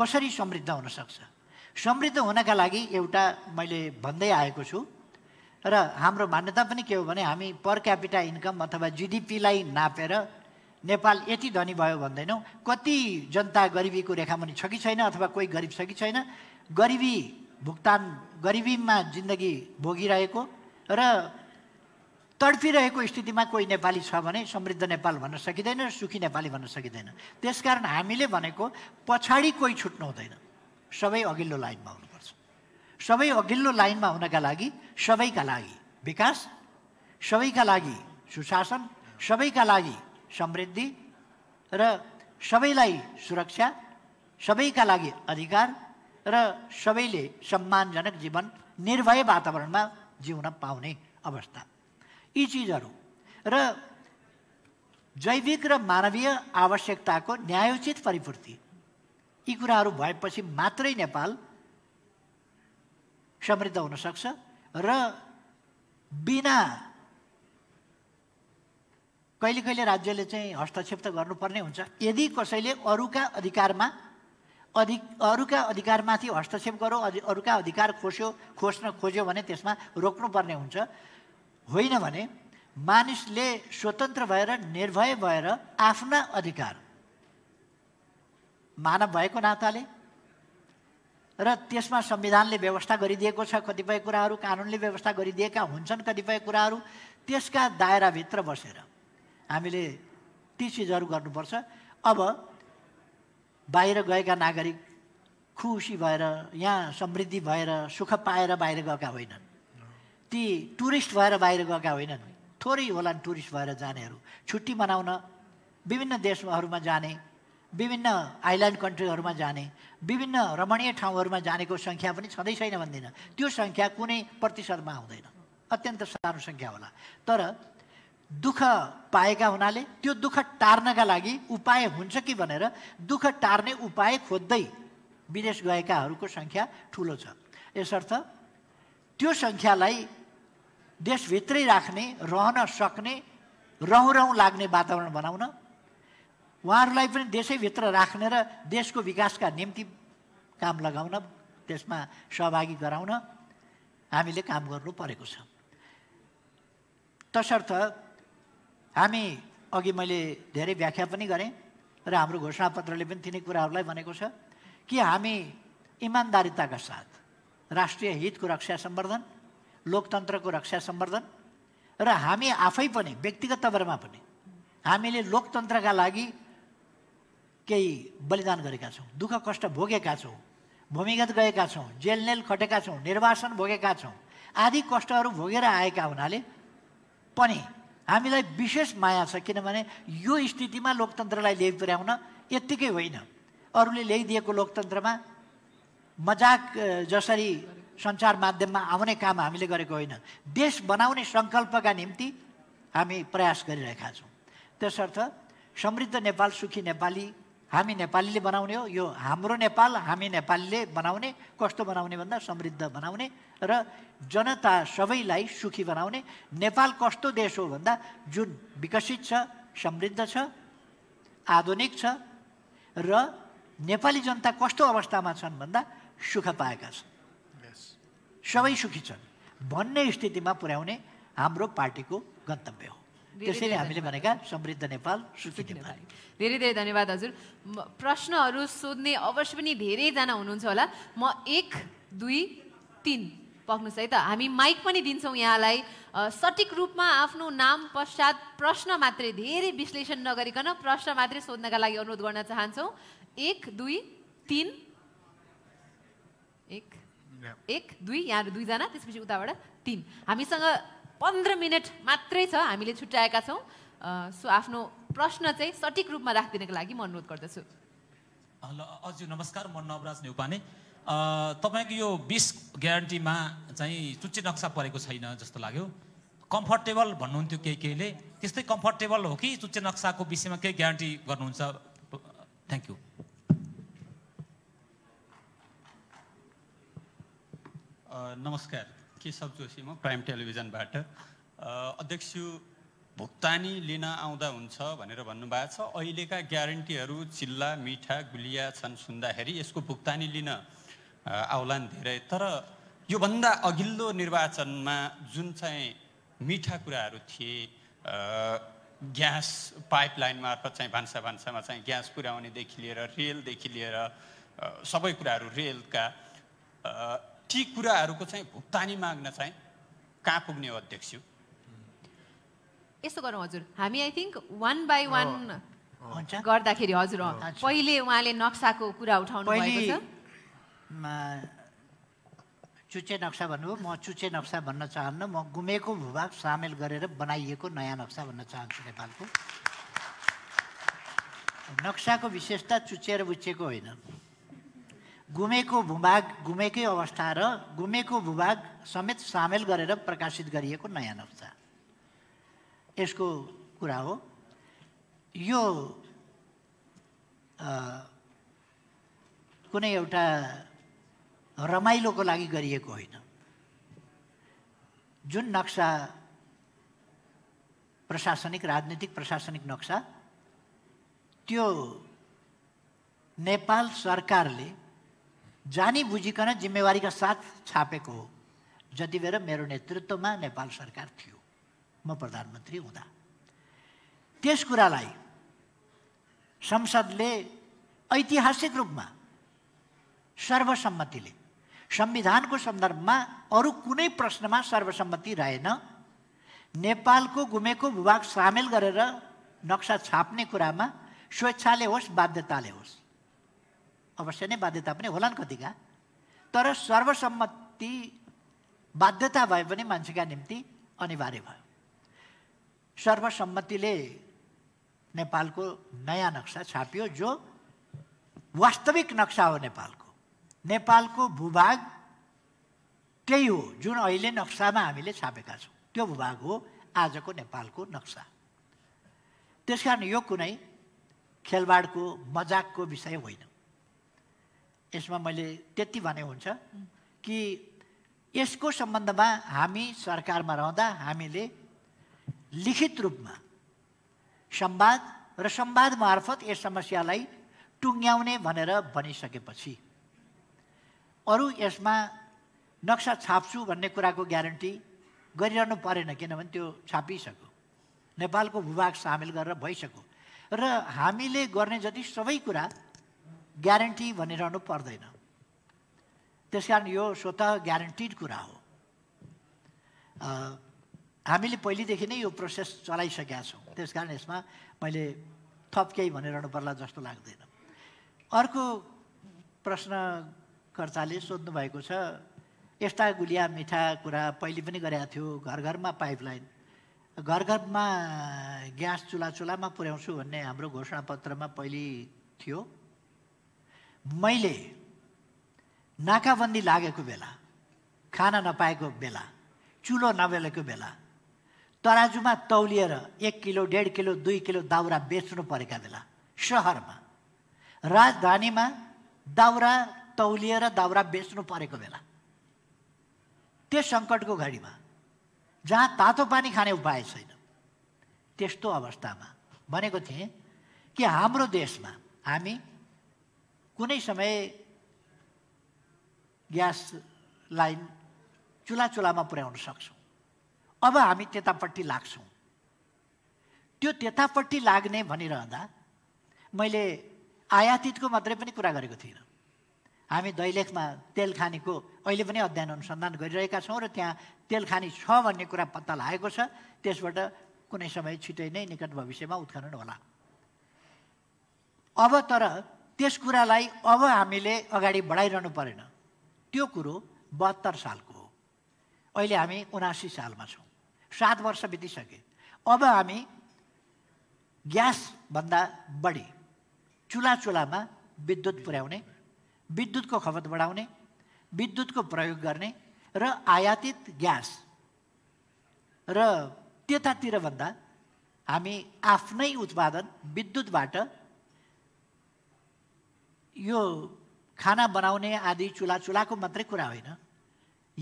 कसरी समृद्ध हुनसक्छ समृद्ध हुनका लागि एउटा मैले भन्दै आएको छु र हाम्रो मान्यता पनि के हो भने हामी पर क्यापिटा इन्कम अथवा जिडिपीलाई नापेर नेपाल यति धनी भयो भन्दैनौँ कति जनता गरिबीको रेखामुनि छ कि छैन अथवा कोही गरिब छ कि छैन गरिबी भुक्तान गरिबीमा जिन्दगी भोगिरहेको र तडपिरहेको स्थितिमा कोही नेपाली छ भने समृद्ध नेपाल भन्न सकिँदैन सुखी नेपाली भन्न सकिँदैन त्यसकारण हामीले भनेको पछाडि कोही छुट्नु हुँदैन सबै अघिल्लो लाइनमा हुनुपर्छ सबै अघिल्लो लाइनमा हुनका लागि सबैका लागि विकास सबैका लागि सुशासन सबैका लागि समृद्धि र सबैलाई सुरक्षा सबैका लागि अधिकार र सबैले सम्मानजनक जीवन निर्भय वातावरणमा जिउन पाउने अवस्था यी चिजहरू र जैविक र मानवीय आवश्यकताको न्यायोचित परिपूर्ति यी कुराहरू भएपछि मात्रै नेपाल समृद्ध हुनसक्छ र बिना कहिले कहिले राज्यले चाहिँ हस्तक्षेप त गर्नुपर्ने हुन्छ यदि कसैले अरूका अधिकारमा अधि अरूका अधिकारमाथि हस्तक्षेप गर्यो अरूका अधिकार खोस्यो खोस्न खोज्यो भने त्यसमा रोक्नुपर्ने हुन्छ होइन भने मानिसले स्वतन्त्र भएर निर्भय भएर आफ्ना अधिकार मानव भएको नाताले र त्यसमा संविधानले व्यवस्था गरिदिएको छ कतिपय कुराहरू कानुनले व्यवस्था गरिदिएका हुन्छन् कतिपय कुराहरू त्यसका दायराभित्र बसेर हामीले ती चिजहरू गर्नुपर्छ अब बाहिर गएका नागरिक खुसी भएर यहाँ समृद्धि भएर सुख पाएर बाहिर गएका होइनन् ती टुरिस्ट भएर बाहिर गएका होइनन् थोरै होलान् टुरिस्ट भएर जानेहरू छुट्टी मनाउन विभिन्न देशहरूमा जाने विभिन्न आइल्यान्ड कन्ट्रीहरूमा जाने विभिन्न रमणीय ठाउँहरूमा जानेको सङ्ख्या पनि छँदै छैन भन्दिनँ त्यो सङ्ख्या कुनै प्रतिशतमा आउँदैन अत्यन्त सानो सङ्ख्या होला तर दुःख पाएका हुनाले त्यो दुःख टार्नका लागि उपाय हुन्छ कि भनेर दुःख टार्ने उपाय खोज्दै विदेश गएकाहरूको सङ्ख्या ठुलो छ यसर्थ त्यो सङ्ख्यालाई देशभित्रै राख्ने रहन सक्ने रौँ रौँ लाग्ने वातावरण बनाउन उहाँहरूलाई पनि देशैभित्र राख्ने र देशको विकासका निम्ति काम लगाउन त्यसमा सहभागी गराउन हामीले काम गर्नु परेको छ तसर्थ हामी अघि मैले धेरै व्याख्या पनि गरेँ र हाम्रो घोषणापत्रले पनि तिनै कुराहरूलाई भनेको छ कि हामी इमान्दारिताका साथ राष्ट्रिय हितको रक्षा सम्वर्धन लोकतन्त्रको रक्षा सम्वर्धन र हामी आफै पनि व्यक्तिगत तवरमा पनि हामीले लोकतन्त्रका लागि केही बलिदान गरेका छौँ दुःख कष्ट भोगेका छौँ भूमिगत गएका छौँ जेलनेल खटेका छौँ निर्वासन भोगेका छौँ आदि कष्टहरू भोगेर आएका हुनाले पनि हामीलाई विशेष माया छ किनभने यो स्थितिमा लोकतन्त्रलाई ल्याइ पुर्याउन यत्तिकै होइन अरूले ल्याइदिएको लोकतन्त्रमा मजाक जसरी सञ्चार माध्यममा आउने काम हामीले गरेको होइन देश बनाउने सङ्कल्पका निम्ति हामी प्रयास गरिरहेका छौँ त्यसर्थ समृद्ध नेपाल सुखी नेपाली हामी नेपालीले बनाउने हो यो हाम्रो नेपाल हामी नेपालीले बनाउने कस्तो बनाउने भन्दा समृद्ध बनाउने र जनता सबैलाई सुखी बनाउने नेपाल कस्तो देश हो भन्दा जुन विकसित छ समृद्ध छ आधुनिक छ र नेपाली जनता कस्तो अवस्थामा छन् भन्दा सुख पाएका छन् सबै सुखी छन् भन्ने स्थितिमा पुर्याउने हाम्रो पार्टीको गन्तव्य हो त्यसैले हामीले भनेका समृद्ध नेपाल सुखी नेपाल धेरै धेरै धन्यवाद हजुर प्रश्नहरू सोध्ने अवश्य पनि धेरैजना हुनुहुन्छ होला म एक दुई तिन पक्नुहोस् है त हामी माइक पनि दिन्छौँ यहाँलाई सठिक रूपमा आफ्नो नाम पश्चात प्रश्न मात्रै धेरै विश्लेषण नगरिकन प्रश्न मात्रै सोध्नका लागि अनुरोध गर्न चाहन्छौँ एक दुई तिन एक एक दुई यहाँहरू दुईजना त्यसपछि उताबाट तिन हामीसँग पन्ध्र मिनट मात्रै छ हामीले छुट्याएका छौँ सो आफ्नो प्रश्न चाहिँ सठिक रूपमा राखिदिनको लागि म अनुरोध गर्दछु हेलो हजुर नमस्कार म नवराज नेउपाने तपाईँको यो बिस ग्यारेन्टीमा चाहिँ चुच्चे नक्सा परेको छैन जस्तो लाग्यो कम्फर्टेबल भन्नुहुन्थ्यो केही केहीले त्यस्तै कम्फर्टेबल हो कि चुच्चे नक्साको विषयमा केही ग्यारेन्टी गर्नुहुन्छ थ्याङ्क यू नमस्कार केशव जोशी म प्राइम टेलिभिजनबाट अध्यक्ष भुक्तानी लिन आउँदा हुन्छ भनेर भन्नुभएको छ अहिलेका ग्यारेन्टीहरू चिल्ला मिठा गुलिया छन् सुन्दाखेरि यसको भुक्तानी लिन आउलान् धेरै तर योभन्दा अघिल्लो निर्वाचनमा जुन चाहिँ मिठा कुराहरू थिए ग्यास पाइपलाइन मार्फत चाहिँ भान्सा भान्सामा चाहिँ ग्यास पुर्याउनेदेखि लिएर रेलदेखि लिएर सबै कुराहरू रेलका ती कुराहरूको चाहिँ भुक्तानी माग्न चाहिँ कहाँ पुग्ने हो अध्यक्ष यसो गरौँ हजुर हामी I think one by one गर्दाखेरि हजुर पहिले उहाँले नक्साको कुरा उठाउनु भएको छ चुच्चे नक्सा भन्नुभयो म चुच्चे नक्सा भन्न चाहन्न म गुमेको भूभाग सामेल गरेर बनाइएको नयाँ नक्सा भन्न चाहन्छु नेपालको नक्साको विशेषता चुच्चे र बुच्चेको होइन गुमेको भूभाग गुमेकै अवस्था र गुमेको भूभाग समेत सामेल गरेर प्रकाशित गरिएको नयाँ नक्सा यसको कुरा हो यो कुनै एउटा रमाइलोको लागि गरिएको होइन जुन नक्सा प्रशासनिक राजनीतिक प्रशासनिक नक्सा त्यो नेपाल सरकारले जानी बुझिकन जिम्मेवारीका साथ छापेको हो जति बेर मेरो नेतृत्वमा नेपाल सरकार थियो म प्रधानमन्त्री हुँदा त्यस कुरालाई संसदले ऐतिहासिक रूपमा सर्वसम्मतिले संविधानको सन्दर्भमा अरू कुनै प्रश्नमा सर्वसम्मति रहेन नेपालको गुमेको भूभाग सामेल गरेर नक्सा छाप्ने कुरामा स्वेच्छाले होस् बाध्यताले होस् अवश्य नै बाध्यता पनि होलान् कतिका तर सर्वसम्मति बाध्यता भए पनि मान्छेका निम्ति अनिवार्य भयो सर्वसम्मतिले नेपालको नयाँ नक्सा छापियो जो वास्तविक नक्सा हो नेपालको नेपालको भूभाग त्यही हो जुन अहिले नक्सामा हामीले छापेका छौँ त्यो भूभाग हो आजको नेपालको नक्सा त्यस कारण यो कुनै खेलवाडको मजाकको विषय होइन यसमा मैले त्यति भने हुन्छ कि यसको सम्बन्धमा हामी सरकारमा रहँदा हामीले लिखित रूपमा संवाद र संवाद मार्फत यस समस्यालाई टुङ्ग्याउने भनेर भनिसकेपछि अरू यसमा नक्सा छाप्छु भन्ने कुराको ग्यारेन्टी गरिरहनु परेन किनभने त्यो छापिसक्यो नेपालको भूभाग सामेल गरेर भइसक्यो र हामीले गर्ने जति सबै कुरा ग्यारेन्टी भनिरहनु पर्दैन त्यस कारण यो स्वत ग्यारेन्टिड कुरा हो हामीले पहिलेदेखि नै यो प्रोसेस चलाइसकेका छौँ त्यस कारण यसमा मैले थप केही भनिरहनु पर्ला जस्तो लाग्दैन अर्को प्रश्नकर्ताले सोध्नु भएको छ यस्ता गुलिया मिठा कुरा पहिले पनि गरेका थियो घर घरमा पाइपलाइन घर घरमा ग्यास चुला चुलामा पुर्याउँछु भन्ने हाम्रो घोषणापत्रमा पहिले थियो मैले नाकाबन्दी लागेको बेला खाना नपाएको बेला चुलो नबेलेको बेला तराजुमा तौलिएर एक किलो डेढ किलो दुई किलो दाउरा बेच्नु परेका बेला सहरमा राजधानीमा दाउरा तौलिएर दाउरा बेच्नु परेको बेला त्यो सङ्कटको घडीमा जहाँ तातो पानी खाने उपाय छैन त्यस्तो अवस्थामा भनेको थिएँ कि हाम्रो देशमा हामी कुनै समय ग्यास लाइन चुला चुलामा पुर्याउन सक्छौँ अब हामी त्यतापट्टि लाग्छौँ त्यो त्यतापट्टि लाग्ने भनिरहँदा मैले आयातितको मात्रै पनि कुरा गरेको थिइनँ हामी दैलेखमा तेल खानीको अहिले पनि अध्ययन अनुसन्धान गरिरहेका छौँ र त्यहाँ तेल खानी छ भन्ने कुरा पत्ता लागेको छ त्यसबाट कुनै समय छिटै नै निकट भविष्यमा उत्खनन होला अब तर त्यस कुरालाई अब हामीले अगाडि बढाइरहनु परेन त्यो कुरो बहत्तर सालको हो अहिले हामी उनासी सालमा छौँ सात वर्ष बितिसके अब हामी ग्यासभन्दा बढी चुल्हा चुल्हामा विद्युत पुर्याउने विद्युतको खपत बढाउने विद्युतको प्रयोग गर्ने र आयातित ग्यास र त्यतातिरभन्दा हामी आफ्नै उत्पादन विद्युतबाट यो खाना बनाउने आदि चुला चुलाको मात्रै कुरा होइन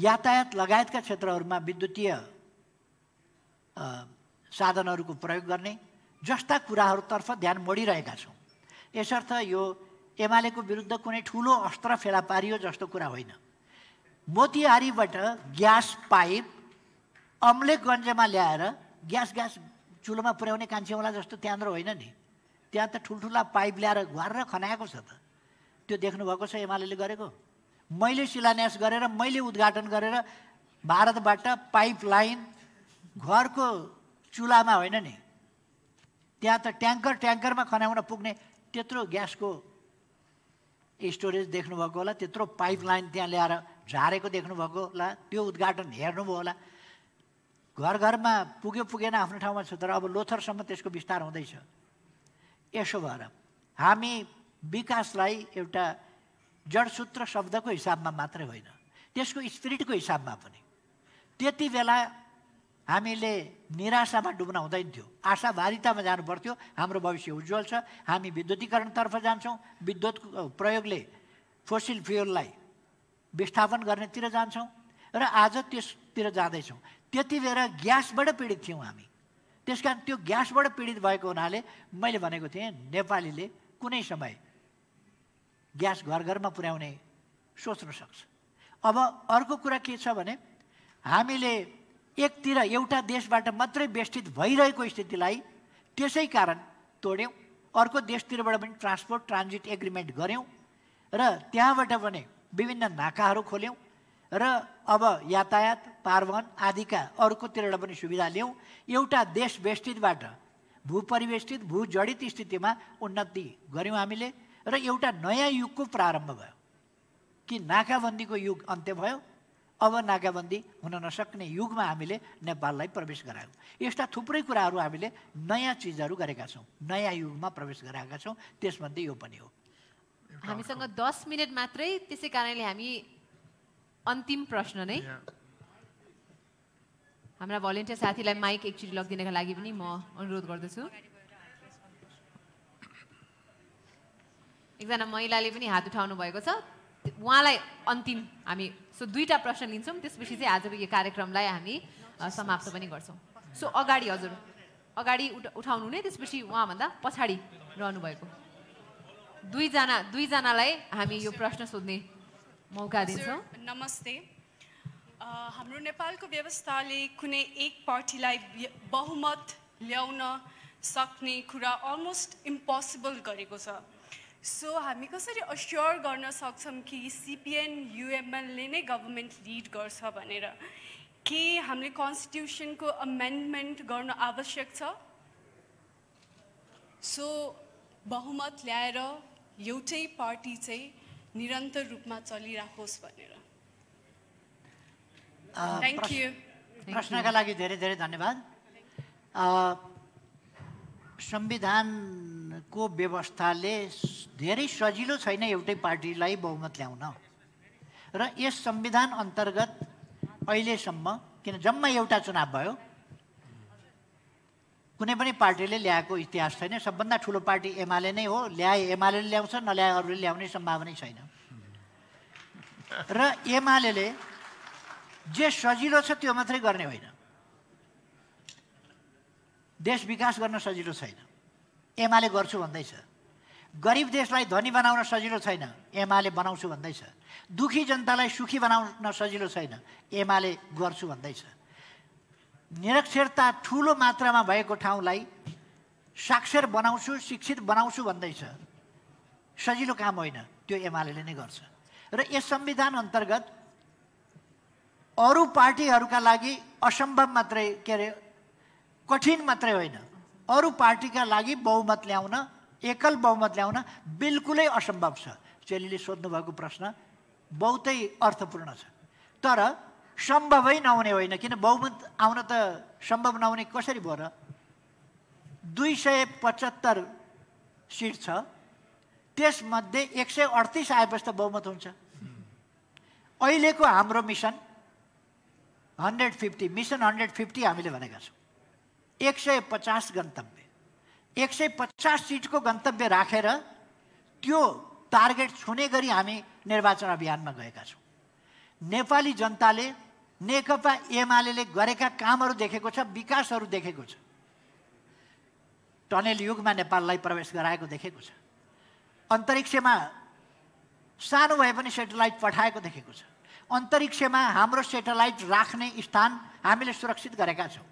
यातायात लगायतका क्षेत्रहरूमा विद्युतीय साधनहरूको प्रयोग गर्ने जस्ता कुराहरूतर्फ ध्यान मोडिरहेका छौँ यसर्थ यो एमालेको विरुद्ध कुनै ठुलो अस्त्र फेला पारियो जस्तो कुरा होइन मोतिहारीबाट ग्यास पाइप अम्लेगन्जमा ल्याएर ग्यास ग्यास चुलोमा पुर्याउने कान्छे जस्तो त्यहाँनिर होइन नि त्यहाँ त ठुल्ठुला पाइप ल्याएर घर खनाएको छ त त्यो देख्नुभएको छ एमाले गरेको मैले शिलान्यास गरेर मैले उद्घाटन गरेर भारतबाट पाइपलाइन घरको चुलामा होइन नि त्यहाँ त ट्याङ्कर ट्याङ्करमा खनाउन पुग्ने त्यत्रो ग्यासको स्टोरेज देख्नुभएको होला त्यत्रो पाइपलाइन त्यहाँ ल्याएर झारेको देख्नुभएको होला त्यो उद्घाटन हेर्नुभयो होला घर घरमा पुग्यो पुगेन आफ्नो ठाउँमा छ तर अब लोथरसम्म त्यसको विस्तार हुँदैछ यसो भएर हामी विकासलाई एउटा जडसूत्र शब्दको हिसाबमा मात्रै होइन त्यसको स्पिरिटको हिसाबमा पनि त्यति बेला हामीले निराशामा डुब्न हुँदैन थियो आशाभारितामा जानु पर्थ्यो हाम्रो भविष्य उज्जवल छ हामी विद्युतीकरणतर्फ जान्छौँ विद्युत प्रयोगले फोसिल फ्युललाई विस्थापन गर्नेतिर जान्छौँ र आज त्यसतिर जाँदैछौँ त्यति बेला ग्यासबाट पीडित थियौँ हामी त्यस कारण त्यो ग्यासबाट पीडित भएको हुनाले मैले भनेको थिएँ नेपालीले कुनै समय ग्यास घर घरमा पुर्याउने सोच्नु सक्छ अब अर्को कुरा के छ भने हामीले एकतिर एउटा देशबाट मात्रै व्यवस्थित भइरहेको स्थितिलाई त्यसै कारण तोड्यौँ अर्को देशतिरबाट पनि ट्रान्सपोर्ट ट्रान्जिट एग्रिमेन्ट गऱ्यौँ र त्यहाँबाट पनि विभिन्न नाकाहरू खोल्यौँ र अब यातायात पार्वन आदिका अर्कोतिरबाट पनि सुविधा ल्याउँ एउटा देश व्यवस्थितबाट भूपरिवेष्टित भूजडित स्थितिमा उन्नति गऱ्यौँ हामीले र एउटा नयाँ युगको प्रारम्भ भयो कि नाकाबन्दीको युग अन्त्य भयो अब नाकाबन्दी हुन नसक्ने युगमा हामीले नेपाललाई प्रवेश गरायौँ यस्ता थुप्रै कुराहरू हामीले नयाँ चिजहरू गरेका छौँ नयाँ युगमा प्रवेश गराएका छौँ त्यसमध्ये यो पनि हो हामीसँग दस मिनट मात्रै त्यसै कारणले हामी अन्तिम प्रश्न नै हाम्रा भलिन्टियर साथीलाई माइक एकचोटि लगिदिनका लागि पनि म अनुरोध गर्दछु एकजना महिलाले पनि हात उठाउनु भएको छ उहाँलाई अन्तिम हामी सो दुईवटा प्रश्न लिन्छौँ त्यसपछि चाहिँ आजको यो कार्यक्रमलाई हामी समाप्त पनि गर्छौँ सो अगाडि हजुर अगाडि उठ उठाउनु नै त्यसपछि उहाँभन्दा पछाडि रहनुभएको दुईजना दुईजनालाई हामी यो प्रश्न सोध्ने मौका दिन्छौँ नमस्ते हाम्रो नेपालको व्यवस्थाले कुनै एक पार्टीलाई बहुमत ल्याउन सक्ने कुरा अलमोस्ट इम्पोसिबल गरेको छ सो हामी कसरी अस्योर गर्न सक्छौँ कि सिपिएन युएमएलले नै गभर्मेन्ट लिड गर्छ भनेर के हामीले कन्स्टिट्युसनको अमेन्डमेन्ट गर्न आवश्यक छ सो बहुमत ल्याएर एउटै पार्टी चाहिँ निरन्तर रूपमा चलिराखोस् भनेर थ्याङ्क यू प्रश्नका लागि धेरै धेरै धन्यवाद संविधान को व्यवस्थाले धेरै सजिलो छैन एउटै पार्टीलाई बहुमत ल्याउन र यस संविधान अन्तर्गत अहिलेसम्म किन जम्मा एउटा चुनाव भयो कुनै पनि पार्टीले ल्याएको इतिहास छैन सबभन्दा ठुलो पार्टी एमाले नै हो ल्याए एमाले ल्याउँछ नल्याए अरूले ल्याउने सम्भावनै छैन र एमाले जे सजिलो छ त्यो मात्रै गर्ने होइन देश विकास गर्न सजिलो छैन एमाले गर्छु भन्दैछ गरिब देशलाई धनी बनाउन सजिलो छैन एमाले बनाउँछु भन्दैछ दुखी जनतालाई सुखी बनाउन सजिलो छैन एमाले गर्छु भन्दैछ निरक्षरता ठुलो मात्रामा भएको ठाउँलाई साक्षर बनाउँछु शिक्षित बनाउँछु भन्दैछ सजिलो काम होइन त्यो एमाले नै गर्छ र यस संविधान अन्तर्गत अरू पार्टीहरूका लागि असम्भव मात्रै के अरे कठिन मात्रै होइन अरू पार्टीका लागि बहुमत ल्याउन एकल बहुमत ल्याउन बिल्कुलै असम्भव छ चेलीले सोध्नुभएको प्रश्न बहुतै अर्थपूर्ण छ तर सम्भवै नहुने होइन किन बहुमत आउन त सम्भव नहुने कसरी भयो र दुई सय पचहत्तर सिट छ त्यसमध्ये एक सय अडतिस आएपछि त बहुमत हुन्छ अहिलेको हाम्रो mission hundred fifty mission hundred fifty हामीले भनेका छौँ एक सय पचास गन्तव्य एक सय पचास सिटको गन्तव्य राखेर रा, त्यो टार्गेट छुने गरी हामी निर्वाचन अभियानमा गएका छौँ नेपाली जनताले नेकपा एमाले गरेका कामहरू देखेको छ विकासहरू देखेको छ टनेल युगमा नेपाललाई प्रवेश गराएको देखेको छ अन्तरिक्षमा सानो भए पनि सेटेलाइट पठाएको देखेको छ अन्तरिक्षमा हाम्रो सेटेलाइट राख्ने स्थान हामीले सुरक्षित गरेका छौँ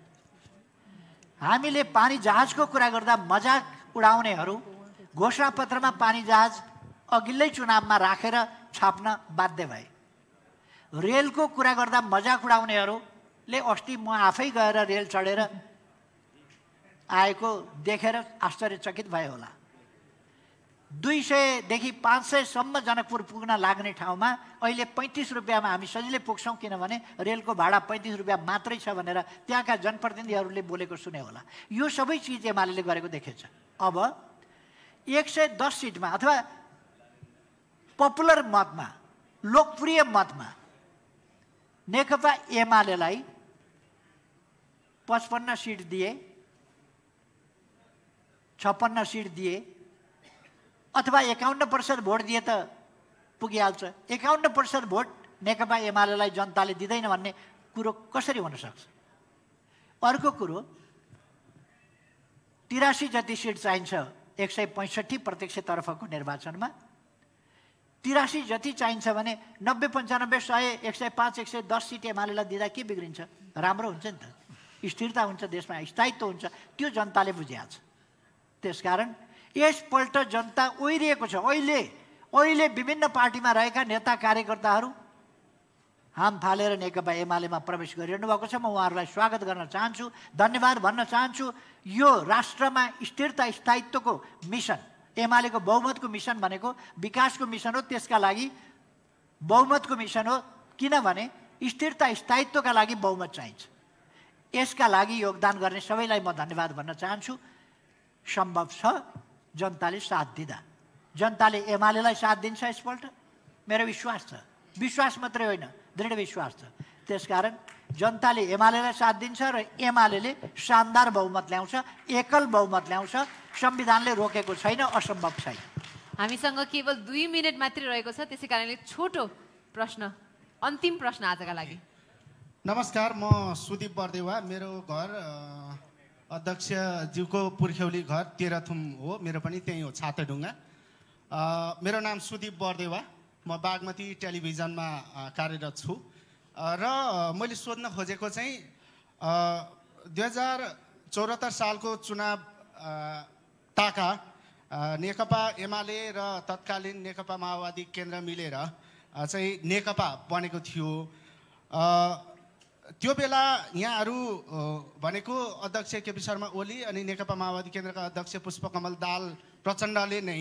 हामीले पानी जहाजको कुरा गर्दा मजाक उडाउनेहरू घोषणापत्रमा पानी जहाज अघिल्लै चुनावमा राखेर छाप्न बाध्य भए रेलको कुरा गर्दा मजाक उडाउनेहरूले अस्ति म आफै गएर रेल चढेर आएको देखेर आश्चर्यचकित भए होला दुई सयदेखि पाँच सयसम्म जनकपुर पुग्न लाग्ने ठाउँमा अहिले पैँतिस रुपियाँमा हामी सजिलै पुग्छौँ किनभने रेलको भाडा पैँतिस रुपियाँ मात्रै छ भनेर त्यहाँका जनप्रतिनिधिहरूले बोलेको सुने होला यो सबै चिज एमाले गरेको देखेछ अब एक सय दस सिटमा अथवा पपुलर मतमा लोकप्रिय मतमा नेकपा एमालेलाई पचपन्न सिट दिए छप्पन्न सिट दिए अथवा एकाउन्न पर्सेन्ट भोट दिए त पुगिहाल्छ एकाउन्न पर्सेन्ट भोट नेकपा एमालेलाई जनताले दिँदैन भन्ने कुरो कसरी हुनसक्छ अर्को कुरो तिरासी जति सिट चाहिन्छ एक सय पैँसठी प्रत्यक्षतर्फको निर्वाचनमा तिरासी जति चाहिन्छ भने नब्बे पन्चानब्बे सय एक सय पाँच एक सय दस सिट एमालेलाई दिँदा के बिग्रिन्छ राम्रो हुन्छ नि त स्थिरता हुन्छ देशमा स्थायित्व हुन्छ त्यो जनताले बुझिहाल्छ त्यस कारण यसपल्ट जनता ओहिरिएको छ अहिले अहिले विभिन्न पार्टीमा रहेका नेता कार्यकर्ताहरू हाम फालेर नेकपा एमालेमा प्रवेश गरिरहनु भएको छ म उहाँहरूलाई स्वागत गर्न चाहन्छु धन्यवाद भन्न चाहन्छु यो राष्ट्रमा स्थिरता स्थायित्वको मिसन एमालेको बहुमतको मिसन भनेको विकासको मिसन हो त्यसका लागि बहुमतको मिसन हो किनभने स्थिरता स्थायित्वका लागि बहुमत चाहिन्छ यसका लागि योगदान गर्ने सबैलाई म धन्यवाद भन्न चाहन्छु सम्भव छ जनताले साथ दिँदा जनताले एमालेलाई साथ दिन्छ यसपल्ट मेरो विश्वास छ विश्वास मात्रै होइन दृढ विश्वास छ त्यसकारण जनताले एमालेलाई साथ दिन्छ र एमाले शानदार बहुमत ल्याउँछ एकल बहुमत ल्याउँछ संविधानले रोकेको छैन असम्भव छैन हामीसँग केवल दुई मिनट मात्रै रहेको छ त्यसै कारणले छोटो प्रश्न अन्तिम प्रश्न आजका लागि नमस्कार म सुदीप बर्देवा मेरो घर अध्यक्षज्यूको पुर्ख्यौली घर तेह्रथुम हो मेरो पनि त्यहीँ हो छातेढुङ्गा मेरो नाम सुदीप बरदेवा म बागमती टेलिभिजनमा कार्यरत छु र मैले सोध्न खोजेको चाहिँ दुई हजार चौहत्तर सालको चुनाव ताका नेकपा एमाले र तत्कालीन नेकपा माओवादी केन्द्र मिलेर चाहिँ नेकपा बनेको थियो त्यो बेला यहाँहरू भनेको अध्यक्ष केपी शर्मा ओली अनि नेकपा माओवादी केन्द्रका अध्यक्ष पुष्पकमल दाल प्रचण्डले नै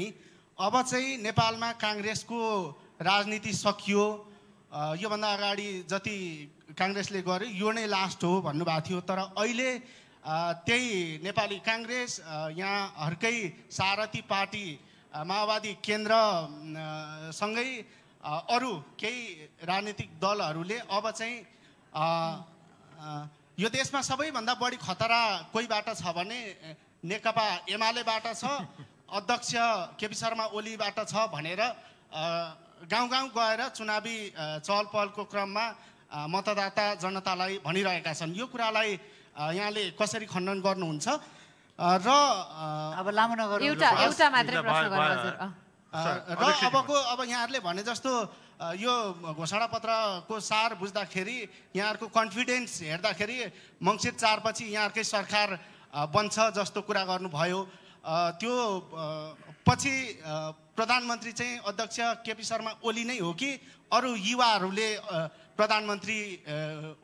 अब चाहिँ नेपालमा काङ्ग्रेसको राजनीति सकियो योभन्दा अगाडि जति काङ्ग्रेसले गर्यो यो नै लास्ट हो भन्नुभएको थियो तर अहिले त्यही नेपाली काङ्ग्रेस यहाँहरूकै सारथी पार्टी माओवादी केन्द्रसँगै अरू केही राजनीतिक दलहरूले अब चाहिँ यो देशमा सबैभन्दा बढी खतरा कोहीबाट छ भने नेकपा एमालेबाट छ अध्यक्ष केपी शर्मा ओलीबाट छ भनेर गाउँ गाउँ गएर चुनावी चहल पहलको क्रममा मतदाता जनतालाई भनिरहेका छन् यो कुरालाई यहाँले कसरी खण्डन गर्नुहुन्छ र अब लामो नगर एउटा एउटा मात्रै प्रश्न र अबको अब यहाँहरूले भने जस्तो यो घोषणापत्रको सार बुझ्दाखेरि यहाँहरूको कन्फिडेन्स हेर्दाखेरि मङ्सिर चारपछि यहाँहरूकै सरकार बन्छ जस्तो कुरा गर्नुभयो त्यो पछि प्रधानमन्त्री चाहिँ अध्यक्ष केपी शर्मा ओली नै हो कि अरू युवाहरूले प्रधानमन्त्री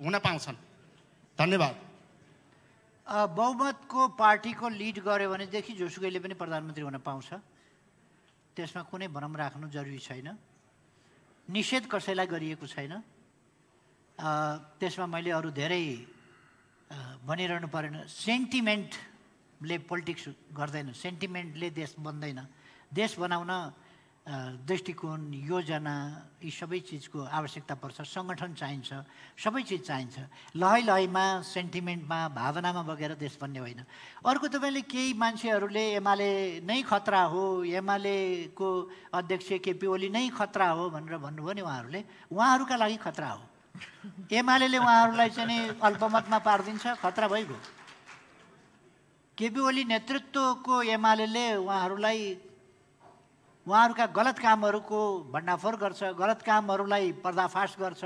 हुन पाउँछन् धन्यवाद बहुमतको पार्टीको लिड गऱ्यो भनेदेखि जोसुकैले पनि प्रधानमन्त्री हुन पाउँछ त्यसमा कुनै भ्रम राख्नु जरुरी छैन निषेध कसैलाई गरिएको छैन त्यसमा मैले अरू धेरै भनिरहनु परेन सेन्टिमेन्टले पोलिटिक्स गर्दैन सेन्टिमेन्टले देश बन्दैन देश बनाउन दृष्टिकोण योजना यी सबै चिजको आवश्यकता पर्छ सङ्गठन चाहिन्छ सबै चिज चाहिन्छ लहै लहैमा सेन्टिमेन्टमा भावनामा बगेर देश बन्ने होइन अर्को तपाईँले केही मान्छेहरूले एमाले नै खतरा हो एमालेको अध्यक्ष केपी ओली नै खतरा हो भनेर भन्नुभयो नि उहाँहरूले उहाँहरूका लागि खतरा हो एमाले उहाँहरूलाई चाहिँ नि अल्पमतमा पारिदिन्छ खतरा भइगयो केपी ओली नेतृत्वको एमाले उहाँहरूलाई उहाँहरूका गलत कामहरूको भण्डाफोर गर्छ गलत कामहरूलाई पर्दाफास गर्छ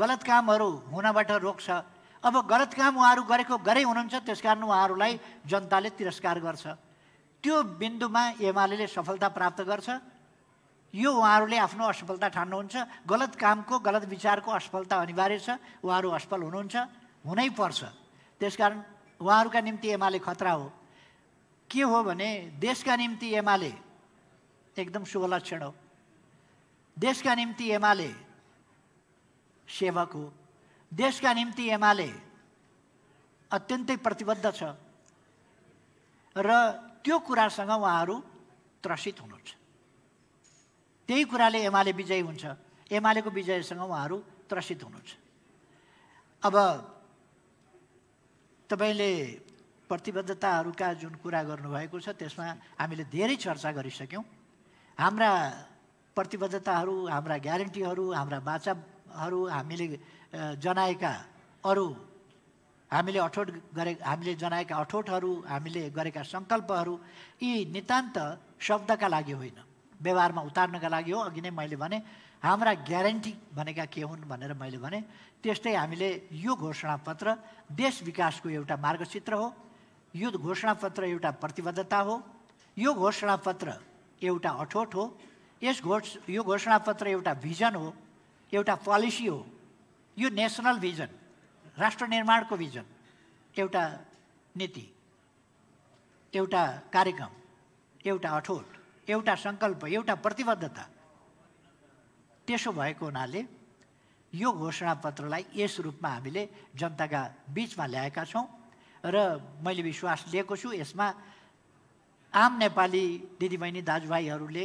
गलत कामहरू हुनबाट रोक्छ अब गलत काम उहाँहरू गरेको गरे हुनुहुन्छ त्यस कारण उहाँहरूलाई जनताले तिरस्कार गर्छ त्यो बिन्दुमा एमाले सफलता प्राप्त गर्छ यो उहाँहरूले आफ्नो असफलता ठान्नुहुन्छ गलत कामको गलत विचारको असफलता अनिवार्य छ उहाँहरू असफल हुनुहुन्छ हुनै पर्छ त्यसकारण उहाँहरूका निम्ति एमाले खतरा हो के हो भने देशका निम्ति एमाले एकदम शुभ लक्षण हो देशका निम्ति एमाले सेवक हो देशका निम्ति एमाले अत्यन्तै प्रतिबद्ध छ र त्यो कुरासँग उहाँहरू त्रसित हुनुहुन्छ त्यही कुराले एमाले विजयी हुन्छ एमालेको विजयसँग उहाँहरू त्रसित हुनुहुन्छ अब तपाईँले प्रतिबद्धताहरूका जुन कुरा गर्नुभएको छ त्यसमा हामीले धेरै चर्चा गरिसक्यौँ हाम्रा प्रतिबद्धताहरू हाम्रा ग्यारेन्टीहरू हाम्रा वाचाहरू हामीले जनाएका अरू हामीले अठोट गरे हामीले जनाएका अठोटहरू हामीले गरेका सङ्कल्पहरू यी नितान्त शब्दका लागि होइन व्यवहारमा उतार्नका लागि हो अघि नै मैले भने हाम्रा ग्यारेन्टी भनेका के हुन् भनेर मैले भने त्यस्तै हामीले यो घोषणापत्र देश विकासको एउटा मार्गचित्र हो यो घोषणापत्र एउटा प्रतिबद्धता हो यो घोषणापत्र एउटा अठोट हो यस घोष यो घोषणापत्र एउटा भिजन हो एउटा पोलिसी हो यो नेसनल भिजन राष्ट्र निर्माणको भिजन एउटा नीति एउटा कार्यक्रम एउटा अठोट एउटा सङ्कल्प एउटा प्रतिबद्धता त्यसो भएको हुनाले यो घोषणापत्रलाई यस रूपमा हामीले जनताका बिचमा ल्याएका छौँ र मैले विश्वास लिएको छु यसमा आम नेपाली दिदीबहिनी दाजुभाइहरूले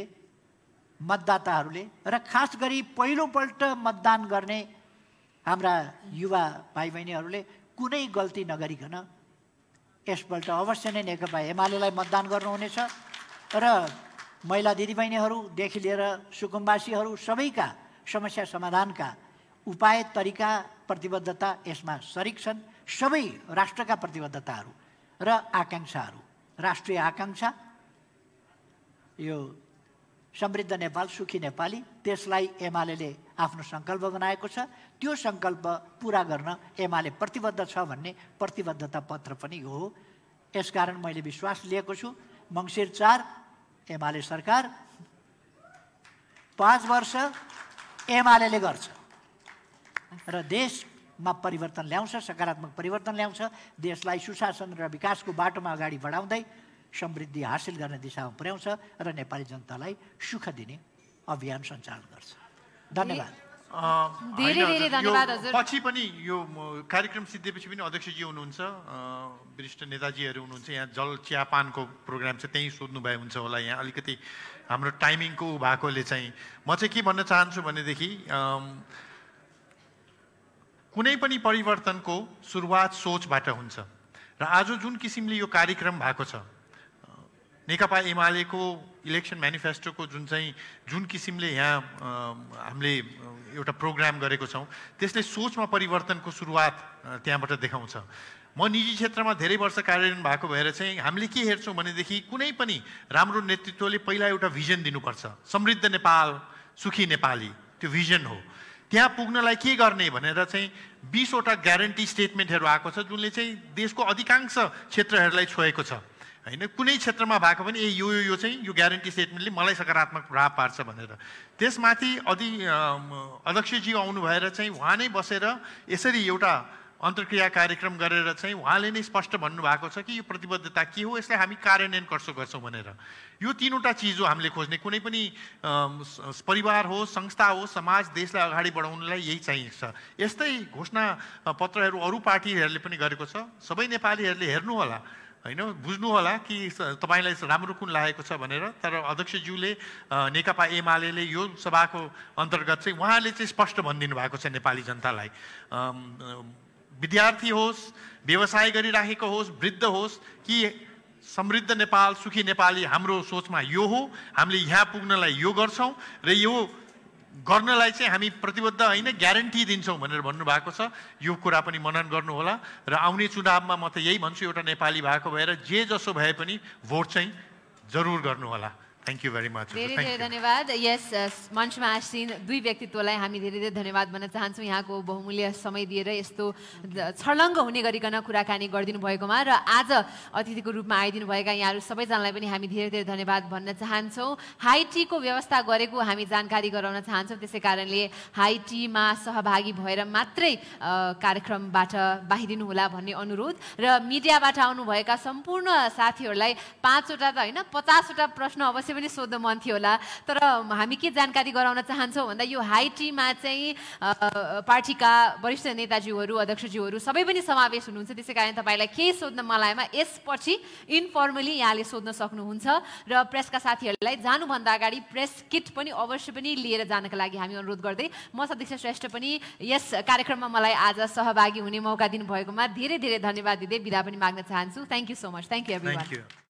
मतदाताहरूले र खास गरी पहिलोपल्ट मतदान गर्ने हाम्रा युवा भाइ बहिनीहरूले कुनै गल्ती नगरिकन यसपल्ट अवश्य नै नेकपा एमालेलाई मतदान गर्नुहुनेछ र महिला दिदीबहिनीहरूदेखि लिएर सुकुम्बासीहरू सबैका समस्या समाधानका उपाय तरिका प्रतिबद्धता यसमा सरिक छन् सबै राष्ट्रका प्रतिबद्धताहरू र आकाङ्क्षाहरू राष्ट्रिय आकाङ्क्षा यो समृद्ध नेपाल सुखी नेपाली त्यसलाई एमाले आफ्नो सङ्कल्प बनाएको छ त्यो सङ्कल्प पुरा गर्न एमाले प्रतिबद्ध छ भन्ने प्रतिबद्धता पत्र पनि हो यसकारण मैले विश्वास लिएको छु मङ्सिर चार एमाले सरकार पाँच वर्ष एमाले गर्छ र देश मा परिवर्तन ल्याउँछ सकारात्मक परिवर्तन ल्याउँछ देशलाई सुशासन र विकासको बाटोमा अगाडि बढाउँदै समृद्धि हासिल गर्ने दिशामा पुर्याउँछ र नेपाली जनतालाई सुख दिने अभियान सञ्चालन गर्छ धन्यवाद धेरै धेरै धन्यवाद हजुर पछि पनि यो कार्यक्रम सिद्धिएपछि पनि अध्यक्षजी हुनुहुन्छ वरिष्ठ नेताजीहरू हुनुहुन्छ यहाँ जल चियापानको प्रोग्राम चाहिँ त्यहीँ भए हुन्छ होला यहाँ अलिकति हाम्रो टाइमिङको भएकोले चाहिँ म चाहिँ के भन्न चाहन्छु भनेदेखि कुनै पनि परिवर्तनको सुरुवात सोचबाट हुन्छ र आज जुन किसिमले यो कार्यक्रम भएको छ नेकपा एमालेको इलेक्सन म्यानिफेस्टोको जुन चाहिँ जुन किसिमले यहाँ हामीले एउटा प्रोग्राम गरेको छौँ त्यसले सोचमा परिवर्तनको सुरुवात त्यहाँबाट देखाउँछ म निजी क्षेत्रमा धेरै वर्ष कार्यान्वयन भएको भएर चाहिँ हामीले के हेर्छौँ भनेदेखि कुनै पनि राम्रो नेतृत्वले पहिला एउटा भिजन दिनुपर्छ समृद्ध नेपाल सुखी नेपाली त्यो भिजन हो त्यहाँ पुग्नलाई के गर्ने भनेर चाहिँ बिसवटा ग्यारेन्टी स्टेटमेन्टहरू आएको छ जुनले चाहिँ देशको अधिकांश क्षेत्रहरूलाई छोएको छ होइन कुनै क्षेत्रमा भएको पनि ए यो यो चाहिँ यो ग्यारेन्टी स्टेटमेन्टले मलाई सकारात्मक प्रभाव पार्छ भनेर त्यसमाथि अधि अध्यक्षजी आउनु भएर चाहिँ उहाँ नै बसेर यसरी एउटा अन्तर्क्रिया कार्यक्रम गरेर चाहिँ उहाँले नै स्पष्ट भन्नुभएको छ कि यो प्रतिबद्धता के हो यसलाई हामी कार्यान्वयन कसो गर्छौँ भनेर यो तिनवटा चिज हो हामीले खोज्ने कुनै पनि परिवार हो संस्था हो समाज देशलाई अगाडि बढाउनलाई यही चाहिन्छ यस्तै घोषणा पत्रहरू अरू पार्टीहरूले पनि गरेको छ सबै नेपालीहरूले हेर्नुहोला होइन होला कि तपाईँलाई राम्रो कुन लागेको छ भनेर तर अध्यक्षज्यूले नेकपा एमाले यो सभाको अन्तर्गत चाहिँ उहाँले चाहिँ स्पष्ट भनिदिनु भएको छ नेपाली जनतालाई विद्यार्थी होस् व्यवसाय गरिराखेको होस् वृद्ध होस् कि समृद्ध नेपाल सुखी नेपाली हाम्रो सोचमा यो हो हामीले यहाँ पुग्नलाई यो गर्छौँ र यो गर्नलाई चाहिँ हामी प्रतिबद्ध होइन ग्यारेन्टी दिन्छौँ भनेर भन्नुभएको छ यो कुरा पनि मनन गर्नुहोला र आउने चुनावमा म त यही भन्छु एउटा नेपाली भएको भएर जे जसो भए पनि भोट चाहिँ जरुर गर्नुहोला थ्याङ्क यू भेरी मच धेरै धेरै धन्यवाद यस uh, मञ्चमा आसीन दुई व्यक्तित्वलाई हामी धेरै धेरै धन्यवाद भन्न चाहन्छौँ यहाँको बहुमूल्य समय दिएर यस्तो छर्लङ्ग हुने गरिकन कुराकानी गरिदिनु भएकोमा र आज अतिथिको रूपमा आइदिनुभएका यहाँहरू सबैजनालाई पनि हामी धेरै धेरै धन्यवाद भन्न चाहन्छौँ हाइटीको व्यवस्था गरेको हामी जानकारी गराउन चाहन्छौँ त्यसै कारणले हाइटीमा सहभागी भएर मात्रै कार्यक्रमबाट बाहिरिनुहोला भन्ने अनुरोध र मिडियाबाट आउनुभएका सम्पूर्ण साथीहरूलाई पाँचवटा त होइन पचासवटा प्रश्न अवश्य अवश्य पनि सोध्न मन थियो होला तर हामी के जानकारी गराउन चाहन्छौँ भन्दा यो हाइटीमा चाहिँ पार्टीका वरिष्ठ नेताज्यूहरू अध्यक्षज्यूहरू सबै पनि समावेश हुनुहुन्छ त्यसै कारण तपाईँलाई केही सोध्न मलाईमा यसपछि इन्फर्मली यहाँले सोध्न सक्नुहुन्छ र प्रेसका साथीहरूलाई जानुभन्दा अगाडि प्रेस किट पनि अवश्य पनि लिएर जानका लागि हामी अनुरोध गर्दै म सदीक्षा श्रेष्ठ पनि यस कार्यक्रममा मलाई आज सहभागी हुने मौका दिनुभएकोमा धेरै धेरै धन्यवाद दिँदै विदा पनि माग्न चाहन्छु thank you so much thank you every